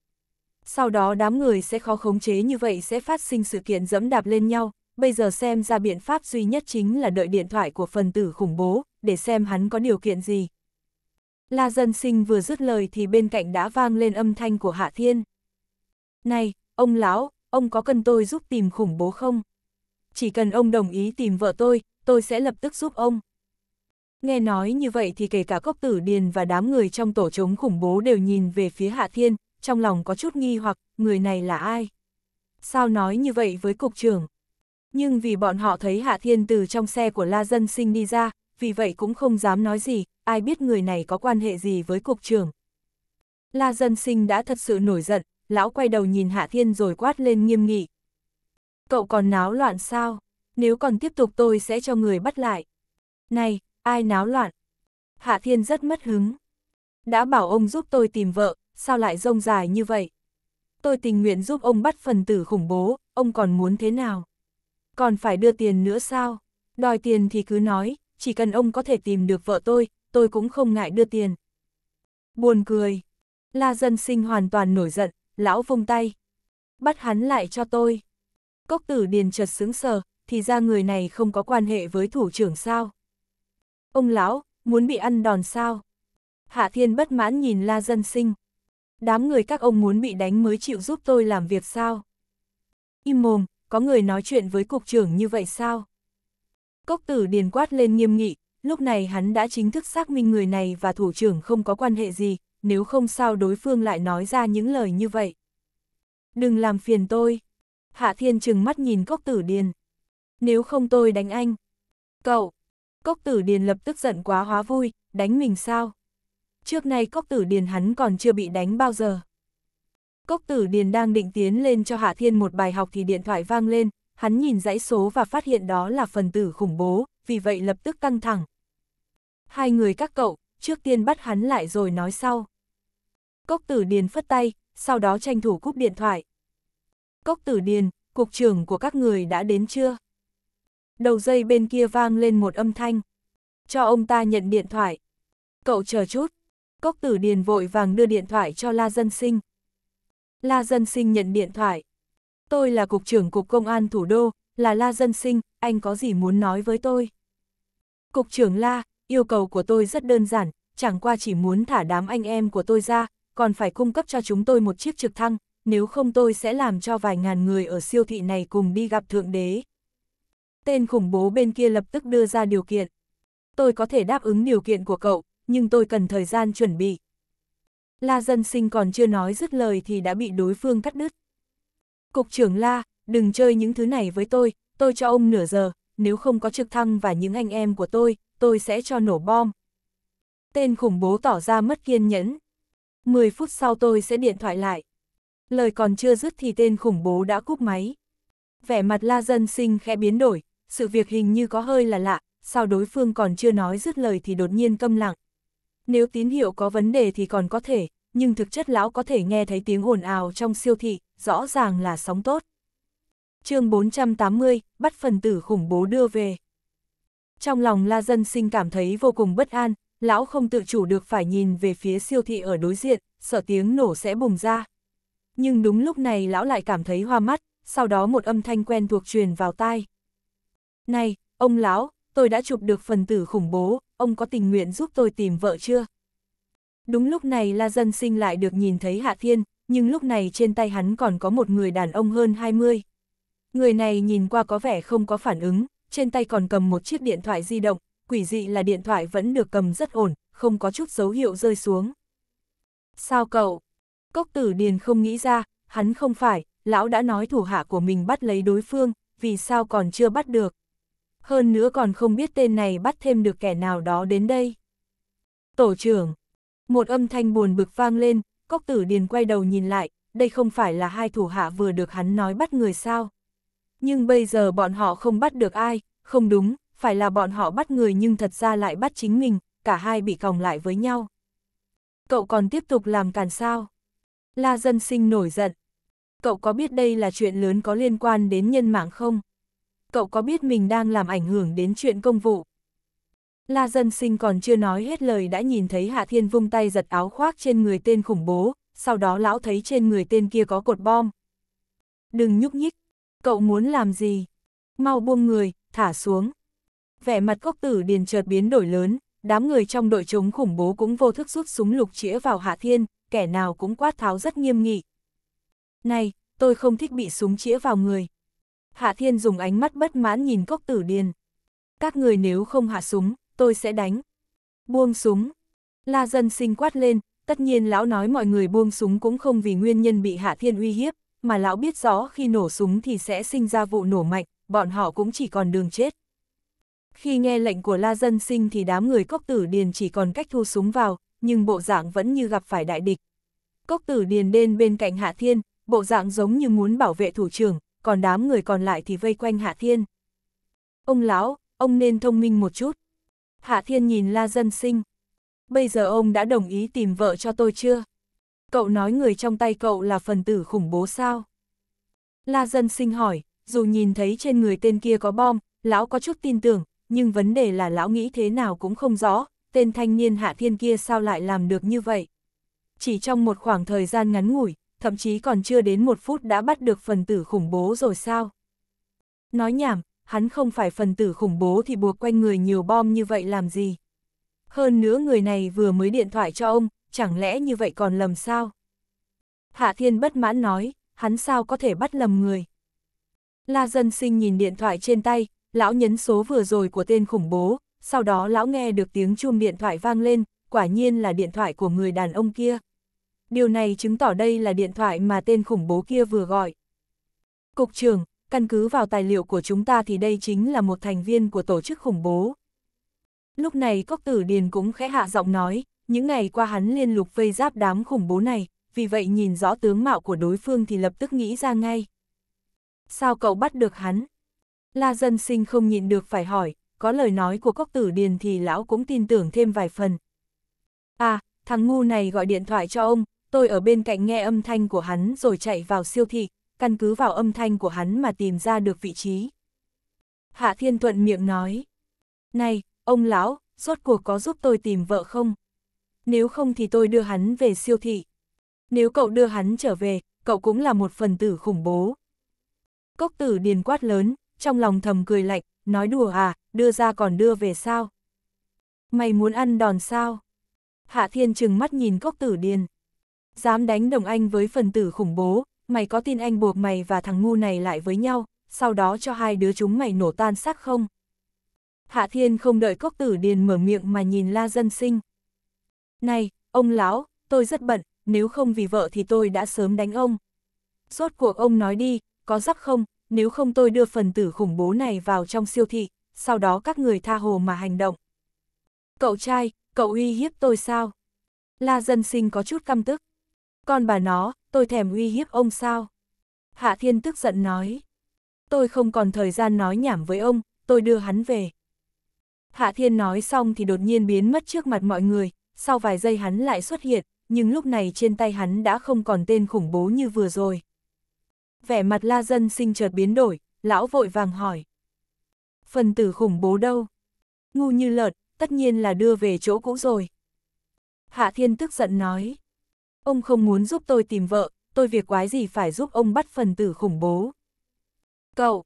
Sau đó đám người sẽ khó khống chế như vậy sẽ phát sinh sự kiện dẫm đạp lên nhau, bây giờ xem ra biện pháp duy nhất chính là đợi điện thoại của phần tử khủng bố, để xem hắn có điều kiện gì. La dân sinh vừa dứt lời thì bên cạnh đã vang lên âm thanh của Hạ Thiên. Này, ông lão, ông có cần tôi giúp tìm khủng bố không? Chỉ cần ông đồng ý tìm vợ tôi, tôi sẽ lập tức giúp ông. Nghe nói như vậy thì kể cả cốc tử điền và đám người trong tổ chống khủng bố đều nhìn về phía Hạ Thiên, trong lòng có chút nghi hoặc người này là ai? Sao nói như vậy với cục trưởng? Nhưng vì bọn họ thấy Hạ Thiên từ trong xe của La Dân Sinh đi ra, vì vậy cũng không dám nói gì, ai biết người này có quan hệ gì với cục trưởng. La Dân Sinh đã thật sự nổi giận, lão quay đầu nhìn Hạ Thiên rồi quát lên nghiêm nghị. Cậu còn náo loạn sao? Nếu còn tiếp tục tôi sẽ cho người bắt lại. Này, ai náo loạn? Hạ Thiên rất mất hứng. Đã bảo ông giúp tôi tìm vợ, sao lại rông dài như vậy? Tôi tình nguyện giúp ông bắt phần tử khủng bố, ông còn muốn thế nào? Còn phải đưa tiền nữa sao? Đòi tiền thì cứ nói, chỉ cần ông có thể tìm được vợ tôi, tôi cũng không ngại đưa tiền. Buồn cười. La dân sinh hoàn toàn nổi giận, lão vung tay. Bắt hắn lại cho tôi. Cốc tử điền chợt xứng sờ, thì ra người này không có quan hệ với thủ trưởng sao. Ông lão, muốn bị ăn đòn sao? Hạ thiên bất mãn nhìn la dân sinh. Đám người các ông muốn bị đánh mới chịu giúp tôi làm việc sao? Im mồm, có người nói chuyện với cục trưởng như vậy sao? Cốc tử điền quát lên nghiêm nghị, lúc này hắn đã chính thức xác minh người này và thủ trưởng không có quan hệ gì, nếu không sao đối phương lại nói ra những lời như vậy. Đừng làm phiền tôi. Hạ Thiên chừng mắt nhìn Cốc Tử Điền. Nếu không tôi đánh anh. Cậu. Cốc Tử Điền lập tức giận quá hóa vui, đánh mình sao? Trước nay Cốc Tử Điền hắn còn chưa bị đánh bao giờ. Cốc Tử Điền đang định tiến lên cho Hạ Thiên một bài học thì điện thoại vang lên, hắn nhìn dãy số và phát hiện đó là phần tử khủng bố, vì vậy lập tức căng thẳng. Hai người các cậu, trước tiên bắt hắn lại rồi nói sau. Cốc tử điền phất tay, sau đó tranh thủ cúp điện thoại. Cốc tử điền, cục trưởng của các người đã đến chưa? Đầu dây bên kia vang lên một âm thanh. Cho ông ta nhận điện thoại. Cậu chờ chút. Cốc tử điền vội vàng đưa điện thoại cho La Dân Sinh. La Dân Sinh nhận điện thoại. Tôi là cục trưởng cục công an thủ đô, là La Dân Sinh, anh có gì muốn nói với tôi? Cục trưởng La, yêu cầu của tôi rất đơn giản, chẳng qua chỉ muốn thả đám anh em của tôi ra, còn phải cung cấp cho chúng tôi một chiếc trực thăng, nếu không tôi sẽ làm cho vài ngàn người ở siêu thị này cùng đi gặp Thượng Đế. Tên khủng bố bên kia lập tức đưa ra điều kiện. Tôi có thể đáp ứng điều kiện của cậu, nhưng tôi cần thời gian chuẩn bị. La dân sinh còn chưa nói dứt lời thì đã bị đối phương cắt đứt. Cục trưởng La, đừng chơi những thứ này với tôi, tôi cho ông nửa giờ, nếu không có trực thăng và những anh em của tôi, tôi sẽ cho nổ bom. Tên khủng bố tỏ ra mất kiên nhẫn, 10 phút sau tôi sẽ điện thoại lại. Lời còn chưa dứt thì tên khủng bố đã cúp máy. Vẻ mặt la dân sinh khẽ biến đổi, sự việc hình như có hơi là lạ, sao đối phương còn chưa nói dứt lời thì đột nhiên câm lặng. Nếu tín hiệu có vấn đề thì còn có thể, nhưng thực chất lão có thể nghe thấy tiếng ồn ào trong siêu thị, rõ ràng là sóng tốt. chương 480, bắt phần tử khủng bố đưa về. Trong lòng La Dân Sinh cảm thấy vô cùng bất an, lão không tự chủ được phải nhìn về phía siêu thị ở đối diện, sợ tiếng nổ sẽ bùng ra. Nhưng đúng lúc này lão lại cảm thấy hoa mắt, sau đó một âm thanh quen thuộc truyền vào tai. Này, ông lão, tôi đã chụp được phần tử khủng bố, ông có tình nguyện giúp tôi tìm vợ chưa? Đúng lúc này La Dân Sinh lại được nhìn thấy Hạ Thiên, nhưng lúc này trên tay hắn còn có một người đàn ông hơn 20. Người này nhìn qua có vẻ không có phản ứng, trên tay còn cầm một chiếc điện thoại di động, quỷ dị là điện thoại vẫn được cầm rất ổn, không có chút dấu hiệu rơi xuống. Sao cậu? Cốc tử điền không nghĩ ra, hắn không phải, lão đã nói thủ hạ của mình bắt lấy đối phương, vì sao còn chưa bắt được. Hơn nữa còn không biết tên này bắt thêm được kẻ nào đó đến đây. Tổ trưởng, một âm thanh buồn bực vang lên, cốc tử điền quay đầu nhìn lại, đây không phải là hai thủ hạ vừa được hắn nói bắt người sao. Nhưng bây giờ bọn họ không bắt được ai, không đúng, phải là bọn họ bắt người nhưng thật ra lại bắt chính mình, cả hai bị còng lại với nhau. Cậu còn tiếp tục làm càn sao? La dân sinh nổi giận. Cậu có biết đây là chuyện lớn có liên quan đến nhân mạng không? Cậu có biết mình đang làm ảnh hưởng đến chuyện công vụ? La dân sinh còn chưa nói hết lời đã nhìn thấy Hạ Thiên vung tay giật áo khoác trên người tên khủng bố, sau đó lão thấy trên người tên kia có cột bom. Đừng nhúc nhích, cậu muốn làm gì? Mau buông người, thả xuống vẻ mặt cốc tử điền chợt biến đổi lớn, đám người trong đội chống khủng bố cũng vô thức rút súng lục chĩa vào Hạ Thiên, kẻ nào cũng quát tháo rất nghiêm nghị. Này, tôi không thích bị súng chĩa vào người. Hạ Thiên dùng ánh mắt bất mãn nhìn cốc tử điền. Các người nếu không hạ súng, tôi sẽ đánh. Buông súng. La dân sinh quát lên, tất nhiên lão nói mọi người buông súng cũng không vì nguyên nhân bị Hạ Thiên uy hiếp, mà lão biết rõ khi nổ súng thì sẽ sinh ra vụ nổ mạnh, bọn họ cũng chỉ còn đường chết. Khi nghe lệnh của La Dân Sinh thì đám người cốc tử điền chỉ còn cách thu súng vào, nhưng bộ dạng vẫn như gặp phải đại địch. Cốc tử điền đên bên cạnh Hạ Thiên, bộ dạng giống như muốn bảo vệ thủ trưởng, còn đám người còn lại thì vây quanh Hạ Thiên. Ông lão, ông nên thông minh một chút. Hạ Thiên nhìn La Dân Sinh. Bây giờ ông đã đồng ý tìm vợ cho tôi chưa? Cậu nói người trong tay cậu là phần tử khủng bố sao? La Dân Sinh hỏi, dù nhìn thấy trên người tên kia có bom, lão có chút tin tưởng, nhưng vấn đề là lão nghĩ thế nào cũng không rõ, tên thanh niên hạ thiên kia sao lại làm được như vậy. Chỉ trong một khoảng thời gian ngắn ngủi, thậm chí còn chưa đến một phút đã bắt được phần tử khủng bố rồi sao. Nói nhảm, hắn không phải phần tử khủng bố thì buộc quanh người nhiều bom như vậy làm gì. Hơn nữa người này vừa mới điện thoại cho ông, chẳng lẽ như vậy còn lầm sao? Hạ Thiên bất mãn nói, hắn sao có thể bắt lầm người? La dân sinh nhìn điện thoại trên tay, lão nhấn số vừa rồi của tên khủng bố, sau đó lão nghe được tiếng chuông điện thoại vang lên, quả nhiên là điện thoại của người đàn ông kia. Điều này chứng tỏ đây là điện thoại mà tên khủng bố kia vừa gọi. Cục trưởng, căn cứ vào tài liệu của chúng ta thì đây chính là một thành viên của tổ chức khủng bố. Lúc này Cốc Tử Điền cũng khẽ hạ giọng nói, những ngày qua hắn liên lục vây giáp đám khủng bố này, vì vậy nhìn rõ tướng mạo của đối phương thì lập tức nghĩ ra ngay. Sao cậu bắt được hắn? La dân sinh không nhịn được phải hỏi, có lời nói của cốc tử điền thì lão cũng tin tưởng thêm vài phần. À, thằng ngu này gọi điện thoại cho ông, tôi ở bên cạnh nghe âm thanh của hắn rồi chạy vào siêu thị, căn cứ vào âm thanh của hắn mà tìm ra được vị trí. Hạ Thiên Thuận miệng nói, này, ông lão, rốt cuộc có giúp tôi tìm vợ không? Nếu không thì tôi đưa hắn về siêu thị. Nếu cậu đưa hắn trở về, cậu cũng là một phần tử khủng bố. Cốc tử điền quát lớn, trong lòng thầm cười lạnh, nói đùa à, đưa ra còn đưa về sao? Mày muốn ăn đòn sao? Hạ Thiên trừng mắt nhìn cốc tử điền. Dám đánh đồng anh với phần tử khủng bố, mày có tin anh buộc mày và thằng ngu này lại với nhau, sau đó cho hai đứa chúng mày nổ tan xác không? Hạ Thiên không đợi cốc tử điền mở miệng mà nhìn La Dân Sinh. Này, ông lão, tôi rất bận, nếu không vì vợ thì tôi đã sớm đánh ông. Rốt cuộc ông nói đi, có rắc không, nếu không tôi đưa phần tử khủng bố này vào trong siêu thị, sau đó các người tha hồ mà hành động. Cậu trai, cậu uy hiếp tôi sao? La dân sinh có chút căm tức. Con bà nó, tôi thèm uy hiếp ông sao? Hạ Thiên tức giận nói. Tôi không còn thời gian nói nhảm với ông, tôi đưa hắn về. Hạ Thiên nói xong thì đột nhiên biến mất trước mặt mọi người, sau vài giây hắn lại xuất hiện, nhưng lúc này trên tay hắn đã không còn tên khủng bố như vừa rồi vẻ mặt la dân sinh chợt biến đổi, lão vội vàng hỏi. Phần tử khủng bố đâu? Ngu như lợt, tất nhiên là đưa về chỗ cũ rồi. Hạ Thiên tức giận nói. Ông không muốn giúp tôi tìm vợ, tôi việc quái gì phải giúp ông bắt phần tử khủng bố. Cậu,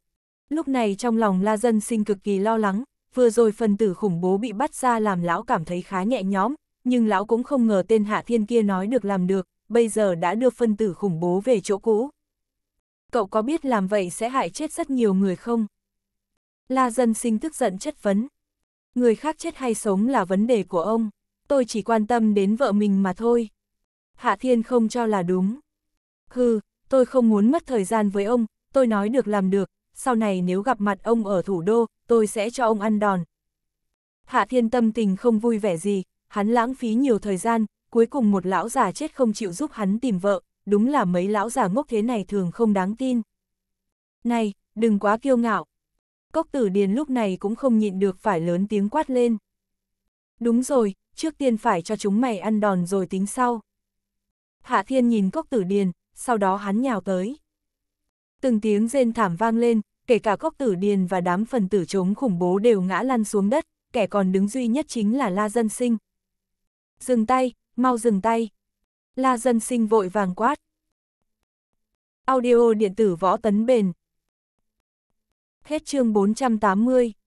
lúc này trong lòng la dân sinh cực kỳ lo lắng, vừa rồi phần tử khủng bố bị bắt ra làm lão cảm thấy khá nhẹ nhõm, nhưng lão cũng không ngờ tên Hạ Thiên kia nói được làm được, bây giờ đã đưa phần tử khủng bố về chỗ cũ cậu có biết làm vậy sẽ hại chết rất nhiều người không? La dân sinh tức giận chất vấn. Người khác chết hay sống là vấn đề của ông, tôi chỉ quan tâm đến vợ mình mà thôi. Hạ Thiên không cho là đúng. Hừ, tôi không muốn mất thời gian với ông, tôi nói được làm được, sau này nếu gặp mặt ông ở thủ đô, tôi sẽ cho ông ăn đòn. Hạ Thiên tâm tình không vui vẻ gì, hắn lãng phí nhiều thời gian, cuối cùng một lão già chết không chịu giúp hắn tìm vợ, đúng là mấy lão già ngốc thế này thường không đáng tin. Này, đừng quá kiêu ngạo. Cốc tử điền lúc này cũng không nhịn được phải lớn tiếng quát lên. Đúng rồi, trước tiên phải cho chúng mày ăn đòn rồi tính sau. Hạ thiên nhìn cốc tử điền, sau đó hắn nhào tới. Từng tiếng rên thảm vang lên, kể cả cốc tử điền và đám phần tử chống khủng bố đều ngã lăn xuống đất, kẻ còn đứng duy nhất chính là La Dân Sinh. Dừng tay, mau dừng tay. La dân sinh vội vàng quát. Audio điện tử võ tấn bền. Hết chương 480.